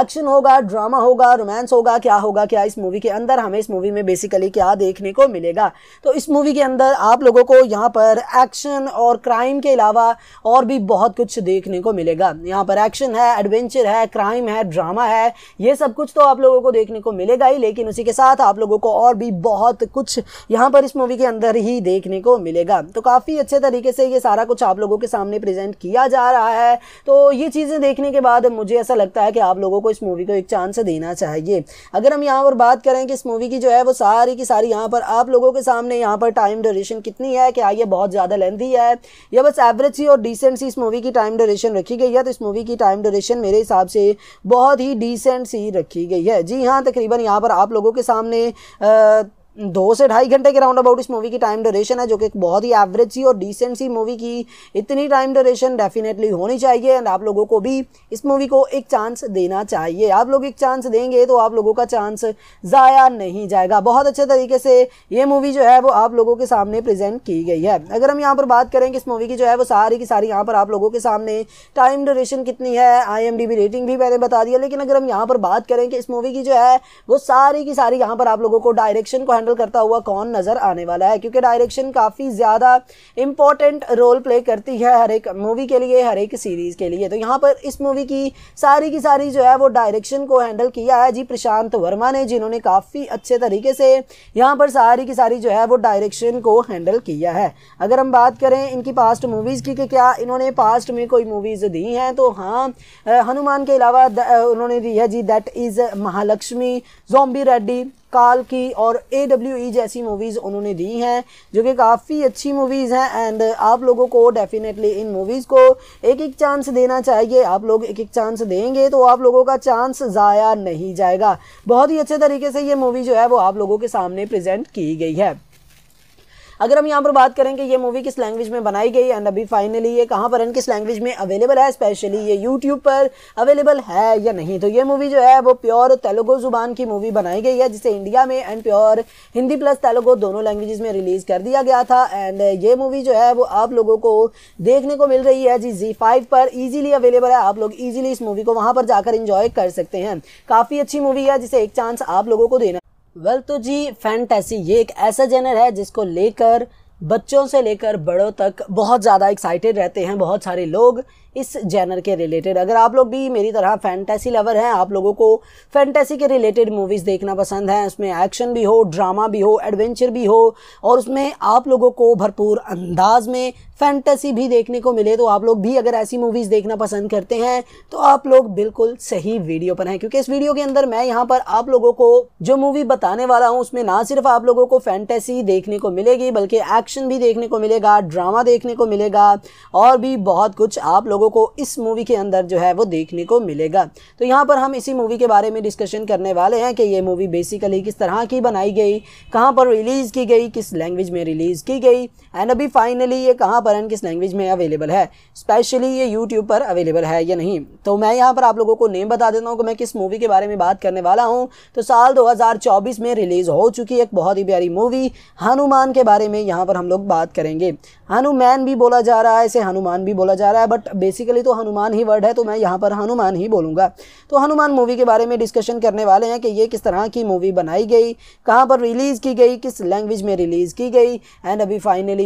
एक्शन होगा ड्रामा होगा रोमांस होगा क्या होगा क्या इस मूवी के अंदर हमें इस मूवी में बेसिकली क्या देखने को मिलेगा तो इस मूवी के अंदर आप लोगों को यहाँ पर एक्शन और क्राइम के अलावा और भी बहुत कुछ देखने को मिलेगा यहाँ पर एक्शन है एडवेंचर है क्राइम है ड्रामा है ये सब कुछ तो आप लोगों को देखने को मिलेगा ही लेकिन उसी के साथ आप लोगों को और भी बहुत कुछ यहाँ पर इस मूवी के अंदर ही देखने को मिलेगा तो काफ़ी अच्छे तरीके से ये सारा कुछ आप लोगों के सामने प्रेजेंट किया जा रहा है तो ये चीज़ें देखने के बाद मुझे ऐसा लगता है कि आप लोगों को इस मूवी को एक चांस देना चाहिए अगर हम यहाँ पर बात करें कि इस मूवी की जो है वो सारी की सारी यहाँ पर आप लोगों के सामने यहाँ पर टाइम ड्यूरेशन कितनी है क्या ये बहुत ज़्यादा लेंथी है या बस एवरेज सी और डिसेंट सी इस मूवी की टाइम ड्यूरेशन रखी गई है तो इस मूवी की टाइम ड्यूरेशन मेरे हिसाब से बहुत ही डिसेंट सी रखी गई है जी हाँ तकरीबन यहाँ पर आप लोगों के सामने आ, दो से ढाई घंटे के राउंड अबाउट इस मूवी की टाइम ड्यूरेशन है जो कि बहुत ही एवरेज सी और डिसेंट सी मूवी की इतनी टाइम ड्यूरेशन डेफिनेटली होनी चाहिए एंड आप लोगों को भी इस मूवी को एक चांस देना चाहिए आप लोग एक चांस देंगे तो आप लोगों का चांस ज़ाया नहीं जाएगा बहुत अच्छे तरीके से ये मूवी जो है वो आप लोगों के सामने प्रेजेंट की गई है अगर हम यहाँ पर बात करें कि इस मूवी की जो है वो सारी की सारी यहाँ पर आप लोगों के सामने टाइम ड्यूरेशन कितनी है आई रेटिंग भी मैंने बता दिया लेकिन अगर हम यहाँ पर बात करें कि इस मूवी की जो है वो सारी की सारी यहाँ पर आप लोगों को डायरेक्शन को हैंडल करता हुआ कौन नज़र आने वाला है क्योंकि डायरेक्शन काफ़ी ज़्यादा इंपॉर्टेंट रोल प्ले करती है हर एक मूवी के लिए हर एक सीरीज़ के लिए तो यहाँ पर इस मूवी की सारी की सारी जो है वो डायरेक्शन को हैंडल किया है जी प्रशांत वर्मा ने जिन्होंने काफ़ी अच्छे तरीके से यहाँ पर सारी की सारी जो है वो डायरेक्शन को हैंडल किया है अगर हम बात करें इनकी पास्ट मूवीज़ की कि क्या इन्होंने पास्ट में कोई मूवीज़ दी हैं तो हाँ हनुमान के अलावा उन्होंने दी है जी that is Mahalakshmi zombie Reddy काल की और ए डब्ल्यू ई जैसी मूवीज़ उन्होंने दी हैं जो कि काफ़ी अच्छी मूवीज़ हैं एंड आप लोगों को डेफिनेटली इन मूवीज़ को एक एक चांस देना चाहिए आप लोग एक एक चांस देंगे तो आप लोगों का चांस ज़ाया नहीं जाएगा बहुत ही अच्छे तरीके से ये मूवी जो है वो आप लोगों के सामने प्रजेंट की गई है अगर हम यहाँ पर बात करें कि ये मूवी किस लैंग्वेज में बनाई गई एंड अभी फाइनली ये कहाँ पर एंड किस लैंग्वेज में अवेलेबल है स्पेशली ये यूट्यूब पर अवेलेबल है या नहीं तो ये मूवी जो है वो प्योर तेलुगु जुबान की मूवी बनाई गई है जिसे इंडिया में and pure Hindi plus Telugu दोनों लैंग्वेज में रिलीज़ कर दिया गया था एंड ये मूवी जो है वो आप लोगों को देखने को मिल रही है जी जी फाइव पर ईजिली अवेलेबल है आप लोग ईजिली इस मूवी को वहाँ पर जाकर इंजॉय कर सकते हैं काफ़ी अच्छी मूवी है जिसे एक चांस आप लोगों को देना वेल well, तो जी फैंटेसी ये एक ऐसा जेनर है जिसको लेकर बच्चों से लेकर बड़ों तक बहुत ज़्यादा एक्साइटेड रहते हैं बहुत सारे लोग इस जैनर के रिलेटेड अगर आप लोग भी मेरी तरह फैंटेसी लवर हैं आप लोगों को फैंटेसी के रिलेटेड मूवीज़ देखना पसंद है उसमें एक्शन भी हो ड्रामा भी हो एडवेंचर भी हो और उसमें आप लोगों को भरपूर अंदाज में फैंटेसी भी देखने को मिले तो आप लोग भी अगर ऐसी मूवीज़ देखना पसंद करते हैं तो आप लोग बिल्कुल सही वीडियो पर हैं क्योंकि इस वीडियो के अंदर मैं यहाँ पर आप लोगों को जो मूवी बताने वाला हूँ उसमें ना सिर्फ आप लोगों को फैंटेसी देखने को मिलेगी बल्कि एक्शन भी देखने को मिलेगा ड्रामा देखने को मिलेगा और भी बहुत कुछ आप लोगों को इस मूवी के अंदर जो है वो देखने को मिलेगा तो यहाँ पर हम इसी मूवी के बारे में डिस्कशन करने वाले हैं कि ये मूवी बेसिकली किस तरह की बनाई गई कहाँ पर रिलीज़ की गई किस लैंग्वेज में रिलीज़ की गई एंड अभी फाइनली ये कहाँ पर एंड किस लैंग्वेज में अवेलेबल है स्पेशली ये यूट्यूब पर अवेलेबल है या नहीं तो मैं यहाँ पर आप लोगों को नेम बता देता हूँ कि मैं किस मूवी के बारे में बात करने वाला हूँ तो साल 2024 में रिलीज़ हो चुकी एक बहुत ही प्यारी मूवी हनुमान के बारे में यहाँ पर हम लोग बात करेंगे हनुमान भी बोला जा रहा है इसे हनुमान भी बोला जा रहा है बट बेसिकली तो हनुमान ही वर्ड है तो मैं यहाँ पर हनुमान ही बोलूँगा तो हनुमान मूवी के बारे में डिस्कशन करने वाले हैं कि ये किस तरह की मूवी बनाई गई कहाँ पर रिलीज़ की गई किस लैंग्वेज में रिलीज़ की गई एंड अभी फाइनली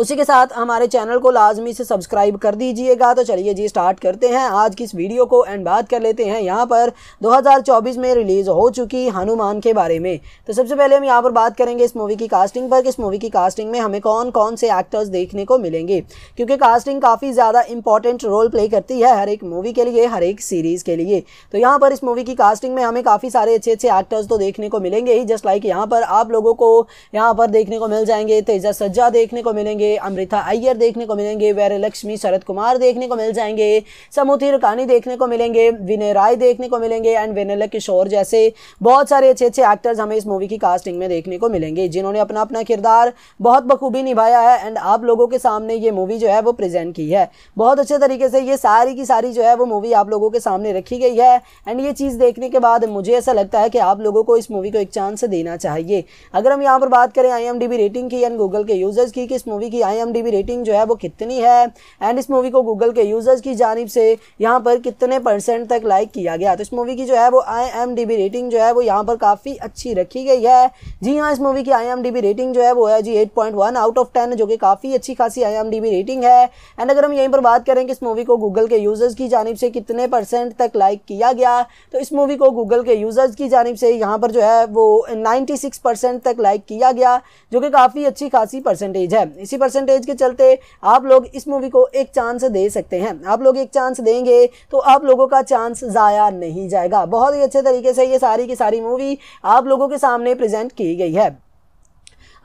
उसी के साथ हमारे चैनल को लाजमी से सब्सक्राइब कर दीजिएगा तो चलिए जी स्टार्ट करते हैं आज की इस वीडियो को एंड बात कर लेते हैं यहाँ पर 2024 में रिलीज़ हो चुकी हनुमान के बारे में तो सबसे पहले हम यहाँ पर बात करेंगे इस मूवी की कास्टिंग पर कि इस मूवी की कास्टिंग में हमें कौन कौन से एक्टर्स देखने को मिलेंगे क्योंकि कास्टिंग काफ़ी ज़्यादा इंपॉर्टेंट रोल प्ले करती है हर एक मूवी के लिए हर एक सीरीज़ के लिए तो यहाँ पर इस मूवी की कास्टिंग में हमें काफ़ी सारे अच्छे अच्छे एक्टर्स तो देखने को मिलेंगे ही जस्ट लाइक यहाँ पर आप लोगों को यहाँ पर देखने को मिल जाएंगे तेजा सज्जा देखने को मिलेंगे जाएंगे अमृता अय्यर देखने को मिलेंगे वैरलक्ष्मी शरद कुमार देखने को मिल जाएंगे समूथी रकानी देखने को मिलेंगे विनय राय देखने को मिलेंगे एंड विनय किशोर जैसे बहुत सारे अच्छे अच्छे एक्टर्स हमें इस मूवी की कास्टिंग में देखने को मिलेंगे जिन्होंने अपना अपना किरदार बहुत बखूबी निभाया है एंड आप लोगों के सामने ये मूवी जो है वो प्रेजेंट की है बहुत अच्छे तरीके से ये सारी की सारी जो है वो मूवी आप लोगों के सामने रखी गई है एंड ये चीज़ देखने के बाद मुझे ऐसा लगता है कि आप लोगों को इस मूवी को एक चांस देना चाहिए अगर हम यहाँ पर बात करें आई रेटिंग की एंड गूगल के यूज़र्स की कि इस मूवी की आई रेटिंग जो है वो कितनी है एंड इस मूवी को गूगल के यूज़र्स की जानब से यहाँ पर कितने परसेंट तक लाइक किया गया तो इस मूवी की जो है वो आई रेटिंग जो है वो यहाँ पर काफ़ी अच्छी रखी गई है जी हाँ इस मूवी की आई रेटिंग जो है वो है जी एट आउट ऑफ टेन जो कि काफ़ी अच्छी खासी आई रेटिंग है एंड अगर हम यहीं पर बात करें कि इस मूवी को गूगल के यूज़र्स की जानब से कितने परसेंट तक लाइक किया गया तो इस मूवी को गूगल के यूज़र्स की जानब से यहाँ पर जो है वो 96 परसेंट तक लाइक किया गया जो कि काफ़ी अच्छी खासी परसेंटेज है इसी पर परसेंटेज के चलते आप लोग इस मूवी को एक चांस दे सकते हैं आप लोग एक चांस देंगे तो आप लोगों का चांस ज़ाया नहीं जाएगा बहुत ही अच्छे तरीके से ये सारी की सारी मूवी आप लोगों के सामने प्रेजेंट की गई है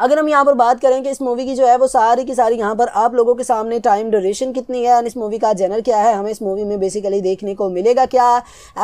अगर हम यहाँ पर बात करें कि इस मूवी की जो है वो सारी की सारी यहाँ पर आप लोगों के सामने टाइम ड्यूरेशन कितनी है इस मूवी का जेनर क्या है हमें इस मूवी में बेसिकली देखने को मिलेगा क्या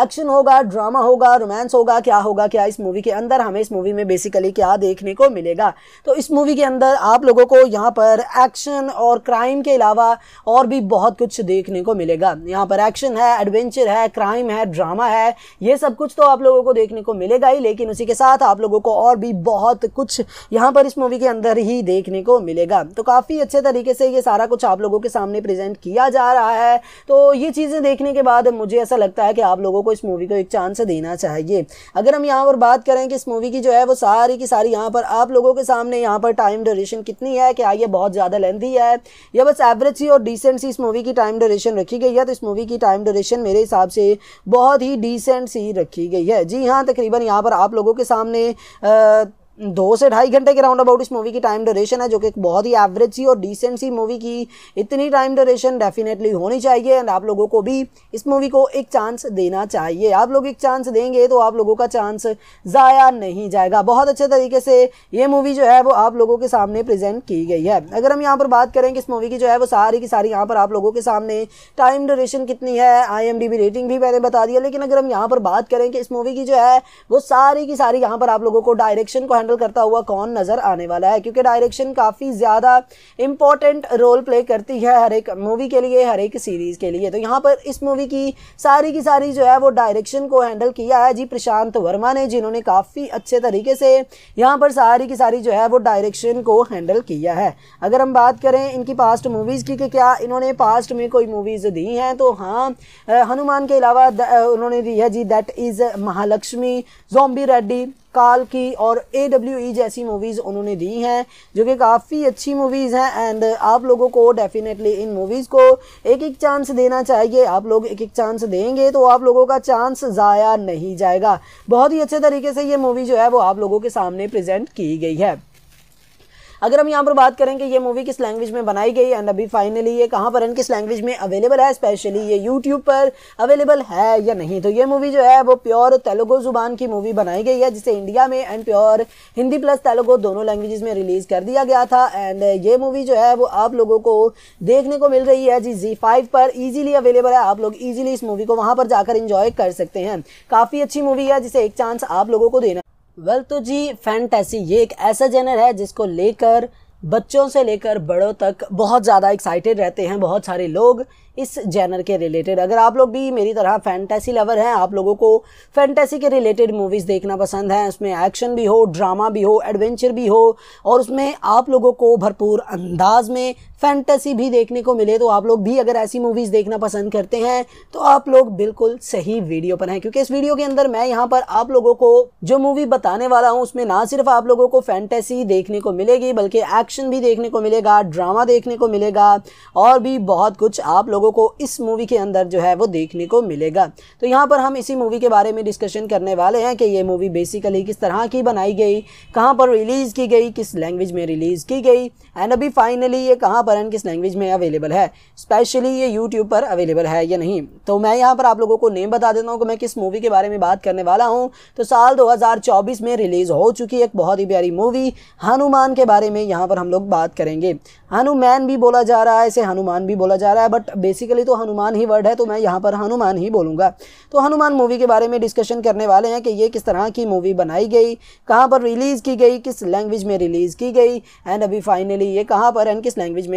एक्शन होगा ड्रामा होगा रोमांस होगा क्या होगा क्या इस मूवी के अंदर हमें इस मूवी में बेसिकली क्या देखने को मिलेगा तो इस मूवी के अंदर आप लोगों को यहाँ पर एक्शन और क्राइम के अलावा और भी बहुत कुछ देखने को मिलेगा यहाँ पर एक्शन है एडवेंचर है क्राइम है ड्रामा है ये सब कुछ तो आप लोगों को देखने को मिलेगा ही लेकिन उसी के साथ आप लोगों को और भी बहुत कुछ यहाँ पर इस मूवी के अंदर ही देखने को मिलेगा तो काफ़ी अच्छे तरीके से ये सारा कुछ आप लोगों के सामने प्रेजेंट किया जा रहा है तो ये चीज़ें देखने के बाद मुझे ऐसा लगता है कि आप लोगों को इस मूवी को एक चांस देना चाहिए अगर हम यहाँ पर बात करें कि इस मूवी की जो है वो सारी की सारी यहाँ पर आप लोगों के सामने यहाँ पर टाइम ड्यूरेशन कितनी है क्या ये बहुत ज़्यादा लेंथी है या बस एवरेज सी और डिसेंट सी इस मूवी की टाइम ड्यूरेशन रखी गई है तो इस मूवी की टाइम ड्यूरेशन मेरे हिसाब से बहुत ही डिसेंट सी रखी गई है जी हाँ तकरीबन यहाँ पर आप लोगों के सामने आ, दो से ढाई घंटे के राउंड अबाउट इस मूवी की टाइम ड्यूरेशन है जो कि एक बहुत ही एवरेज सी और डिसेंट सी मूवी की इतनी टाइम ड्यूरेशन डेफिनेटली होनी चाहिए एंड आप लोगों को भी इस मूवी को एक चांस देना चाहिए आप लोग एक चांस देंगे तो आप लोगों का चांस ज़ाया नहीं जाएगा बहुत अच्छे तरीके से ये मूवी जो है वो आप लोगों के सामने प्रेजेंट की गई है अगर हम यहाँ पर बात करें कि इस मूवी की जो है वो सारी की सारी यहाँ पर आप लोगों के सामने टाइम ड्यूरेशन कितनी है आई रेटिंग भी मैंने बता दिया लेकिन अगर हम यहाँ पर बात करें कि इस मूवी की जो है वो सारी की सारी यहाँ पर आप लोगों को डायरेक्शन को हैंडल करता हुआ कौन नज़र आने वाला है क्योंकि डायरेक्शन काफ़ी ज़्यादा इंपॉर्टेंट रोल प्ले करती है हर एक मूवी के लिए हर एक सीरीज़ के लिए तो यहाँ पर इस मूवी की सारी की सारी जो है वो डायरेक्शन को हैंडल किया है जी प्रशांत वर्मा ने जिन्होंने काफ़ी अच्छे तरीके से यहाँ पर सारी की सारी जो है वो डायरेक्शन को हैंडल किया है अगर हम बात करें इनकी पास्ट मूवीज़ की कि क्या इन्होंने पास्ट में कोई मूवीज़ दी हैं तो हाँ हनुमान के अलावा उन्होंने दी है जी that is Mahalakshmi zombie Reddy काल की और ए डब्ल्यू ई जैसी मूवीज़ उन्होंने दी हैं जो कि काफ़ी अच्छी मूवीज़ हैं एंड आप लोगों को डेफिनेटली इन मूवीज़ को एक एक चांस देना चाहिए आप लोग एक एक चांस देंगे तो आप लोगों का चांस ज़ाया नहीं जाएगा बहुत ही अच्छे तरीके से ये मूवी जो है वो आप लोगों के सामने प्रजेंट की गई है अगर हम यहाँ पर बात करें कि ये मूवी किस लैंग्वेज में बनाई गई एंड अभी फाइनली ये कहाँ पर एंड किस लैंग्वेज में अवेलेबल है स्पेशली ये यूट्यूब पर अवेलेबल है या नहीं तो ये मूवी जो है वो प्योर तेलुगु ज़ुबान की मूवी बनाई गई है जिसे इंडिया में and pure Hindi plus Telugu दोनों लैंग्वेज में रिलीज़ कर दिया गया था एंड ये मूवी जो है वो आप लोगों को देखने को मिल रही है जी जी फाइव पर ईजिली अवेलेबल है आप लोग ईजिली इस मूवी को वहाँ पर जाकर इंजॉय कर सकते हैं काफ़ी अच्छी मूवी है जिसे एक चांस आप लोगों को देना वेल तो जी फैंटेसी ये एक ऐसा जेनर है जिसको लेकर बच्चों से लेकर बड़ों तक बहुत ज़्यादा एक्साइटेड रहते हैं बहुत सारे लोग इस जैनर के रिलेटेड अगर आप लोग भी मेरी तरह फैंटेसी लवर हैं आप लोगों को फैंटेसी के रिलेटेड मूवीज़ देखना पसंद है उसमें एक्शन भी हो ड्रामा भी हो एडवेंचर भी हो और उसमें आप लोगों को भरपूर अंदाज में फैंटेसी भी देखने को मिले तो आप लोग भी अगर ऐसी मूवीज़ देखना पसंद करते हैं तो आप लोग बिल्कुल सही वीडियो पर हैं क्योंकि इस वीडियो के अंदर मैं यहाँ पर आप लोगों को जो मूवी बताने वाला हूँ उसमें ना सिर्फ आप लोगों को फैंटेसी देखने को मिलेगी बल्कि एक्शन भी देखने को मिलेगा ड्रामा देखने को मिलेगा और भी बहुत कुछ आप लोगों को इस मूवी के अंदर जो है वो देखने को मिलेगा तो यहाँ पर हम इसी मूवी के बारे में डिस्कशन करने वाले हैं कि ये मूवी बेसिकली किस तरह की बनाई गई कहाँ पर रिलीज़ की गई किस लैंग्वेज में रिलीज़ की गई एंड अभी फाइनली ये कहाँ पर किस लैंग्वेज में अवेलेबल है स्पेशली ये यूट्यूब पर अवेलेबल है या नहीं तो मैं यहाँ पर आप लोगों को नेम बता देता हूँ कि मैं किस मूवी के बारे में बात करने वाला हूँ तो साल 2024 में रिलीज़ हो चुकी एक बहुत ही प्यारी मूवी हनुमान के बारे में यहाँ पर हम लोग बात करेंगे हनुमान भी बोला जा रहा है इसे हनुमान भी बोला जा रहा है बट बेसिकली तो हनुमान ही वर्ड है तो मैं यहाँ पर हनुमान ही बोलूँगा तो हनुमान मूवी के बारे में डिस्कशन करने वाले हैं कि ये किस तरह की मूवी बनाई गई कहाँ पर रिलीज़ की गई किस लैंग्वेज में रिलीज़ की गई एंड अभी फाइनली ये कहाँ पर एंड किस लैंग्वेज में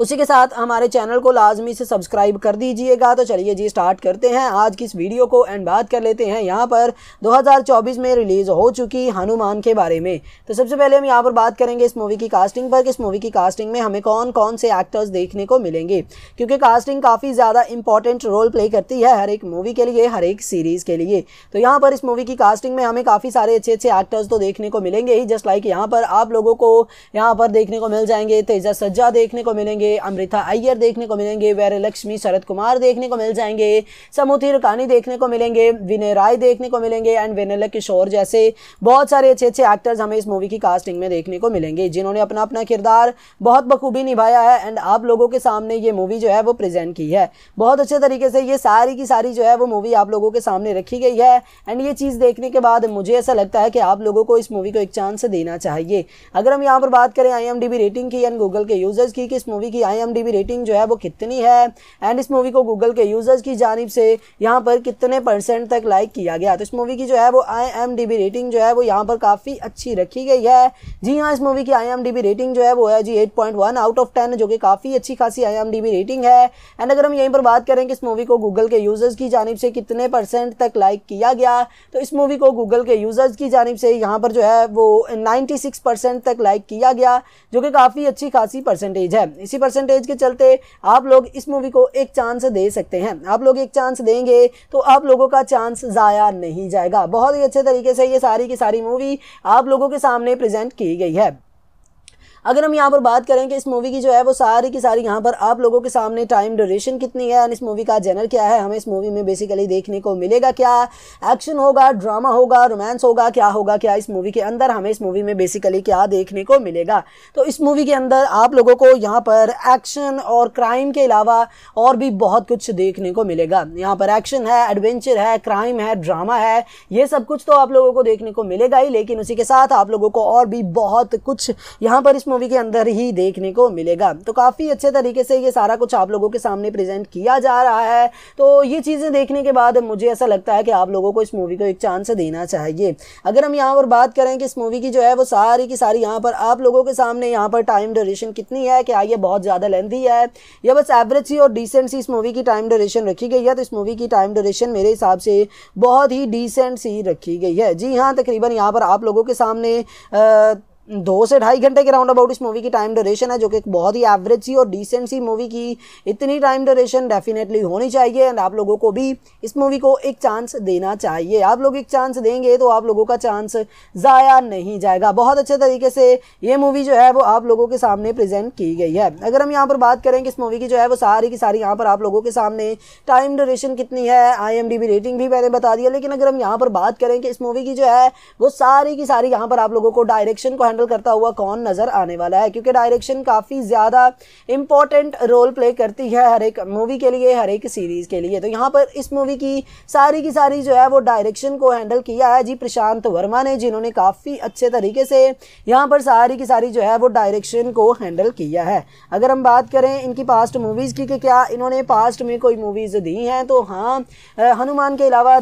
उसी के साथ हमारे चैनल को लाजमी से सब्सक्राइब कर दीजिएगा तो चलिए जी स्टार्ट करते हैं आज की इस वीडियो को एंड बात कर लेते हैं यहाँ पर 2024 में रिलीज़ हो चुकी हनुमान के बारे में तो सबसे पहले हम यहाँ पर बात करेंगे इस मूवी की कास्टिंग पर इस मूवी की कास्टिंग में हमें कौन कौन से एक्टर्स देखने को मिलेंगे क्योंकि कास्टिंग काफ़ी ज़्यादा इंपॉर्टेंट रोल प्ले करती है हर एक मूवी के लिए हर एक सीरीज़ के लिए तो यहाँ पर इस मूवी की कास्टिंग में हमें काफ़ी सारे अच्छे अच्छे एक्टर्स तो देखने को मिलेंगे ही जस्ट लाइक यहाँ पर आप लोगों को यहाँ पर देखने को मिल जाएंगे तेजा सज्जा देखने को मिलेंगे जाएंगे अमृता अय्यर देखने को मिलेंगे वैर लक्ष्मी शरद कुमार देखने को मिल जाएंगे समूथी रकानी देखने को मिलेंगे विनय राय देखने को मिलेंगे एंड विनय किशोर जैसे बहुत सारे अच्छे अच्छे एक्टर्स हमें इस मूवी की कास्टिंग में देखने को मिलेंगे जिन्होंने अपना अपना किरदार बहुत बखूबी निभाया है एंड आप लोगों के सामने ये मूवी जो है वो प्रेजेंट की है बहुत अच्छे तरीके से ये सारी की सारी जो है वो मूवी आप लोगों के सामने रखी गई है एंड ये चीज़ देखने के बाद मुझे ऐसा लगता है कि आप लोगों को इस मूवी को एक चांस देना चाहिए अगर हम यहाँ पर बात करें आई रेटिंग की एंड गूगल के यूजर्स की कि इस मूवी की आई रेटिंग जो है वो कितनी है एंड इस मूवी को गूगल के यूज़र्स की जानब से यहाँ पर कितने परसेंट तक लाइक किया गया तो इस मूवी की जो है वो आई रेटिंग जो है वो यहाँ पर काफ़ी अच्छी रखी गई है जी हाँ इस मूवी की आई रेटिंग जो है वो है जी एट आउट ऑफ टेन जो कि काफ़ी अच्छी खासी आई रेटिंग है एंड अगर हम यहीं पर बात करें कि इस मूवी को गूगल के यूज़र्स की जानब से कितने परसेंट तक लाइक किया गया तो इस मूवी को गूगल के यूज़र्स की जानब से यहाँ पर जो है वो 96 परसेंट तक लाइक किया गया जो कि काफ़ी अच्छी खासी परसेंटेज है इसी परसेंटेज के चलते आप लोग इस मूवी को एक चांस दे सकते हैं आप लोग एक चांस देंगे तो आप लोगों का चांस ज़ाया नहीं जाएगा बहुत ही अच्छे तरीके से ये सारी की सारी मूवी आप लोगों के सामने प्रेजेंट की गई है अगर हम यहाँ पर बात करें कि इस मूवी की जो है वो सारी की सारी यहाँ पर आप लोगों के सामने टाइम ड्यूरेशन कितनी है इस मूवी का जनर क्या है हमें इस मूवी में बेसिकली देखने को मिलेगा क्या एक्शन होगा ड्रामा होगा रोमांस होगा क्या होगा क्या इस मूवी के अंदर हमें इस मूवी में बेसिकली क्या देखने को मिलेगा तो इस मूवी के अंदर आप लोगों को यहाँ पर एक्शन और क्राइम के अलावा और भी बहुत कुछ देखने को मिलेगा यहाँ पर एक्शन है एडवेंचर है क्राइम है ड्रामा है ये सब कुछ तो आप लोगों को देखने को मिलेगा ही लेकिन उसी के साथ आप लोगों को और भी बहुत कुछ यहाँ पर इस मूवी के अंदर ही देखने को मिलेगा तो काफ़ी अच्छे तरीके से ये सारा कुछ आप लोगों के सामने प्रेजेंट किया जा रहा है तो ये चीज़ें देखने के बाद मुझे ऐसा लगता है कि आप लोगों को इस मूवी को एक चांस देना चाहिए अगर हम यहाँ पर बात करें कि इस मूवी की जो है वो सारी की सारी यहाँ पर आप लोगों के सामने यहाँ पर टाइम ड्यूरेशन कितनी है क्या ये बहुत ज़्यादा लेंथी है या बस एवरेज सी और डिसेंट सी इस मूवी की टाइम ड्यूरेशन रखी गई है तो इस मूवी की टाइम ड्यूरेशन मेरे हिसाब से बहुत ही डिसेंट सी रखी गई है जी हाँ तकरीबन यहाँ पर आप लोगों के सामने आ, दो से ढाई घंटे के राउंड अबाउट इस मूवी की टाइम ड्यूरेशन है जो कि एक बहुत ही एवरेज सी और डिसेंट सी मूवी की इतनी टाइम ड्यूरेशन डेफिनेटली होनी चाहिए एंड आप लोगों को भी इस मूवी को एक चांस देना चाहिए आप लोग एक चांस देंगे तो आप लोगों का चांस ज़ाया नहीं जाएगा बहुत अच्छे तरीके से ये मूवी जो है वो आप लोगों के सामने प्रेजेंट की गई है अगर हम यहाँ पर बात करें कि इस मूवी की जो है वो सारी की सारी यहाँ पर आप लोगों के सामने टाइम ड्यूरेशन कितनी है आई रेटिंग भी मैंने बता दिया लेकिन अगर हम यहाँ पर बात करें कि इस मूवी की जो है वो सारी की सारी यहाँ पर आप लोगों को डायरेक्शन को हैंडल करता हुआ कौन नज़र आने वाला है क्योंकि डायरेक्शन काफ़ी ज़्यादा इंपॉर्टेंट रोल प्ले करती है हर एक मूवी के लिए हर एक सीरीज़ के लिए तो यहाँ पर इस मूवी की सारी की सारी जो है वो डायरेक्शन को हैंडल किया है जी प्रशांत वर्मा ने जिन्होंने काफ़ी अच्छे तरीके से यहाँ पर सारी की सारी जो है वो डायरेक्शन को हैंडल किया है अगर हम बात करें इनकी पास्ट मूवीज़ की कि क्या इन्होंने पास्ट में कोई मूवीज़ दी हैं तो हाँ हनुमान के अलावा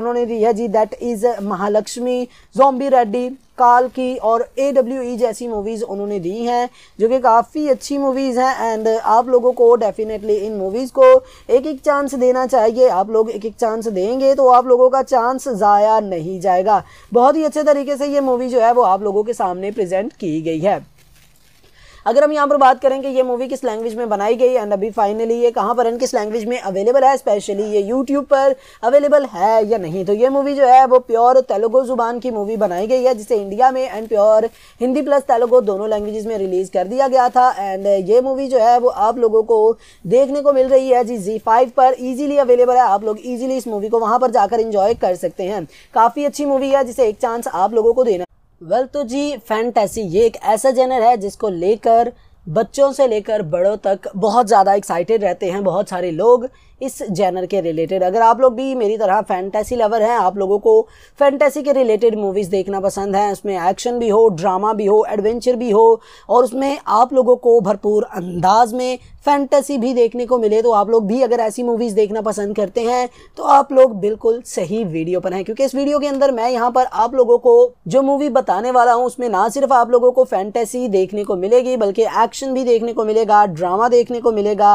उन्होंने दी है जी that is Mahalakshmi zombie Reddy काल की और ए डब्ल्यू ई जैसी मूवीज़ उन्होंने दी हैं जो कि काफ़ी अच्छी मूवीज़ हैं एंड आप लोगों को डेफिनेटली इन मूवीज़ को एक एक चांस देना चाहिए आप लोग एक एक चांस देंगे तो आप लोगों का चांस ज़ाया नहीं जाएगा बहुत ही अच्छे तरीके से ये मूवी जो है वो आप लोगों के सामने प्रजेंट की गई है अगर हम यहाँ पर बात करें कि ये मूवी किस लैंग्वेज में बनाई गई एंड अभी फाइनली ये कहाँ पर एंड किस लैंग्वेज में अवेलेबल है स्पेशली ये यूट्यूब पर अवेलेबल है या नहीं तो ये मूवी जो है वो प्योर तेलुगु जुबान की मूवी बनाई गई है जिसे इंडिया में and pure Hindi plus Telugu दोनों लैंग्वेज में रिलीज़ कर दिया गया था एंड ये मूवी जो है वो आप लोगों को देखने को मिल रही है जी जी फाइव पर ईजिली अवेलेबल है आप लोग ईजिली इस मूवी को वहाँ पर जाकर इंजॉय कर सकते हैं काफ़ी अच्छी मूवी है जिसे एक चांस आप लोगों को देना वेल तो जी फैंटेसी ये एक ऐसा जेनर है जिसको लेकर बच्चों से लेकर बड़ों तक बहुत ज़्यादा एक्साइटेड रहते हैं बहुत सारे लोग इस जैनर के रिलेटेड अगर आप लोग भी मेरी तरह फैंटेसी लवर हैं आप लोगों को फैंटेसी के रिलेटेड मूवीज़ देखना पसंद है उसमें एक्शन भी हो ड्रामा भी हो एडवेंचर भी हो और उसमें आप लोगों को भरपूर अंदाज में फैंटेसी भी देखने को मिले तो आप लोग भी अगर ऐसी मूवीज़ देखना पसंद करते हैं तो आप लोग बिल्कुल सही वीडियो पर हैं क्योंकि इस वीडियो के अंदर मैं यहाँ पर आप लोगों को जो मूवी बताने वाला हूँ उसमें ना सिर्फ आप लोगों को फैंटेसी देखने को मिलेगी बल्कि एक्शन भी देखने को मिलेगा ड्रामा देखने को मिलेगा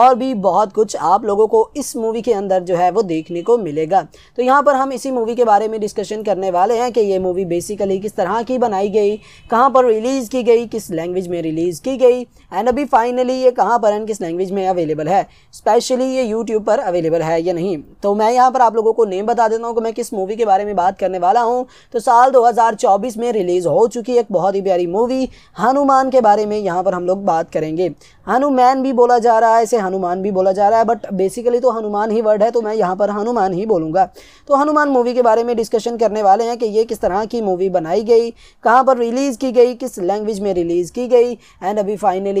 और भी बहुत कुछ आप लोगों लोगों को इस मूवी के अंदर जो है वो देखने को मिलेगा तो यहाँ पर हम इसी मूवी के बारे में डिस्कशन करने वाले हैं कि ये मूवी बेसिकली किस तरह की बनाई गई कहाँ पर रिलीज़ की गई किस लैंग्वेज में रिलीज़ की गई एंड अभी फाइनली ये कहाँ पर एंड किस लैंग्वेज में अवेलेबल है स्पेशली ये यूट्यूब पर अवेलेबल है या नहीं तो मैं यहाँ पर आप लोगों को नेम बता देता हूँ कि मैं किस मूवी के बारे में बात करने वाला हूँ तो साल 2024 में रिलीज़ हो चुकी एक बहुत ही प्यारी मूवी हनुमान के बारे में यहाँ पर हम लोग बात करेंगे हनुमान भी बोला जा रहा है इसे हनुमान भी बोला जा रहा है बट बेसिकली तो हनुमान ही वर्ड है तो मैं यहाँ पर हनुमान ही बोलूँगा तो हनुमान मूवी के बारे में डिस्कशन करने वाले हैं कि ये किस तरह की मूवी बनाई गई कहाँ पर रिलीज़ की गई किस लैंग्वेज में रिलीज़ की गई एंड अभी फाइनली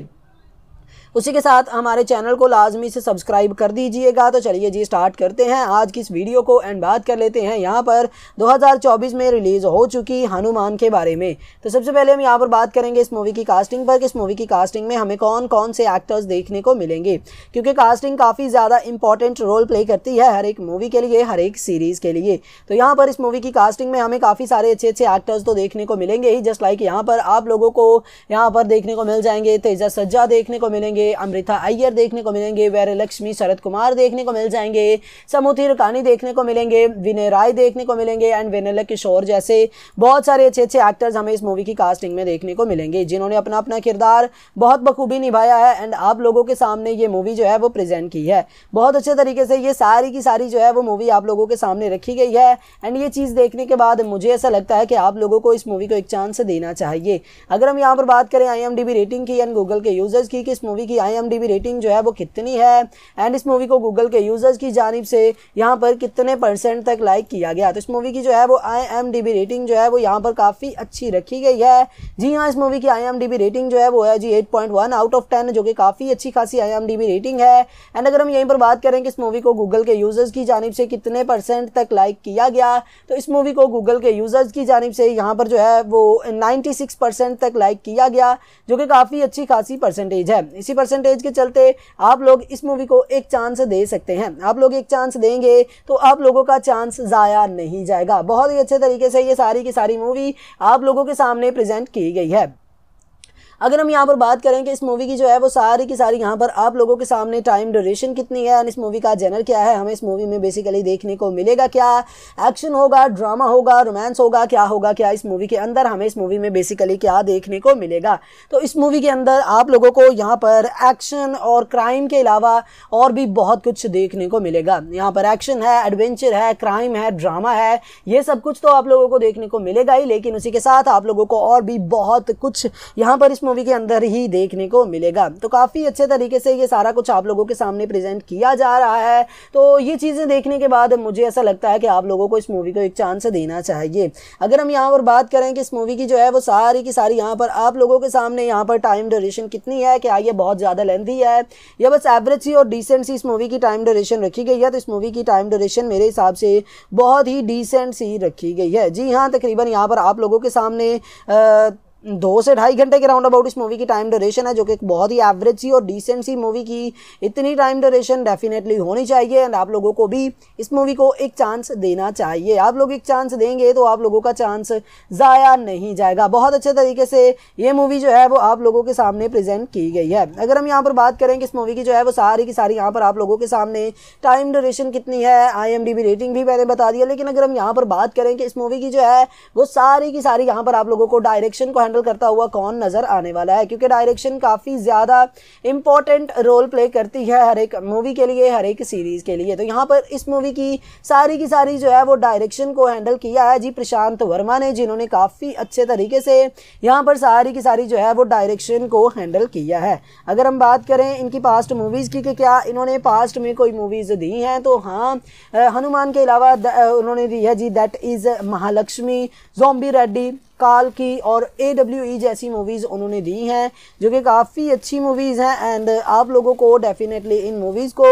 उसी के साथ हमारे चैनल को लाजमी से सब्सक्राइब कर दीजिएगा तो चलिए जी स्टार्ट करते हैं आज की इस वीडियो को एंड बात कर लेते हैं यहाँ पर 2024 में रिलीज़ हो चुकी हनुमान के बारे में तो सबसे पहले हम यहाँ पर बात करेंगे इस मूवी की कास्टिंग पर कि इस मूवी की कास्टिंग में हमें कौन कौन से एक्टर्स देखने को मिलेंगे क्योंकि कास्टिंग काफ़ी ज़्यादा इंपॉर्टेंट रोल प्ले करती है हर एक मूवी के लिए हर एक सीरीज़ के लिए तो यहाँ पर इस मूवी की कास्टिंग में हमें काफ़ी सारे अच्छे अच्छे एक्टर्स तो देखने को मिलेंगे ही जस्ट लाइक यहाँ पर आप लोगों को यहाँ पर देखने को मिल जाएंगे तेजा सज्जा देखने को मिलेंगे जाएंगे अमृता अय्यर देखने को मिलेंगे वैर लक्ष्मी शरद कुमार देखने को मिल जाएंगे समूथी रकानी देखने को मिलेंगे विनय राय देखने को मिलेंगे एंड विनय किशोर जैसे बहुत सारे अच्छे अच्छे एक्टर्स हमें इस मूवी की कास्टिंग में देखने को मिलेंगे जिन्होंने अपना अपना किरदार बहुत बखूबी निभाया है एंड आप लोगों के सामने ये मूवी जो है वो प्रेजेंट की है बहुत अच्छे तरीके से ये सारी की सारी जो है वो मूवी आप लोगों के सामने रखी गई है एंड ये चीज़ देखने के बाद मुझे ऐसा लगता है कि आप लोगों को इस मूवी को एक चांस देना चाहिए अगर हम यहाँ पर बात करें आई रेटिंग की एंड गूगल के यूज़र्स की कि इस मूवी की आई रेटिंग जो है वो कितनी है एंड इस मूवी को गूगल के यूज़र्स की जानब से यहाँ पर कितने परसेंट तक लाइक किया गया तो इस मूवी की जो है वो आई रेटिंग जो है वो यहाँ पर काफ़ी अच्छी रखी गई है जी हाँ इस मूवी की आई रेटिंग जो है वो है जी एट आउट ऑफ टेन जो कि काफ़ी अच्छी खासी आई रेटिंग है एंड अगर हम यहीं पर बात करें कि इस मूवी को गूगल के यूज़र्स की जानब से कितने परसेंट तक लाइक किया गया तो इस मूवी को गूगल के यूज़र्स की जानब से यहाँ पर जो है वो नाइन्टी तक लाइक किया गया जो कि काफ़ी अच्छी खासी परसेंटेज है इसी परसेंटेज के चलते आप लोग इस मूवी को एक चांस दे सकते हैं आप लोग एक चांस देंगे तो आप लोगों का चांस ज़ाया नहीं जाएगा बहुत ही अच्छे तरीके से ये सारी की सारी मूवी आप लोगों के सामने प्रेजेंट की गई है अगर हम यहाँ पर बात करें कि इस मूवी की जो है वो सारी की सारी यहाँ पर आप लोगों के सामने टाइम ड्यूरेशन कितनी है इस मूवी का जेनर क्या है हमें इस मूवी में बेसिकली देखने को मिलेगा क्या एक्शन होगा ड्रामा होगा रोमांस होगा क्या होगा क्या इस मूवी के अंदर हमें इस मूवी में बेसिकली क्या देखने को मिलेगा तो इस मूवी के अंदर आप लोगों को यहाँ पर एक्शन और क्राइम के अलावा और भी बहुत कुछ देखने को मिलेगा यहाँ पर एक्शन है एडवेंचर है क्राइम है ड्रामा है ये सब कुछ तो आप लोगों को देखने को मिलेगा ही लेकिन उसी के साथ आप लोगों को और भी बहुत कुछ यहाँ पर इस मूवी के अंदर ही देखने को मिलेगा तो काफ़ी अच्छे तरीके से ये सारा कुछ आप लोगों के सामने प्रेजेंट किया जा रहा है तो ये चीज़ें देखने के बाद मुझे ऐसा लगता है कि आप लोगों को इस मूवी को एक चांस देना चाहिए अगर हम यहाँ पर बात करें कि इस मूवी की जो है वो सारी की सारी यहाँ पर आप लोगों के सामने यहाँ पर टाइम ड्यूरेशन कितनी है क्या ये बहुत ज़्यादा लेंथी है या बस एवरेज सी और डिसेंट सी इस मूवी की टाइम ड्यूरेशन रखी गई है तो इस मूवी की टाइम ड्यूरेशन मेरे हिसाब से बहुत ही डिसेंट सी रखी गई है जी हाँ तकरीबन यहाँ पर आप लोगों के सामने आ, दो से ढाई घंटे के राउंड अबाउट इस मूवी की टाइम ड्यूरेशन है जो कि बहुत ही एवरेज सी और डिसेंट सी मूवी की इतनी टाइम ड्यूरेशन डेफिनेटली होनी चाहिए एंड आप लोगों को भी इस मूवी को एक चांस देना चाहिए आप लोग एक चांस देंगे तो आप लोगों का चांस ज़ाया नहीं जाएगा बहुत अच्छे तरीके से ये मूवी जो है वो आप लोगों के सामने प्रेजेंट की गई है अगर हम यहाँ पर बात करें कि इस मूवी की जो है वो सारी की सारी यहाँ पर आप लोगों के सामने टाइम ड्यूरेशन कितनी है आई रेटिंग भी मैंने बता दिया लेकिन अगर हम यहाँ पर बात करें कि इस मूवी की जो है वो सारी की सारी यहाँ पर आप लोगों को डायरेक्शन को हैंडल करता हुआ कौन नज़र आने वाला है क्योंकि डायरेक्शन काफ़ी ज़्यादा इंपॉर्टेंट रोल प्ले करती है हर एक मूवी के लिए हर एक सीरीज़ के लिए तो यहाँ पर इस मूवी की सारी की सारी जो है वो डायरेक्शन को हैंडल किया है जी प्रशांत वर्मा ने जिन्होंने काफ़ी अच्छे तरीके से यहाँ पर सारी की सारी जो है वो डायरेक्शन को हैंडल किया है अगर हम बात करें इनकी पास्ट मूवीज़ की कि क्या इन्होंने पास्ट में कोई मूवीज़ दी हैं तो हाँ हनुमान के अलावा उन्होंने दी है जी that is Mahalakshmi zombie Reddy काल की और ए डब्ल्यू ई जैसी मूवीज़ उन्होंने दी हैं जो कि काफ़ी अच्छी मूवीज़ हैं एंड आप लोगों को डेफिनेटली इन मूवीज़ को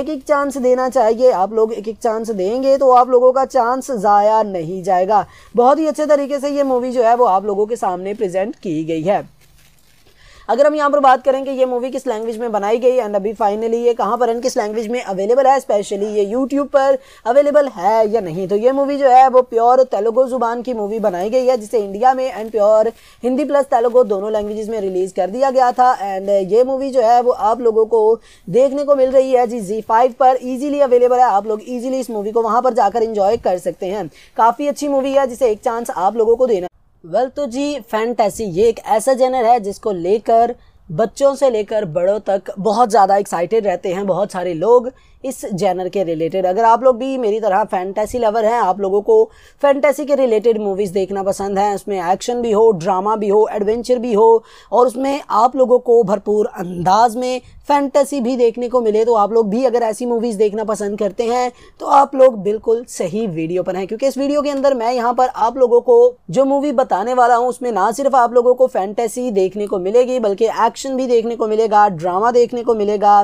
एक एक चांस देना चाहिए आप लोग एक एक चांस देंगे तो आप लोगों का चांस ज़ाया नहीं जाएगा बहुत ही अच्छे तरीके से ये मूवी जो है वो आप लोगों के सामने प्रजेंट की गई है अगर हम यहाँ पर बात करें कि ये मूवी किस लैंग्वेज में बनाई गई एंड अभी फाइनली ये कहाँ पर एंड किस लैंग्वेज में अवेलेबल है स्पेशली ये यूट्यूब पर अवेलेबल है या नहीं तो ये मूवी जो है वो प्योर तेलुगु जुबान की मूवी बनाई गई है जिसे इंडिया में and pure Hindi plus Telugu दोनों लैंग्वेज में रिलीज़ कर दिया गया था एंड ये मूवी जो है वो आप लोगों को देखने को मिल रही है जी जी फाइव पर ईजिली अवेलेबल है आप लोग ईजिली इस मूवी को वहाँ पर जाकर इंजॉय कर सकते हैं काफ़ी अच्छी मूवी है जिसे एक चांस आप लोगों को देना वेल तो जी फैंटेसी ये एक ऐसा जेनर है जिसको लेकर बच्चों से लेकर बड़ों तक बहुत ज़्यादा एक्साइटेड रहते हैं बहुत सारे लोग इस जैनर के रिलेटेड अगर आप लोग भी मेरी तरह फैंटेसी लवर हैं आप लोगों को फैंटेसी के रिलेटेड मूवीज़ देखना पसंद है उसमें एक्शन भी हो ड्रामा भी हो एडवेंचर भी हो और उसमें आप लोगों को भरपूर अंदाज में फैंटेसी भी देखने को मिले तो आप लोग भी अगर ऐसी मूवीज़ देखना पसंद करते हैं तो आप लोग बिल्कुल सही वीडियो पर हैं क्योंकि इस वीडियो के अंदर मैं यहाँ पर आप लोगों को जो मूवी बताने वाला हूँ उसमें ना सिर्फ आप लोगों को फैंटेसी देखने को मिलेगी बल्कि एक्शन भी देखने को मिलेगा ड्रामा देखने को मिलेगा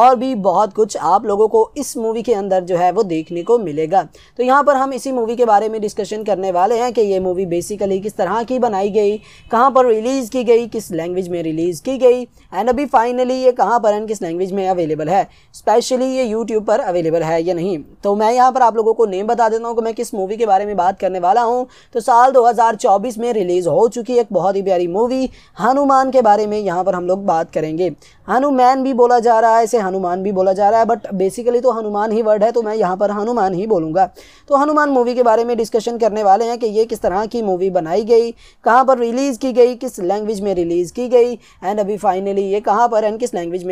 और भी बहुत कुछ आप लोगों को इस मूवी के अंदर जो है वो देखने को मिलेगा तो यहाँ पर हम इसी मूवी के बारे में डिस्कशन करने वाले हैं कि ये मूवी बेसिकली किस तरह की बनाई गई कहाँ पर रिलीज़ की गई किस लैंग्वेज में रिलीज़ की गई एंड अभी फाइनली ये कहाँ पर किस लैंग्वेज में अवेलेबल है स्पेशली ये यूट्यूब पर अवेलेबल है या नहीं तो मैं यहाँ पर आप लोगों को नेम बता देता हूँ कि मैं किस मूवी के बारे में बात करने वाला हूँ तो साल 2024 में रिलीज़ हो चुकी एक बहुत ही प्यारी मूवी हनुमान के बारे में यहाँ पर हम लोग बात करेंगे हनुमान भी बोला जा रहा है इसे हनुमान भी बोला जा रहा है बट बेसिकली तो हनुमान ही वर्ड है तो मैं यहाँ पर हनुमान ही बोलूँगा तो हनुमान मूवी के बारे में डिस्कशन करने वाले हैं कि ये किस तरह की मूवी बनाई गई कहाँ पर रिलीज़ की गई किस लैंग्वेज में रिलीज़ की गई एंड अभी फाइनली ये कहाँ पर एंड किस लैंग्वेज में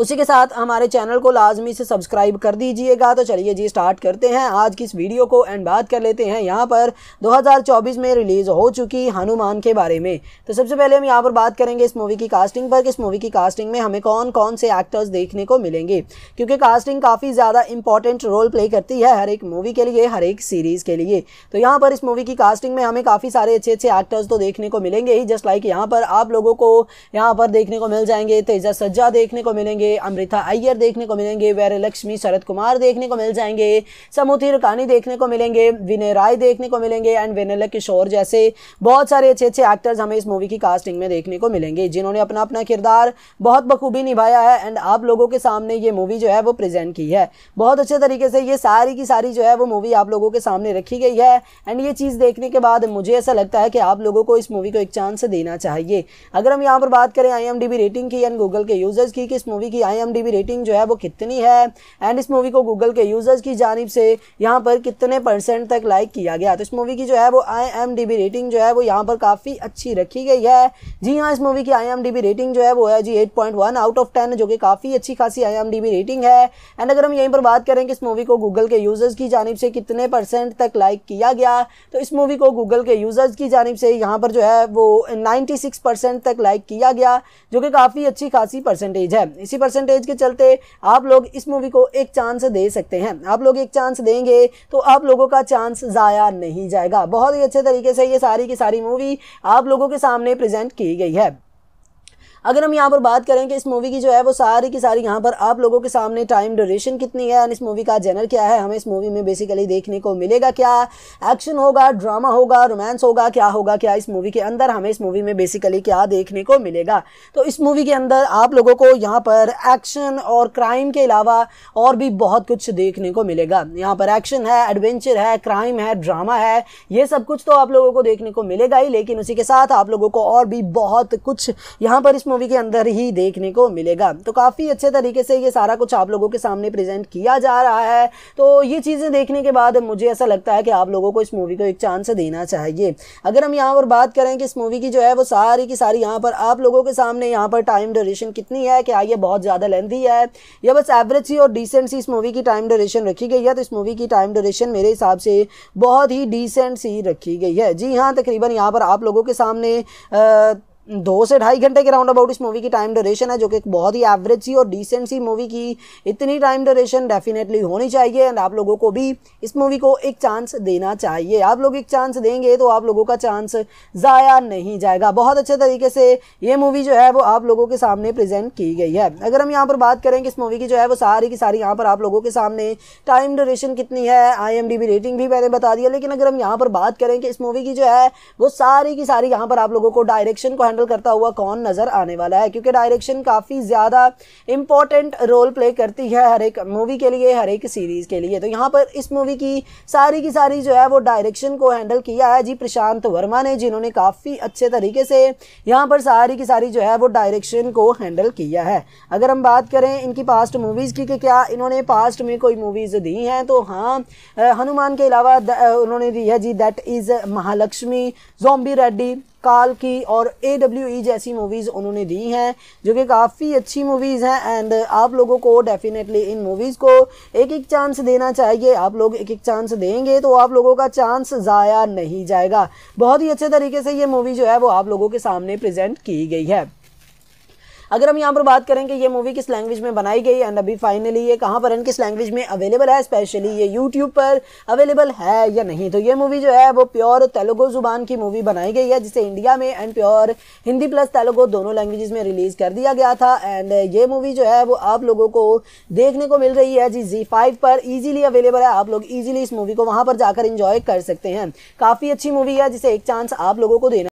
उसी के साथ हमारे चैनल को लाजमी से सब्सक्राइब कर दीजिएगा तो चलिए जी स्टार्ट करते हैं आज की इस वीडियो को एंड बात कर लेते हैं यहाँ पर 2024 में रिलीज़ हो चुकी हनुमान के बारे में तो सबसे पहले हम यहाँ पर बात करेंगे इस मूवी की कास्टिंग पर कि इस मूवी की कास्टिंग में हमें कौन कौन से एक्टर्स देखने को मिलेंगे क्योंकि कास्टिंग काफ़ी ज़्यादा इंपॉर्टेंट रोल प्ले करती है हर एक मूवी के लिए हर एक सीरीज़ के लिए तो यहाँ पर इस मूवी की कास्टिंग में हमें काफ़ी सारे अच्छे अच्छे एक्टर्स तो देखने को मिलेंगे ही जस्ट लाइक यहाँ पर आप लोगों को यहाँ पर देखने को मिल जाएंगे तेजा सज्जा देखने को मिलेंगे जाएंगे अमृता अय्यर देखने को मिलेंगे वैर लक्ष्मी शरद कुमार देखने को मिल जाएंगे समूथी रकानी देखने को मिलेंगे विनय राय देखने को मिलेंगे एंड विनय किशोर जैसे बहुत सारे अच्छे अच्छे एक्टर्स हमें इस मूवी की कास्टिंग में देखने को मिलेंगे जिन्होंने अपना अपना किरदार बहुत बखूबी निभाया है एंड आप लोगों के सामने ये मूवी जो है वो प्रेजेंट की है बहुत अच्छे तरीके से ये सारी की सारी जो है वो मूवी आप लोगों के सामने रखी गई है एंड ये चीज़ देखने के बाद मुझे ऐसा लगता है कि आप लोगों को इस मूवी को एक चांस देना चाहिए अगर हम यहाँ पर बात करें आई रेटिंग की एंड गूगल के यूजर्स की कि इस मूवी की आई रेटिंग जो है वो कितनी है एंड इस मूवी को गूगल के यूज़र्स की जानब से यहाँ पर कितने परसेंट तक लाइक किया गया तो इस मूवी की जो है वो आई रेटिंग जो है वो यहाँ पर काफ़ी अच्छी रखी गई है जी हाँ इस मूवी की आई रेटिंग जो है वो है जी एट आउट ऑफ टेन जो कि काफ़ी अच्छी खासी आई रेटिंग है एंड अगर हम यहीं पर बात करें कि इस मूवी को गूगल के यूज़र्स की जानब से कितने परसेंट तक लाइक किया गया तो इस मूवी को गूगल के यूज़र्स की जानब से यहाँ पर जो है वो नाइन्टी तक लाइक किया गया जो कि काफ़ी अच्छी खासी परसेंटेज है इसी परसेंटेज के चलते आप लोग इस मूवी को एक चांस दे सकते हैं आप लोग एक चांस देंगे तो आप लोगों का चांस ज़ाया नहीं जाएगा बहुत ही अच्छे तरीके से ये सारी की सारी मूवी आप लोगों के सामने प्रेजेंट की गई है अगर हम यहाँ पर बात करें कि इस मूवी की जो है वो सारी की सारी यहाँ पर आप लोगों के सामने टाइम ड्यूरेशन कितनी है इस मूवी का जेनर क्या है हमें इस मूवी में बेसिकली देखने को मिलेगा क्या एक्शन होगा ड्रामा होगा रोमांस होगा क्या होगा क्या इस मूवी के अंदर हमें इस मूवी में बेसिकली क्या देखने को मिलेगा तो इस मूवी के अंदर आप लोगों को यहाँ पर एक्शन और क्राइम के अलावा और भी बहुत कुछ देखने को मिलेगा यहाँ पर एक्शन है एडवेंचर है क्राइम है ड्रामा है ये सब कुछ तो आप लोगों को देखने को मिलेगा ही लेकिन उसी के साथ आप लोगों को और भी बहुत कुछ यहाँ पर इस मूवी के अंदर ही देखने को मिलेगा तो काफ़ी अच्छे तरीके से ये सारा कुछ आप लोगों के सामने प्रेजेंट किया जा रहा है तो ये चीज़ें देखने के बाद मुझे ऐसा लगता है कि आप लोगों को इस मूवी को एक चांस देना चाहिए अगर हम यहाँ पर बात करें कि इस मूवी की जो है वो सारी की सारी यहाँ पर आप लोगों के सामने यहाँ पर टाइम ड्यूरेशन कितनी है क्या ये बहुत ज़्यादा लेंथी है या बस एवरेज सी और डिसेंट सी इस मूवी की टाइम ड्यूरेशन रखी गई है तो इस मूवी की टाइम ड्यूरेशन मेरे हिसाब से बहुत ही डिसेंट सी रखी गई है जी हाँ तकरीबन यहाँ पर आप लोगों के सामने आ, दो से ढाई घंटे के राउंड अबाउट इस मूवी की टाइम ड्यूरेशन है जो कि बहुत ही एवरेज सी और डिसेंट सी मूवी की इतनी टाइम ड्यूरेशन डेफिनेटली होनी चाहिए एंड आप लोगों को भी इस मूवी को एक चांस देना चाहिए आप लोग एक चांस देंगे तो आप लोगों का चांस ज़ाया नहीं जाएगा बहुत अच्छे तरीके से ये मूवी जो है वो आप लोगों के सामने प्रेजेंट की गई है अगर हम यहाँ पर बात करें कि इस मूवी की जो है वो सारी की सारी यहाँ पर आप लोगों के सामने टाइम ड्यूरेशन कितनी है आई रेटिंग भी मैंने बता दिया लेकिन अगर हम यहाँ पर बात करें कि इस मूवी की जो है वो सारी की सारी यहाँ पर आप लोगों को डायरेक्शन को हैंडल करता हुआ कौन नज़र आने वाला है क्योंकि डायरेक्शन काफ़ी ज़्यादा इंपॉर्टेंट रोल प्ले करती है हर एक मूवी के लिए हर एक सीरीज़ के लिए तो यहाँ पर इस मूवी की सारी की सारी जो है वो डायरेक्शन को हैंडल किया है जी प्रशांत वर्मा ने जिन्होंने काफ़ी अच्छे तरीके से यहाँ पर सारी की सारी जो है वो डायरेक्शन को हैंडल किया है अगर हम बात करें इनकी पास्ट मूवीज़ की कि क्या इन्होंने पास्ट में कोई मूवीज़ दी हैं तो हाँ हनुमान के अलावा उन्होंने दी है जी that is Mahalakshmi zombie Reddy काल की और ए डब्ल्यू ई जैसी मूवीज़ उन्होंने दी हैं जो कि काफ़ी अच्छी मूवीज़ हैं एंड आप लोगों को डेफिनेटली इन मूवीज़ को एक एक चांस देना चाहिए आप लोग एक एक चांस देंगे तो आप लोगों का चांस ज़ाया नहीं जाएगा बहुत ही अच्छे तरीके से ये मूवी जो है वो आप लोगों के सामने प्रजेंट की गई है अगर हम यहाँ पर बात करें कि ये मूवी किस लैंग्वेज में बनाई गई एंड अभी फाइनली ये कहाँ पर एंड किस लैंग्वेज में अवेलेबल है स्पेशली ये यूट्यूब पर अवेलेबल है या नहीं तो ये मूवी जो है वो प्योर तेलुगु जुबान की मूवी बनाई गई है जिसे इंडिया में and pure Hindi plus Telugu दोनों लैंग्वेज में रिलीज़ कर दिया गया था एंड ये मूवी जो है वो आप लोगों को देखने को मिल रही है जी जी फाइव पर ईजिली अवेलेबल है आप लोग ईजिली इस मूवी को वहाँ पर जाकर इंजॉय कर सकते हैं काफ़ी अच्छी मूवी है जिसे एक चांस आप लोगों को देना